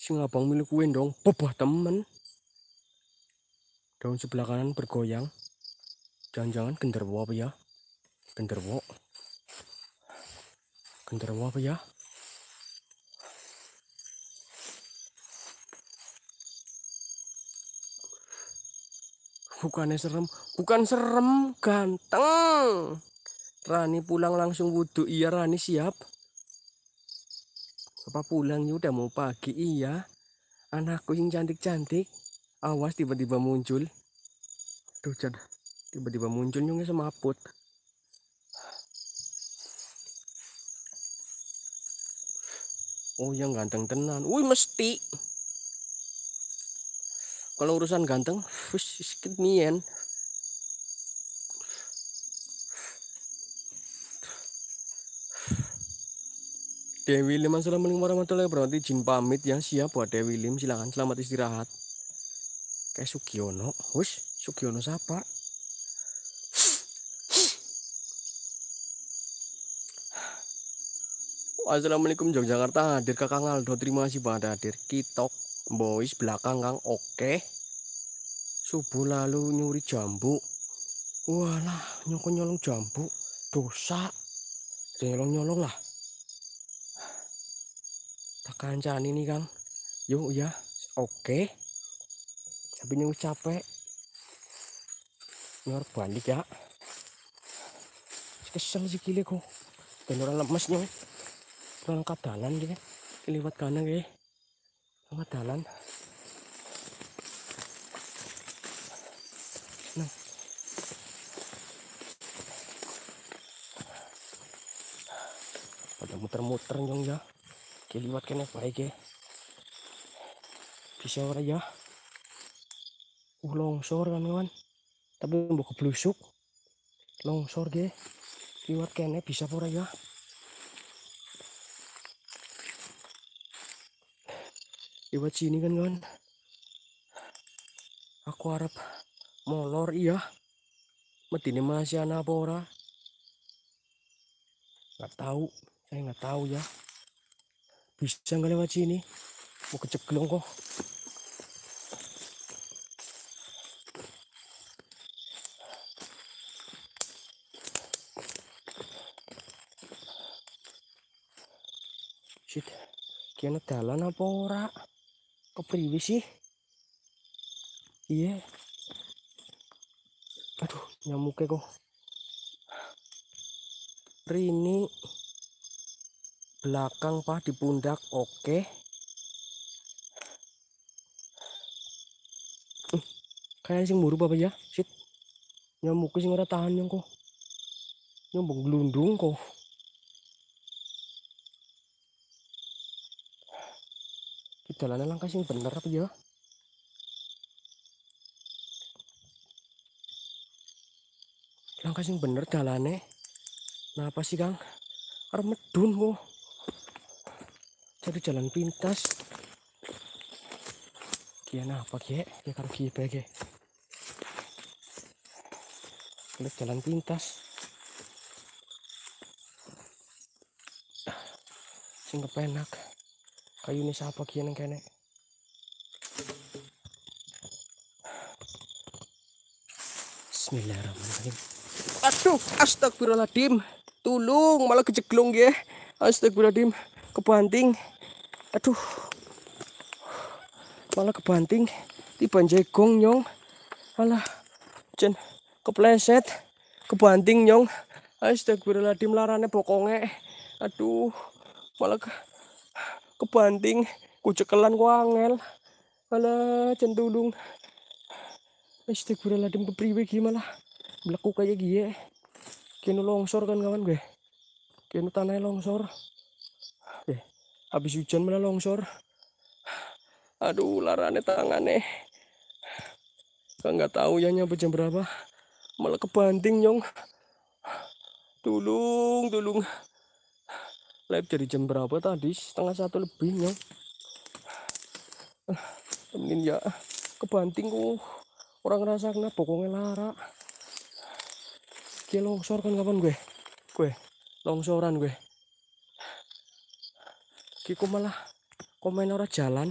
Si ngapa milik kuen dong bebah temen daun sebelah kanan bergoyang jangan-jangan genderwo apa ya genderwo genderwo apa ya bukannya serem bukan serem ganteng Rani pulang langsung wudhu iya Rani siap apa pulang udah mau pagi iya anakku yang cantik-cantik awas tiba-tiba muncul tuh cat tiba-tiba muncul nyungnya semaput oh yang ganteng tenan wih mesti kalau urusan ganteng sedikit mien Dewi Lim Assalamualaikum warahmatullahi wabarakatuh Jin pamit ya siap buat Dewi Lim silahkan selamat istirahat kayak eh, Sukiono wis Sukiono siapa Assalamualaikum Yogyakarta hadir kakang Aldo terima kasih pada hadir kitok boys belakang kang oke subuh lalu nyuri jambu walah nyokon nyolong jambu dosa nyolong nyolong lah tak kancan ini kang yuk ya oke tapi ini capek orang balik ya kesel sih kile kok dan orang lemes nyu orang kadalan gitu lewat kanan ya lewat dalan nah pada muter-muter nyong ya kiliwat kena baik ya bisa orang ya uh longsor kan kawan tapi mau keblusuk longsor ge liwat kene bisa pura ya liwat sini kan kawan aku harap molor iya metine masih anak pora nggak tahu saya nggak tahu ya bisa nggak lewat sini mau keceglong kok kena dalan apa ora kepriwe sih iya aduh nyamuknya kok Rini belakang pak di pundak oke okay. Hmm, uh, kayaknya sing buru bapak ya sit nyamuknya sing ora tahan yang kok nyambung gelundung kok jalannya langkah sing bener apa ya langkah sing bener jalannya nah apa sih kang harus medun kok jadi jalan pintas kia apa kia ya karo kaya kia kaya jalan pintas sing kepenak kayu ini siapa kian yang kene Bismillahirrahmanirrahim aduh astagfirullahaladzim tulung malah kejeglong ya astagfirullahaladzim kebanting aduh malah kebanting tiba jegong nyong alah jen kepleset kebanting nyong astagfirullahaladzim larane bokonge aduh malah ke kebanting kujekelan ku angel ala centulung di kepriwe gimana belaku kayak gie eh. kini longsor kan kawan gue kini tanah longsor eh habis hujan mana longsor aduh larane tangane kan nggak tahu ya nyampe jam berapa malah kebanting nyong tulung tulung live dari jam berapa tadi setengah satu lebih ya temenin ya kebanting uh. orang ngerasa kena bokongnya lara dia longsor kan kapan gue gue longsoran gue Kiku malah komen orang jalan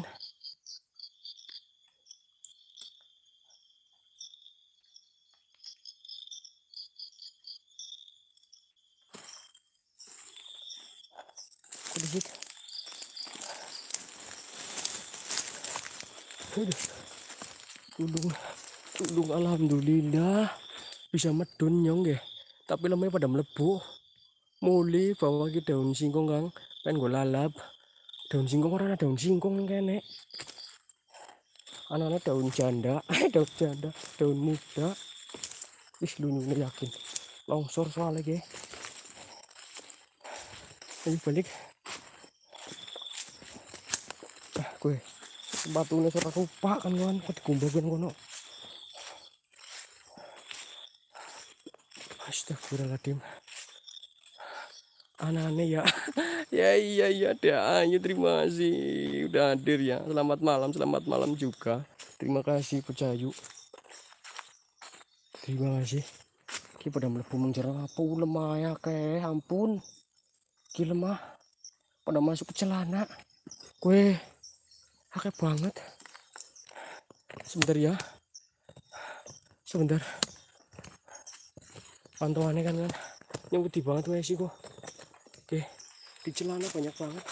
bisa medun nyong ya tapi lemnya pada melebu muli bawa lagi daun singkong kang pengen gue lalap daun singkong orang ada daun singkong kene anak-anak daun janda [LAUGHS] daun janda daun muda wis lunyunya yakin longsor soalnya ge ayo balik ah gue sepatunya surat rupa kan kawan kok digumbahin kono Astagfirullahaladzim aneh-aneh ya [LAUGHS] ya iya iya ada ayo terima kasih udah hadir ya selamat malam selamat malam juga terima kasih Pucayu terima kasih Kita pada melebu menjerah apa lemah ya ke ampun ki lemah pada masuk ke celana kue akeh banget sebentar ya sebentar pantauannya kan kan ini putih banget wes sih kok oke di celana banyak banget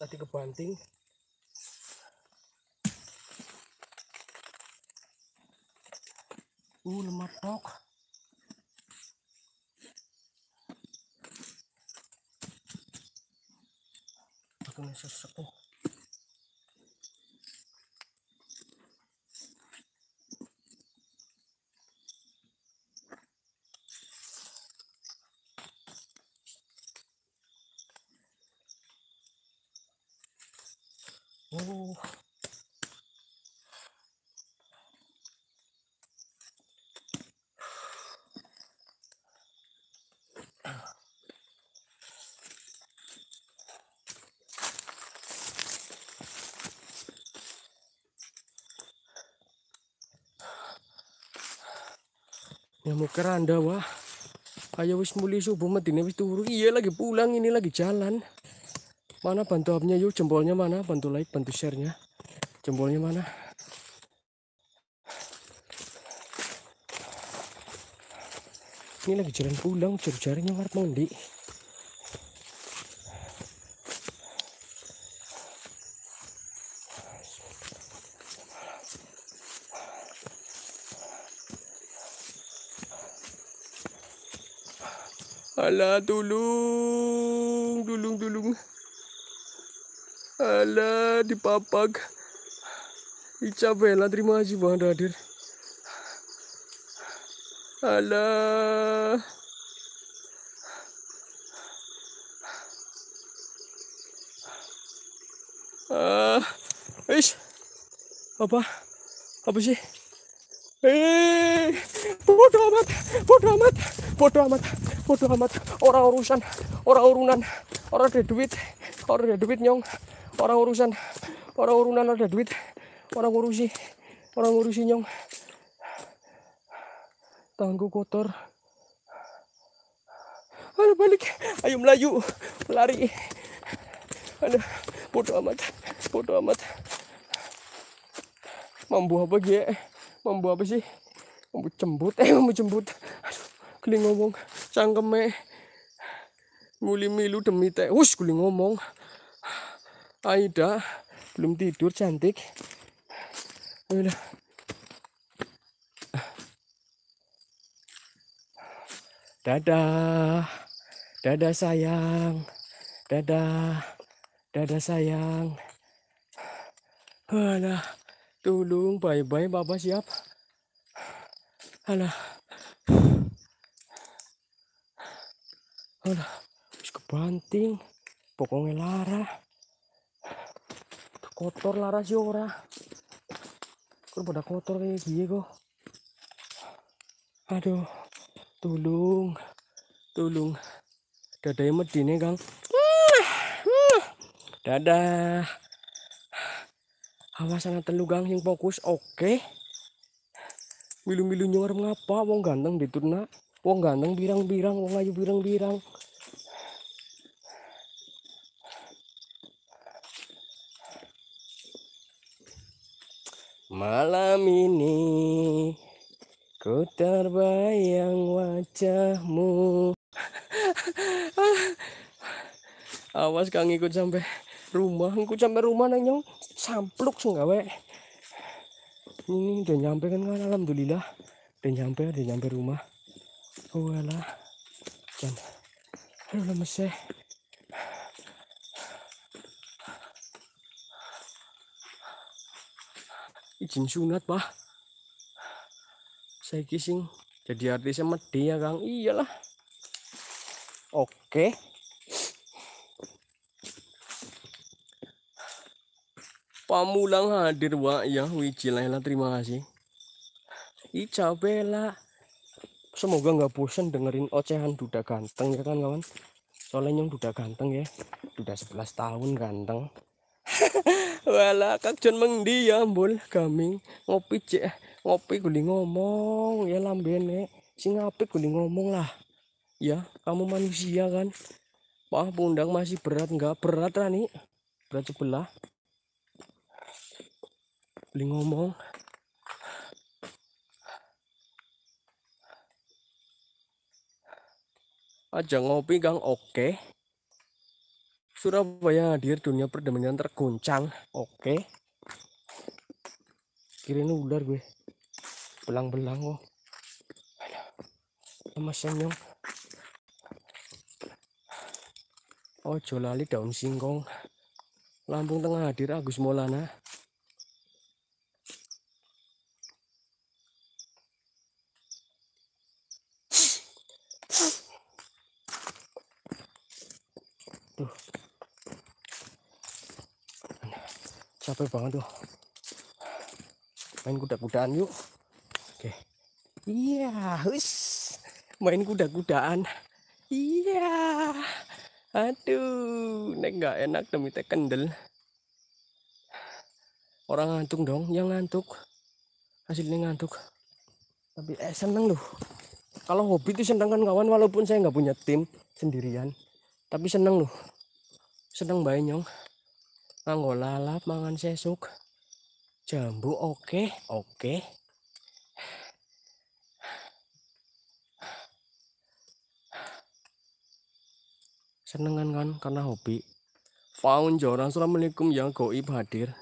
Tadi kebanting. Uh, lemak tok. гүнсэсгүй keranda wah ayo wis muli subuh medine wis turu iya lagi pulang ini lagi jalan mana bantu abnya yuk jempolnya mana bantu like bantu share nya jempolnya mana ini lagi jalan pulang jari jaringnya warna mondi Ala tulung, tulung, tulung. di dipapak. Ica Bella, terima kasih Bang hadir. Ala. Ah, ish. Apa? Apa sih? Eh, foto amat, foto amat, foto amat bodo amat orang urusan orang urunan orang ada duit orang ada duit nyong orang urusan orang urunan ada duit orang urusi orang urusi nyong tangguh kotor Aduh balik ayo melayu, lari ada, bodoh amat bodoh amat mambu apa gue mambu apa sih mambu cembut eh mambu cembut aduh keling ngomong cangkeme muli milu demi teh us guling ngomong Aida belum tidur cantik udah dadah dadah sayang dadah dadah sayang alah tolong bye bye bapak siap alah Alah, habis kebanting. Pokoknya lara. Kotor lara sih ora. Kok pada kotor kayak gini kok. Aduh, tolong, Tulung. Dadanya medine, Kang. Dadah. Awas sangat telu Kang Yang fokus, oke. Okay. Milu-milu nyorem ngapa wong ganteng diturna. Wong ganteng birang-birang, wong ayu birang-birang. Malam ini ku terbayang wajahmu. [LAUGHS] Awas kang ikut sampai rumah, ikut sampai rumah nang nyong sampluk senggawe. Ini udah nyampe kan kan alhamdulillah. Udah nyampe, udah nyampe rumah. Oh lah Jangan. Aduh lemes ya. izin sunat pak saya kising jadi artisnya mede ya kang iyalah oke pamulang hadir wa ya wijilaila terima kasih Ica Bella semoga nggak bosan dengerin ocehan duda ganteng ya kan kawan soalnya yang duda ganteng ya duda 11 tahun ganteng [LAUGHS] wala kak John mengdiam ya? bol kami ngopi cek ngopi guling ngomong ya lambene sing ngopi guling ngomong lah ya kamu manusia kan Wah pundang masih berat nggak berat lah nih berat sebelah guling ngomong aja ngopi gang oke okay. Surabaya hadir dunia perdamaian terguncang. Oke. Kirain ular gue. Belang-belang kok. -belang, oh. Mas senyum. Ojo lali daun singkong. Lampung Tengah hadir Agus Maulana. capek banget tuh main kuda-kudaan yuk oke iya hus main kuda-kudaan iya aduh nek nggak enak demi teh kendel orang ngantuk dong yang ngantuk hasilnya ngantuk tapi eh seneng loh kalau hobi itu seneng kan kawan walaupun saya nggak punya tim sendirian tapi seneng loh seneng banyak Nganggo lalap mangan sesuk. Jambu oke, okay, oke. Okay. Senengan kan karena hobi. Faun joran assalamualaikum yang goib hadir.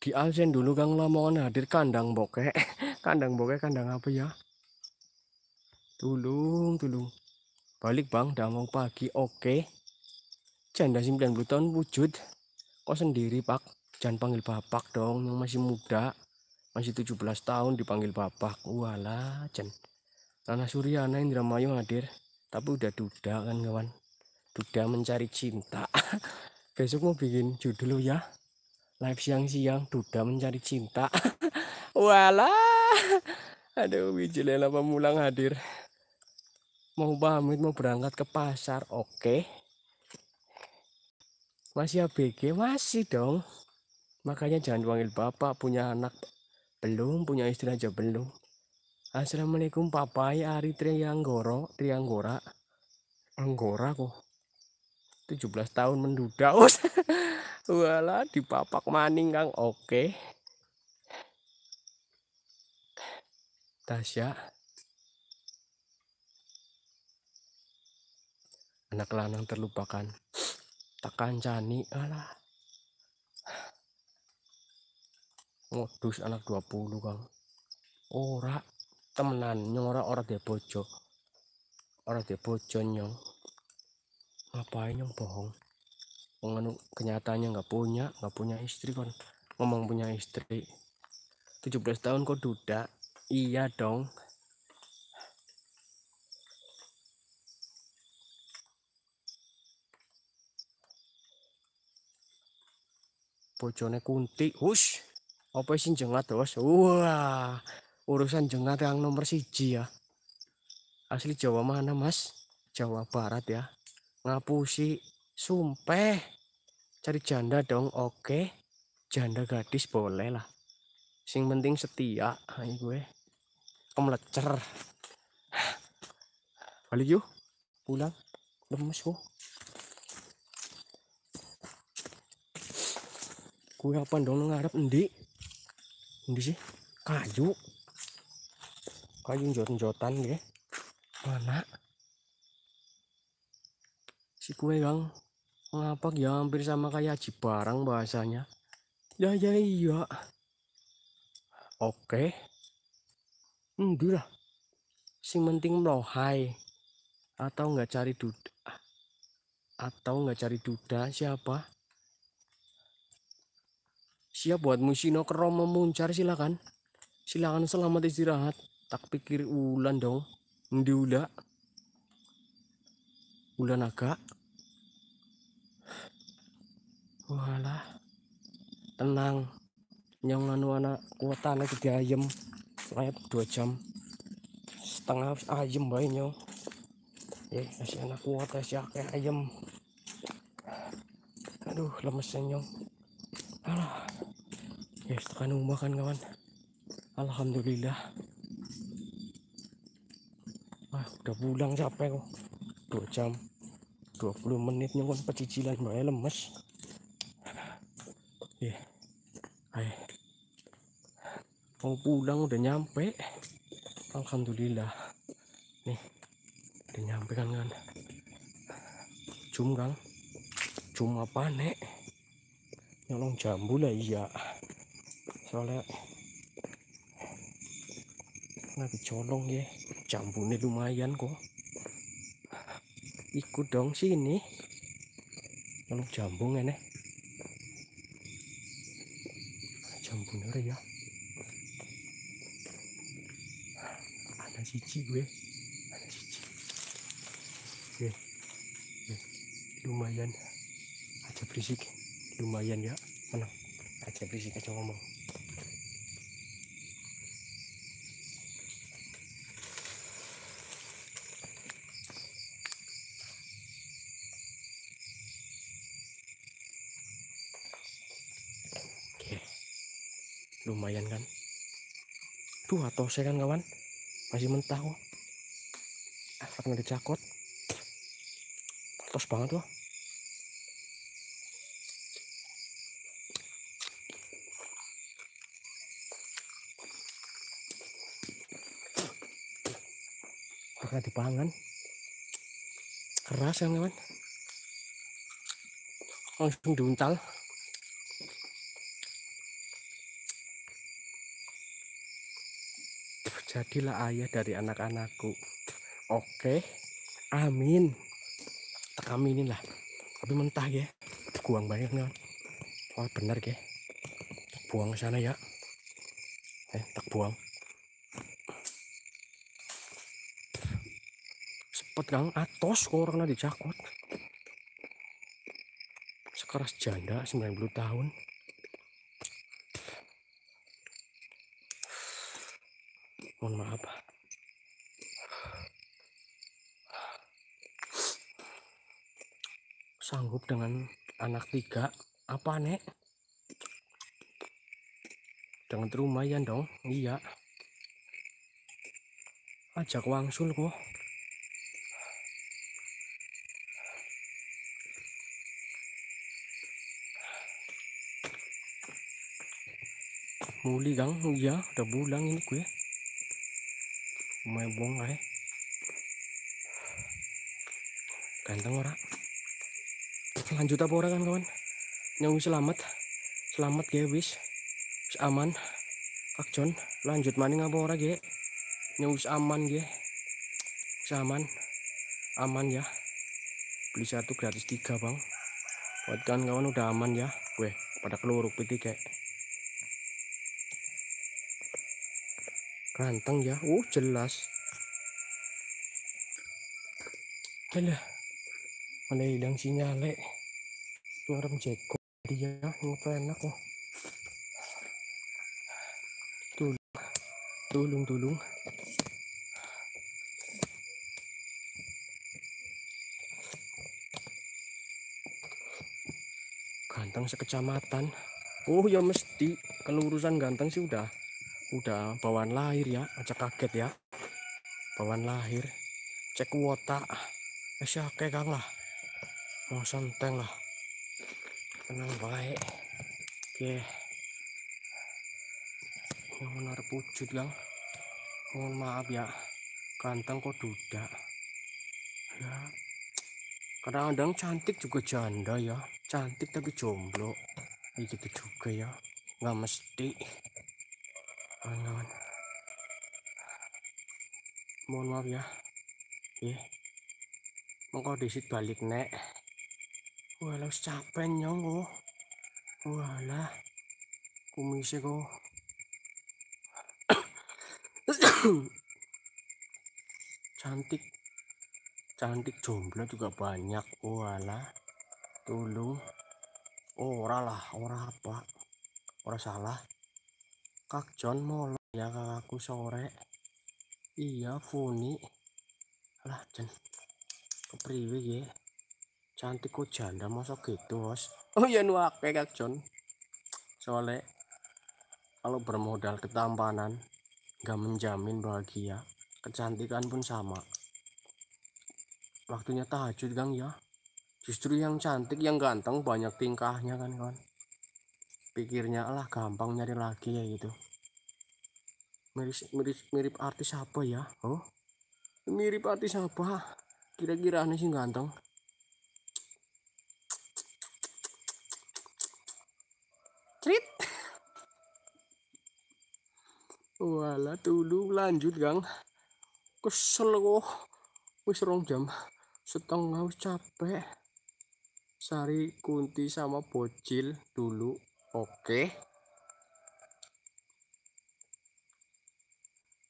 Di Alsen dulu Kang Lamongan hadir kandang bokek. [LAUGHS] Kandang bokek kandang apa ya? Tulung, tulung. Balik Bang, udah pagi. Oke. Okay janda 90 tahun wujud kok sendiri pak jangan panggil bapak dong yang masih muda masih 17 tahun dipanggil bapak wala jen Nana Suryana Indra Mayu hadir tapi udah duda kan kawan duda mencari cinta [LAUGHS] besok mau bikin judul ya live siang-siang duda mencari cinta [LAUGHS] walah aduh wijilela pemulang hadir mau pamit mau berangkat ke pasar oke okay. Masih ABG? Masih dong. Makanya jangan panggil bapak, punya anak belum, punya istri aja belum. Assalamualaikum papai Ari Trianggoro, Trianggora. Anggora kok. 17 tahun menduda. [LAUGHS] us Wala papak maning Kang. Oke. Tasya. Anak lanang terlupakan tekan jani alah modus anak 20 kang ora temenan nyong ora ora dia bojo ora dia bojo nyong ngapain nyong bohong mengenu kenyataannya nggak punya nggak punya istri kan? ngomong punya istri 17 tahun kok duda iya dong bojone kunti hush apa sih jengat terus wah urusan jengat yang nomor siji ya asli Jawa mana mas Jawa Barat ya ngapusi sumpah cari janda dong oke janda gadis boleh lah sing penting setia hai gue kemlecer balik yuk pulang lemes kok kue apa dong ngarep endi? Endi sih? Kayu. Kayu jot jotan ya, Mana? Si kue yang ngapa ya hampir sama kayak aji barang bahasanya. Ya ya iya. Oke. Endi lah. Sing penting melohai atau nggak cari duda atau nggak cari duda siapa Siap buat kerom memuncar silakan. Silakan selamat istirahat. Tak pikir ulan dong. Ndi ula. Ulan agak. Walah. Tenang. Nyong anu anak kuota lagi ayam. Layap dua jam. Setengah ayam bayi nyong. Ya, masih anak kuota kayak ayam aduh lemesnya nyong. alah ya tekan makan kawan Alhamdulillah ah udah pulang capek kok 2 jam 20 menit kawan pecicilan bae lemes ya ayo mau pulang udah nyampe Alhamdulillah nih udah nyampe kan kawan, cuma cuma panek, panik nyolong jambu lah iya soalnya lagi colong ya jambune lumayan kok ikut dong sini kalau jambung ini jambungnya ya ada cici gue ada cici gue lumayan aja berisik lumayan ya menang aja berisik aja ngomong lumayan kan tuh atau saya kan kawan masih mentah kok karena dicakot tos banget loh karena dipangan keras ya kawan langsung diuntal jadilah ayah dari anak-anakku oke amin tekam inilah tapi mentah ya buang banyak nggak wah oh, benar ya buang sana ya eh tak buang cepet kang atos kok orangnya dicakot sekeras janda 90 tahun tiga apa nek dengan lumayan dong iya ajak wangsul kok muli gang iya udah bulang ini gue main buang aja eh. ganteng orang lanjut apa orang kan kawan nyawa selamat selamat ya wis aman Kak John lanjut maning apa orang ya nyawa aman ya wis aman aman ya beli satu gratis tiga bang buat kan kawan udah aman ya weh pada keluruk piti kayak ranteng ya uh jelas Alah, mana hilang sinyalnya Iya, tuh orang jago dia ngopo enak loh ya. tulung tulung tulung ganteng sekecamatan oh ya mesti kelurusan ganteng sih udah udah bawaan lahir ya aja kaget ya bawaan lahir cek kuota eh, kayak kang lah mau santeng lah menang baik oke benar pucut gang mohon maaf ya ganteng kok duda ya kadang-kadang cantik juga janda ya cantik tapi jomblo ya gitu juga ya nggak mesti Anon. mohon maaf ya Oke. mengkau disit balik nek Walang sakpan yan ko. Oh. Wala. Kumisi ya, ko. cantik. Cantik jomblo juga banyak. Wala. Tulung. Oh, ora lah. Ora apa. Ora salah. Kak John molo ya kakakku sore. Iya, Funi. Lah, Jen. Kepriwe ya cantik kok janda masa gitu bos oh ya nuak kayak John soalnya kalau bermodal ketampanan gak menjamin bahagia kecantikan pun sama waktunya tahajud gang ya justru yang cantik yang ganteng banyak tingkahnya kan kawan pikirnya lah gampang nyari lagi ya gitu Miris miris mirip artis apa ya oh mirip artis apa kira-kira aneh sih ganteng dulu lanjut, Gang, Kesel kok. Wis rong jam setengah wis capek. Sari Kunti sama Bocil dulu. Oke.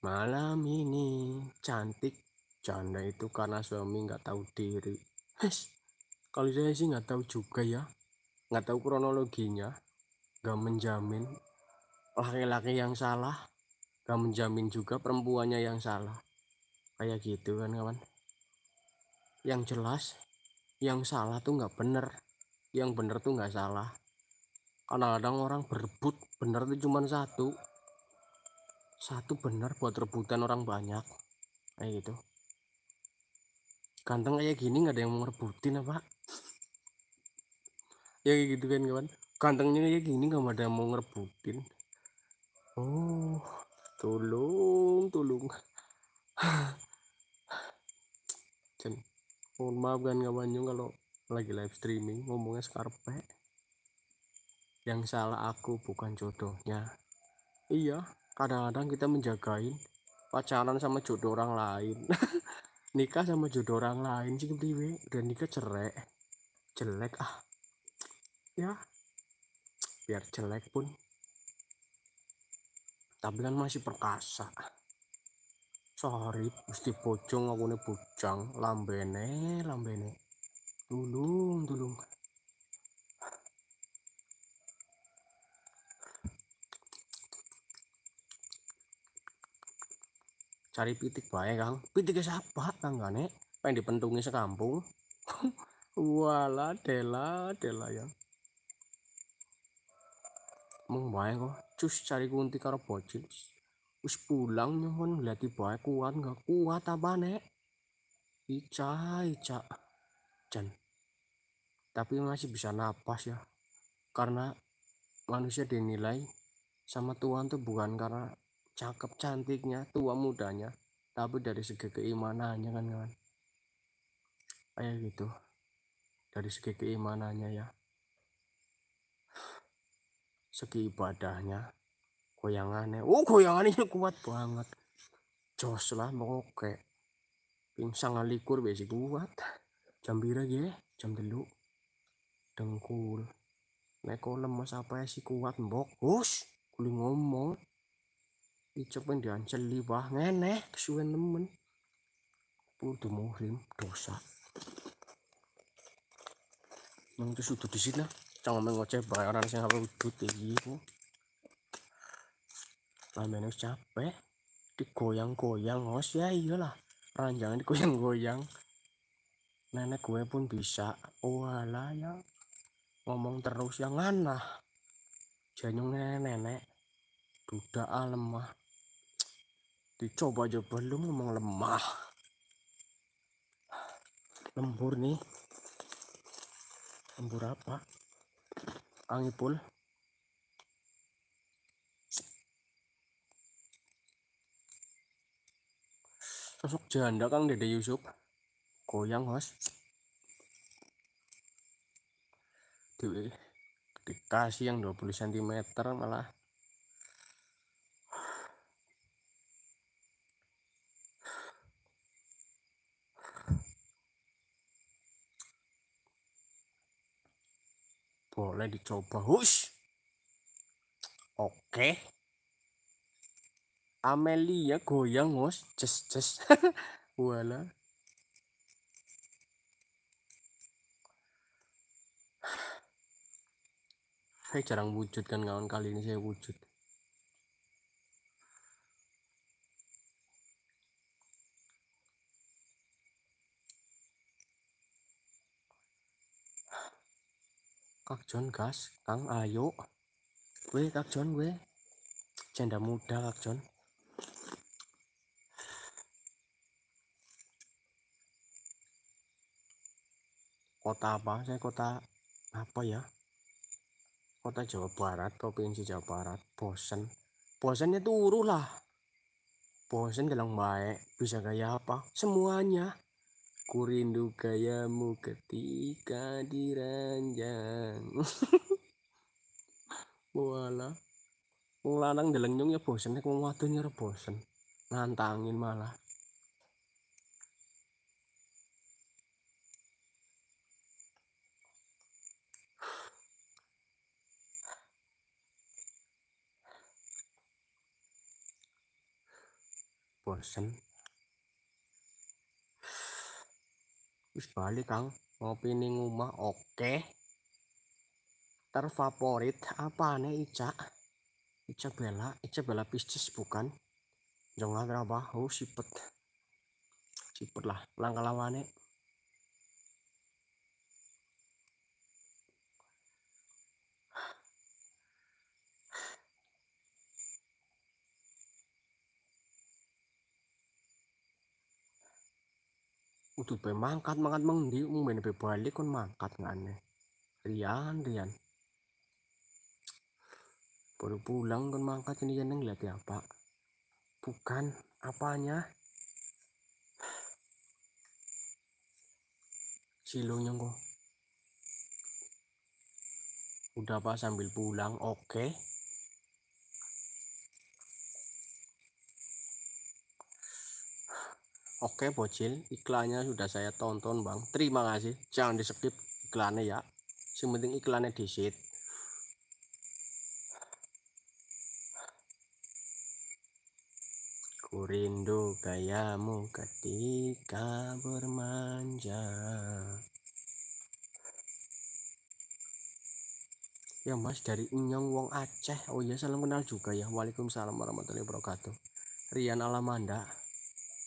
Malam ini cantik janda itu karena suami nggak tahu diri. Hes, kalau saya sih nggak tahu juga ya. Nggak tahu kronologinya. Nggak menjamin laki-laki yang salah gak menjamin juga perempuannya yang salah kayak gitu kan kawan yang jelas yang salah tuh nggak bener yang bener tuh nggak salah karena kadang orang berebut bener tuh cuma satu satu bener buat rebutan orang banyak kayak gitu ganteng kayak gini nggak ada yang mau rebutin apa ya kayak gitu kan kawan gantengnya kayak gini nggak ada yang mau ngerebutin oh Tolong, tolong. Jen, mohon maaf kan kawannya kalau lagi live streaming ngomongnya skarpe. Yang salah aku bukan jodohnya. Iya, kadang-kadang kita menjagain pacaran sama jodoh orang lain. [LAUGHS] nikah sama jodoh orang lain sih kebriwe udah nikah cerai jelek ah ya biar jelek pun tampilan masih perkasa sorry mesti pocong aku nih bujang lambene lambene tulung tulung cari pitik baik kang pitiknya siapa kang pengen dipentungi sekampung [LAUGHS] wala dela dela ya mau baik kok cus cari kunti karo bocil us pulang nyoman di bawah kuat nggak kuat apa nek ica ica jan tapi masih bisa napas ya karena manusia dinilai sama Tuhan tuh bukan karena cakep cantiknya tua mudanya tapi dari segi keimanannya kan kan kayak gitu dari segi keimanannya ya segi ibadahnya goyangannya oh goyangannya [LAUGHS] kuat banget jos lah kayak pingsan ngalikur besi kuat jam bira ya jam dulu dengkul neko lemas apa sih kuat mbok bos kuli ngomong dicepin dianceli bah ngeneh kesuwen nemen kudu muhrim dosa Nang itu sudah di sini ngomong ngoceh bayaran sing apa udut e ku iku lambene capek digoyang-goyang ngos ya iyalah ranjangan digoyang-goyang nenek gue pun bisa lah ya ngomong terus yang aneh, janyung nenek-nenek duda ah, lemah dicoba aja belum ngomong lemah lembur nih lembur apa ang ipol sosok janda Kang Dede Yusuf goyang hos dikasih yang 20 cm malah boleh dicoba hus oke okay. Amelia goyang hus just just wala saya jarang wujud kan kawan kali ini saya wujud kak John gas Kang ayo gue kak John gue Canda muda Kak John kota apa saya kota apa ya kota Jawa Barat provinsi Jawa Barat bosen bosennya tuh urulah, bosen dalam baik bisa gaya apa semuanya Ku rindu gayamu ketika diranjang. [LAUGHS] Wala. Wong lanang nyung ya bosen nek wong wadon ya bosen. Nantangin malah. [SIGHS] bosen wis balik kang ngopi ning rumah oke terfavorit apa nih Ica Ica Bella Ica Bella Pisces bukan jangan rabah oh sipet sipet lah langkah lawannya Udah pe mangkat mangkat mengdi, mau main pe balik kon mangkat ngane. Rian Rian. Baru pulang kon mangkat ini jangan lihat ya pak. Bukan apanya. Silonya kok. Udah pak sambil pulang, oke. Okay. Oke bocil, iklannya sudah saya tonton bang. Terima kasih. Jangan di skip iklannya ya. Yang penting iklannya di sheet. Kurindu rindu gayamu ketika bermanja. Ya mas dari Inyong Wong Aceh. Oh iya salam kenal juga ya. Waalaikumsalam warahmatullahi wabarakatuh. Rian Alamanda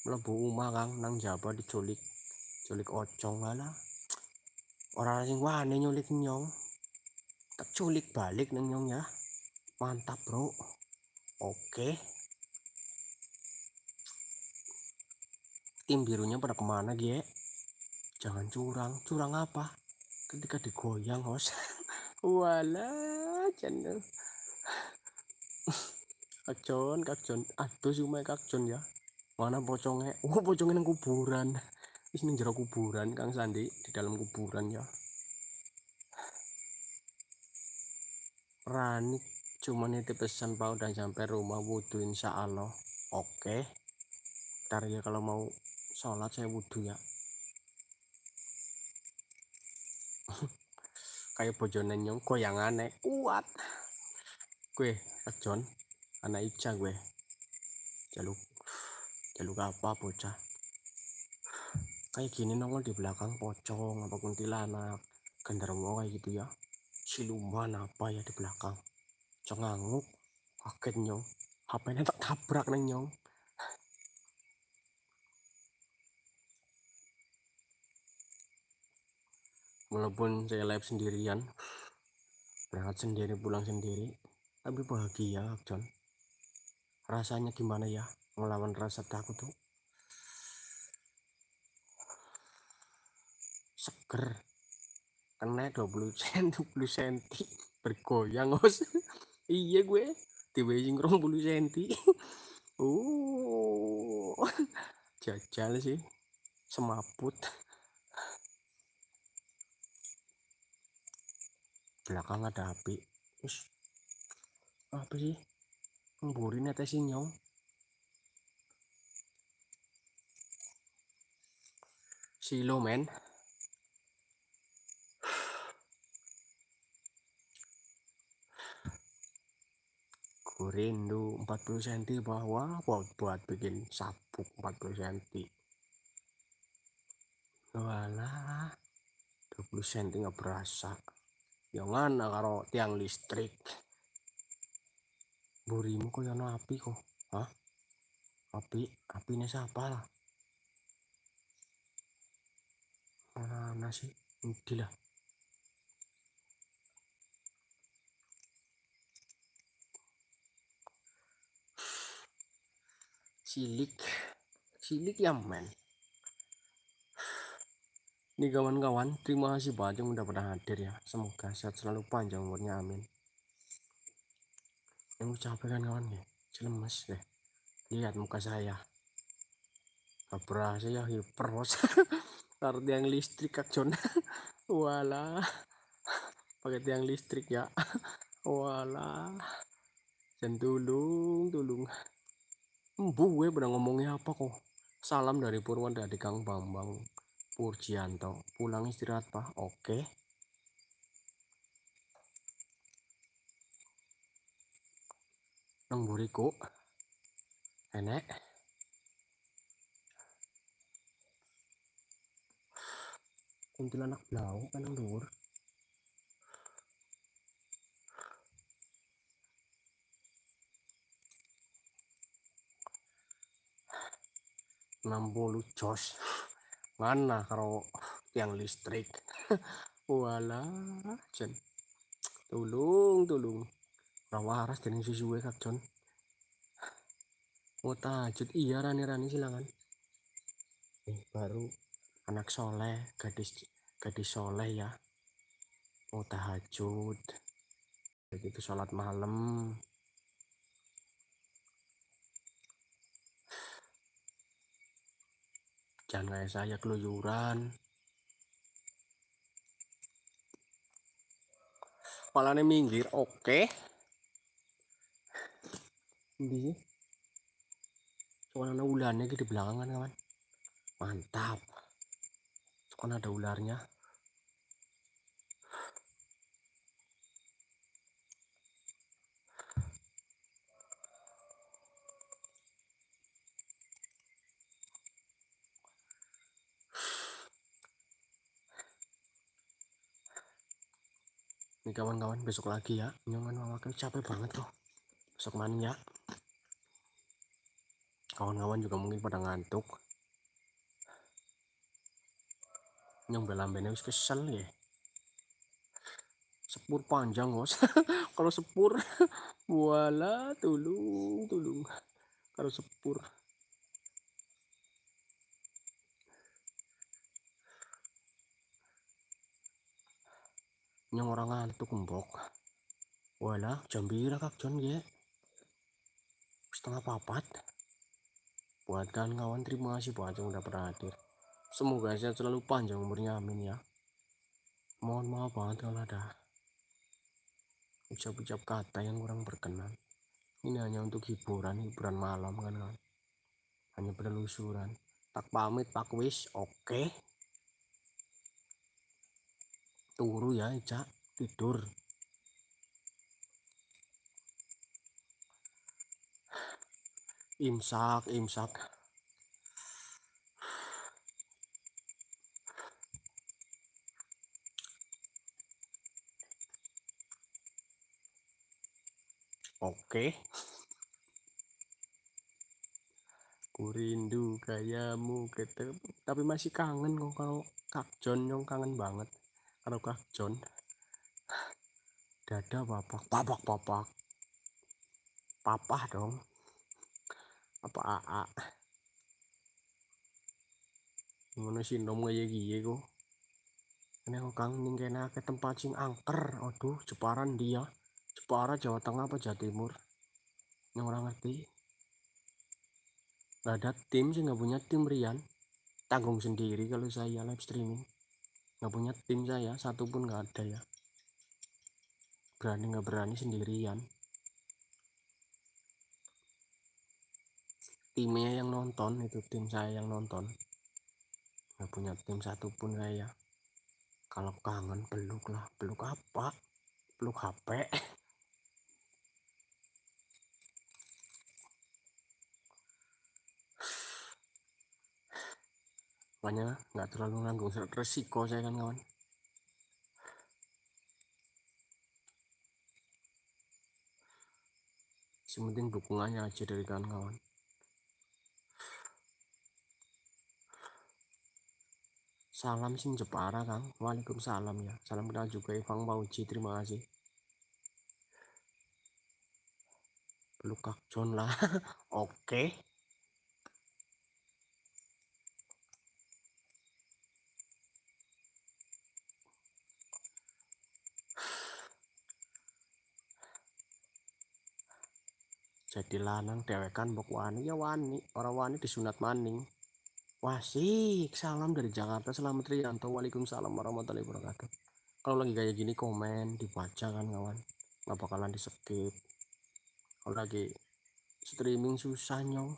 melebu rumah Kang nang jaba diculik culik ocong lah orang yang wani nyulik nyong tak culik balik nang nyong ya mantap bro oke tim birunya pada kemana gie jangan curang curang apa ketika digoyang hos [LAUGHS] wala channel [LAUGHS] kakjon kakjon aduh cuma kakjon ya mana pocongnya oh pocongnya yang kuburan ini ning jero kuburan Kang Sandi di dalam kuburan ya Rani cuma nitip pesan Pak dan sampai rumah wudhu insya Allah oke ntar ya kalau mau sholat saya wudhu ya [LAUGHS] kayak bojone nyong goyang aneh kuat gue kejon anak ica gue jangan makhluk apa bocah kayak gini nongol di belakang pocong apa kuntilanak genderwo kayak gitu ya siluman apa ya di belakang cenganguk kaget nyong HP-nya tak tabrak neng nyong walaupun saya live sendirian berangkat sendiri pulang sendiri tapi bahagia John rasanya gimana ya melawan rasa takut tuh seger kena 20 cm 20 cm bergoyang os [LAUGHS] iya gue tiba sing 20 cm [LAUGHS] uh [LAUGHS] jajal sih semaput belakang ada api Terus, apa sih ngburin atas sinyong silo men ku rindu 40 cm bahwa buat, buat bikin sabuk 40 cm walah 20 cm nggak berasa yang mana karo tiang listrik burimu kok yang api kok hah api apinya siapa lah Ah, mana nasi gila cilik cilik ya men ini kawan-kawan terima kasih banyak yang udah pernah hadir ya semoga sehat selalu panjang umurnya amin yang capek kan kawan ya celemes deh ya. lihat muka saya apa berasa ya tar tiang listrik kak [LAUGHS] wala pakai tiang listrik ya [LAUGHS] wala dan tulung tulung embu gue pernah ngomongnya apa kok salam dari Purwan dari Kang Bambang Purjianto pulang istirahat pak oke nang enak. enek kumpul anak blau kan dhuwur enam puluh jos mana karo yang listrik [LAUGHS] wala jen tulung tulung rawaras dening susuwe kak jen mau tajud iya rani rani silangan eh, baru anak soleh gadis gadis soleh ya mau tahajud begitu sholat malam jangan kayak saya keluyuran ini minggir oke okay. di soalnya ulannya gitu belakangan kawan mantap kan ada ularnya Ini kawan-kawan besok lagi ya. Nyongan makan capek banget tuh. Besok mandi ya. Kawan-kawan juga mungkin pada ngantuk. nyong belambene wis kesel ya sepur panjang bos [LAUGHS] kalau sepur [LAUGHS] wala tulung tulung kalau sepur nyong orang ngantuk mbok wala jam bira kak John ya setengah papat buat kan kawan terima kasih buat yang udah hadir semoga saya selalu panjang umurnya amin ya mohon maaf banget kalau ada ucap-ucap kata yang kurang berkenan ini hanya untuk hiburan hiburan malam kan kan hanya penelusuran tak pamit pak wis oke turu ya Ica tidur imsak imsak Oke. Okay. Kurindu gayamu ketemu tapi masih kangen kok kalau Kak John yang kangen banget kalau Kak John. Dada papak papak papak. Papa dong. Apa aa? sih nom kayak gie kok? Ini aku kangen kena ke tempat sing angker. Aduh, jeparan dia. Jepara Jawa Tengah apa Jawa Timur yang orang ngerti Gak ada tim sih, nggak punya tim Rian tanggung sendiri kalau saya live streaming Gak punya tim saya satu pun nggak ada ya berani nggak berani sendirian timnya yang nonton itu tim saya yang nonton Gak punya tim satu pun saya kalau kangen peluk lah peluk apa peluk HP [LAUGHS] apanya nggak terlalu nanggung resiko saya kan kawan sementing dukungannya aja dari kawan-kawan salam sing Jepara kang waalaikumsalam ya salam kenal juga Ivang bauji terima kasih pelukak John lah [LAUGHS] oke okay. di lanang kan mbok wani ya wani orang wani disunat maning wasik salam dari Jakarta selamat Rianto Waalaikumsalam warahmatullahi wabarakatuh kalau lagi kayak gini komen dibaca kan kawan nggak bakalan di skip kalau lagi streaming susah nyong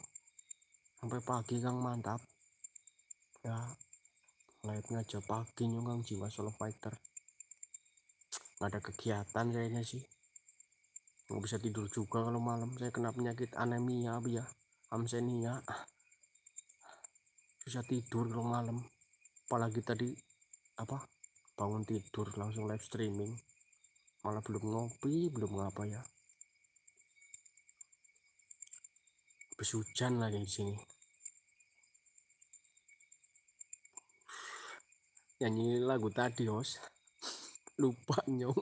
sampai pagi kang mantap ya live-nya aja pagi nyong kang jiwa solo fighter nggak ada kegiatan kayaknya sih nggak bisa tidur juga kalau malam saya kena penyakit anemia ya amsenia susah tidur kalau malam apalagi tadi apa bangun tidur langsung live streaming malah belum ngopi belum ngapa ya habis hujan lagi di sini nyanyi lagu tadi os [LAUGHS] lupa nyong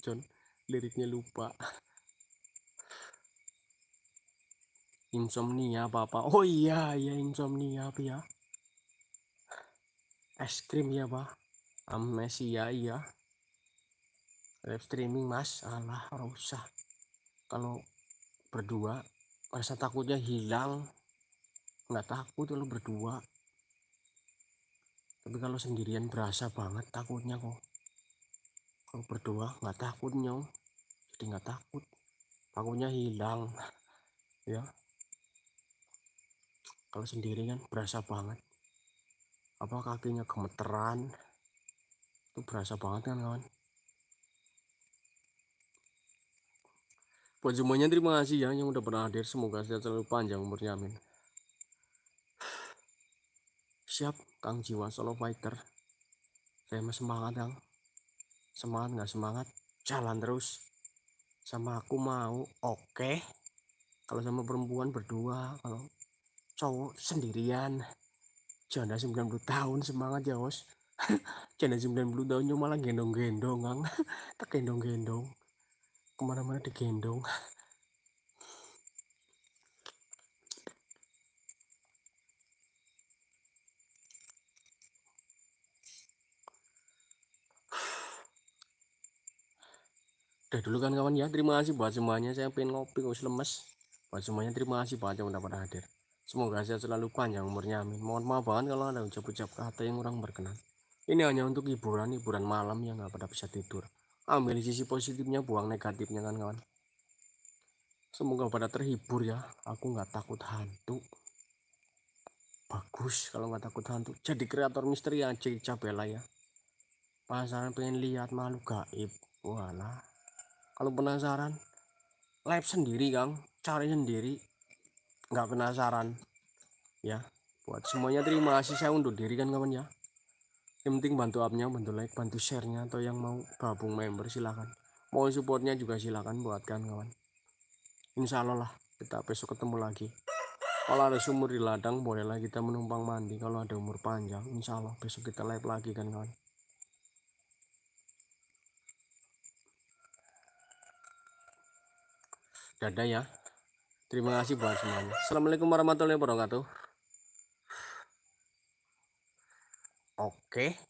John liriknya lupa insomnia bapak oh iya iya insomnia ya iya, es krim ya pak amnesia iya live streaming mas alah rusak kalau berdua rasa takutnya hilang nggak takut kalau berdua tapi kalau sendirian berasa banget takutnya kok kalau berdua nggak takut nyong jadi nggak takut takutnya hilang [LAUGHS] ya kalau sendiri kan berasa banget apa kakinya gemeteran itu berasa banget kan kawan buat semuanya terima kasih ya yang udah pernah hadir semoga sehat selalu panjang umurnya amin siap Kang Jiwa Solo Fighter saya masih semangat Kang semangat nggak semangat jalan terus sama aku mau oke okay. kalau sama perempuan berdua kalau cowok sendirian janda 90 tahun semangat ya bos [LAUGHS] janda 90 tahun cuma malah gendong-gendong kan [LAUGHS] tak gendong-gendong kemana-mana digendong udah dulu kan kawan ya terima kasih buat semuanya saya pengen ngopi kok lemes buat semuanya terima kasih banyak udah pada hadir Semoga saya selalu panjang umurnya amin. Mohon maaf banget kalau ada ucap-ucap kata yang kurang berkenan. Ini hanya untuk hiburan, hiburan malam yang gak pada bisa tidur. Ambil sisi positifnya, buang negatifnya kan kawan. Semoga pada terhibur ya. Aku gak takut hantu. Bagus kalau gak takut hantu. Jadi kreator misteri yang cek Cabela ya. Penasaran pengen lihat malu gaib. wala? Kalau penasaran, live sendiri Kang. Cari sendiri nggak penasaran ya buat semuanya terima kasih saya undur diri kan kawan ya yang penting bantu upnya bantu like bantu sharenya atau yang mau gabung member silahkan mau supportnya juga silahkan buatkan kawan insya Allah lah kita besok ketemu lagi kalau ada sumur di ladang bolehlah kita menumpang mandi kalau ada umur panjang insya Allah besok kita live lagi kan kawan dadah ya Terima kasih buat semuanya. Assalamualaikum warahmatullahi wabarakatuh. Oke,